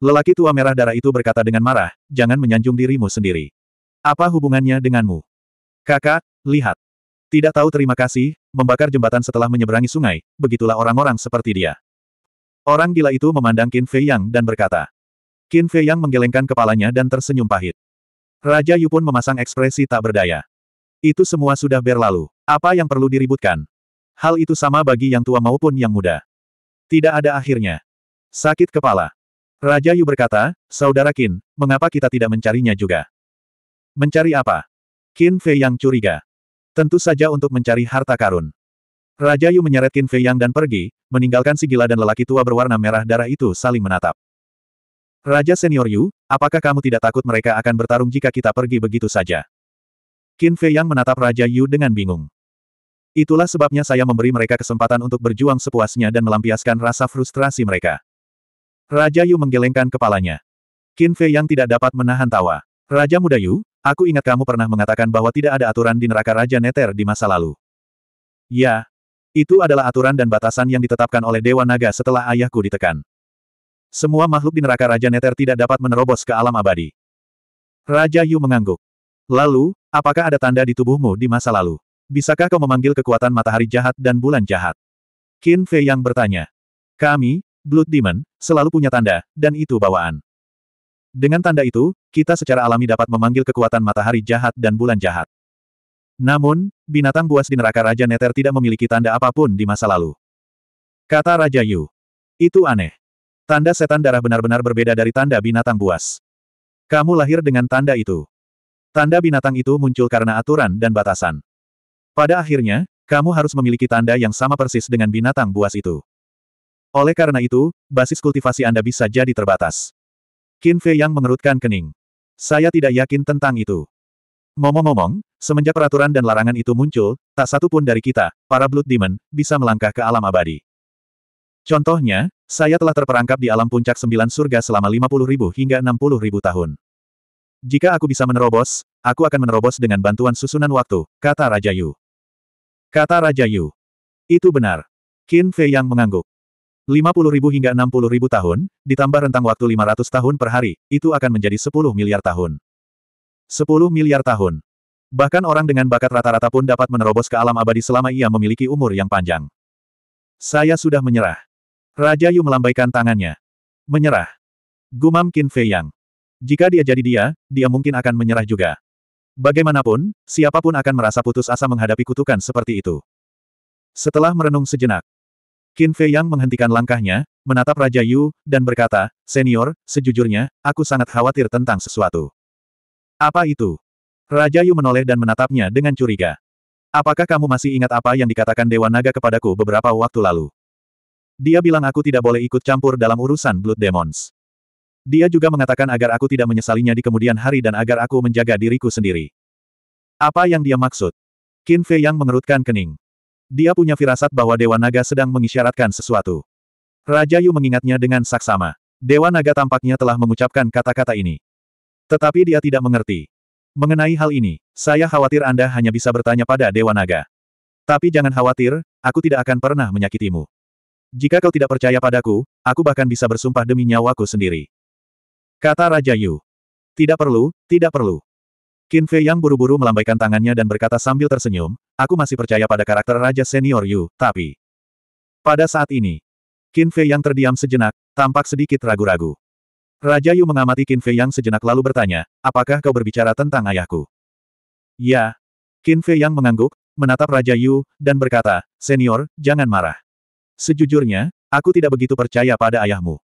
Lelaki tua merah darah itu berkata dengan marah, jangan menyanjung dirimu sendiri. Apa hubungannya denganmu? Kakak, lihat. Tidak tahu terima kasih, membakar jembatan setelah menyeberangi sungai, begitulah orang-orang seperti dia. Orang gila itu memandang Qin Fei Yang dan berkata. Qin Fei Yang menggelengkan kepalanya dan tersenyum pahit. Raja Yu pun memasang ekspresi tak berdaya. Itu semua sudah berlalu. Apa yang perlu diributkan? Hal itu sama bagi yang tua maupun yang muda. Tidak ada akhirnya. Sakit kepala. Raja Yu berkata, Saudara Qin, mengapa kita tidak mencarinya juga? Mencari apa? Qin Fei yang curiga. Tentu saja untuk mencari harta karun. Raja Yu menyeret Qin Fei yang dan pergi, meninggalkan si gila dan lelaki tua berwarna merah darah itu saling menatap. Raja Senior Yu, apakah kamu tidak takut mereka akan bertarung jika kita pergi begitu saja? Qin Fei yang menatap Raja Yu dengan bingung. Itulah sebabnya saya memberi mereka kesempatan untuk berjuang sepuasnya dan melampiaskan rasa frustrasi mereka. Raja Yu menggelengkan kepalanya. Qin Fei yang tidak dapat menahan tawa. Raja Muda Yu, aku ingat kamu pernah mengatakan bahwa tidak ada aturan di neraka Raja Neter di masa lalu. Ya. Itu adalah aturan dan batasan yang ditetapkan oleh Dewa Naga setelah ayahku ditekan. Semua makhluk di neraka Raja Neter tidak dapat menerobos ke alam abadi. Raja Yu mengangguk. Lalu, apakah ada tanda di tubuhmu di masa lalu? Bisakah kau memanggil kekuatan matahari jahat dan bulan jahat? Qin Fei yang bertanya. Kami, Blood Demon, selalu punya tanda, dan itu bawaan. Dengan tanda itu, kita secara alami dapat memanggil kekuatan matahari jahat dan bulan jahat. Namun, binatang buas di neraka Raja Neter tidak memiliki tanda apapun di masa lalu. Kata Raja Yu. Itu aneh. Tanda setan darah benar-benar berbeda dari tanda binatang buas. Kamu lahir dengan tanda itu. Tanda binatang itu muncul karena aturan dan batasan. Pada akhirnya, kamu harus memiliki tanda yang sama persis dengan binatang buas itu. Oleh karena itu, basis kultivasi Anda bisa jadi terbatas. Qin Fei yang mengerutkan kening. Saya tidak yakin tentang itu. Ngomong-ngomong, semenjak peraturan dan larangan itu muncul, tak satu pun dari kita, para Blood Demon, bisa melangkah ke alam abadi. Contohnya, saya telah terperangkap di alam puncak sembilan surga selama 50.000 hingga 60.000 tahun. Jika aku bisa menerobos, aku akan menerobos dengan bantuan susunan waktu, kata Raja Yu. Kata Raja Yu. Itu benar. Qin Fei yang mengangguk. 50.000 hingga 60.000 tahun, ditambah rentang waktu 500 tahun per hari, itu akan menjadi 10 miliar tahun. 10 miliar tahun. Bahkan orang dengan bakat rata-rata pun dapat menerobos ke alam abadi selama ia memiliki umur yang panjang. Saya sudah menyerah. Raja Yu melambaikan tangannya. Menyerah. Gumam Qin Fei Yang. Jika dia jadi dia, dia mungkin akan menyerah juga. Bagaimanapun, siapapun akan merasa putus asa menghadapi kutukan seperti itu. Setelah merenung sejenak, Qin Fei Yang menghentikan langkahnya, menatap Raja Yu, dan berkata, Senior, sejujurnya, aku sangat khawatir tentang sesuatu. Apa itu? Raja Yu menoleh dan menatapnya dengan curiga. Apakah kamu masih ingat apa yang dikatakan Dewa Naga kepadaku beberapa waktu lalu? Dia bilang aku tidak boleh ikut campur dalam urusan Blood Demons. Dia juga mengatakan agar aku tidak menyesalinya di kemudian hari dan agar aku menjaga diriku sendiri. Apa yang dia maksud? Qin Fei Yang mengerutkan kening. Dia punya firasat bahwa Dewa Naga sedang mengisyaratkan sesuatu. Raja Yu mengingatnya dengan saksama. Dewa Naga tampaknya telah mengucapkan kata-kata ini. Tetapi dia tidak mengerti. Mengenai hal ini, saya khawatir Anda hanya bisa bertanya pada Dewa Naga. Tapi jangan khawatir, aku tidak akan pernah menyakitimu. Jika kau tidak percaya padaku, aku bahkan bisa bersumpah demi nyawaku sendiri. Kata Raja Yu. Tidak perlu, tidak perlu. Qin Fei yang buru-buru melambaikan tangannya dan berkata sambil tersenyum, aku masih percaya pada karakter Raja Senior Yu, tapi... Pada saat ini, Qin Fei yang terdiam sejenak, tampak sedikit ragu-ragu. Raja Yu mengamati Qin Fei yang sejenak lalu bertanya, apakah kau berbicara tentang ayahku? Ya. Qin Fei yang mengangguk, menatap Raja Yu, dan berkata, Senior, jangan marah. Sejujurnya, aku tidak begitu percaya pada ayahmu.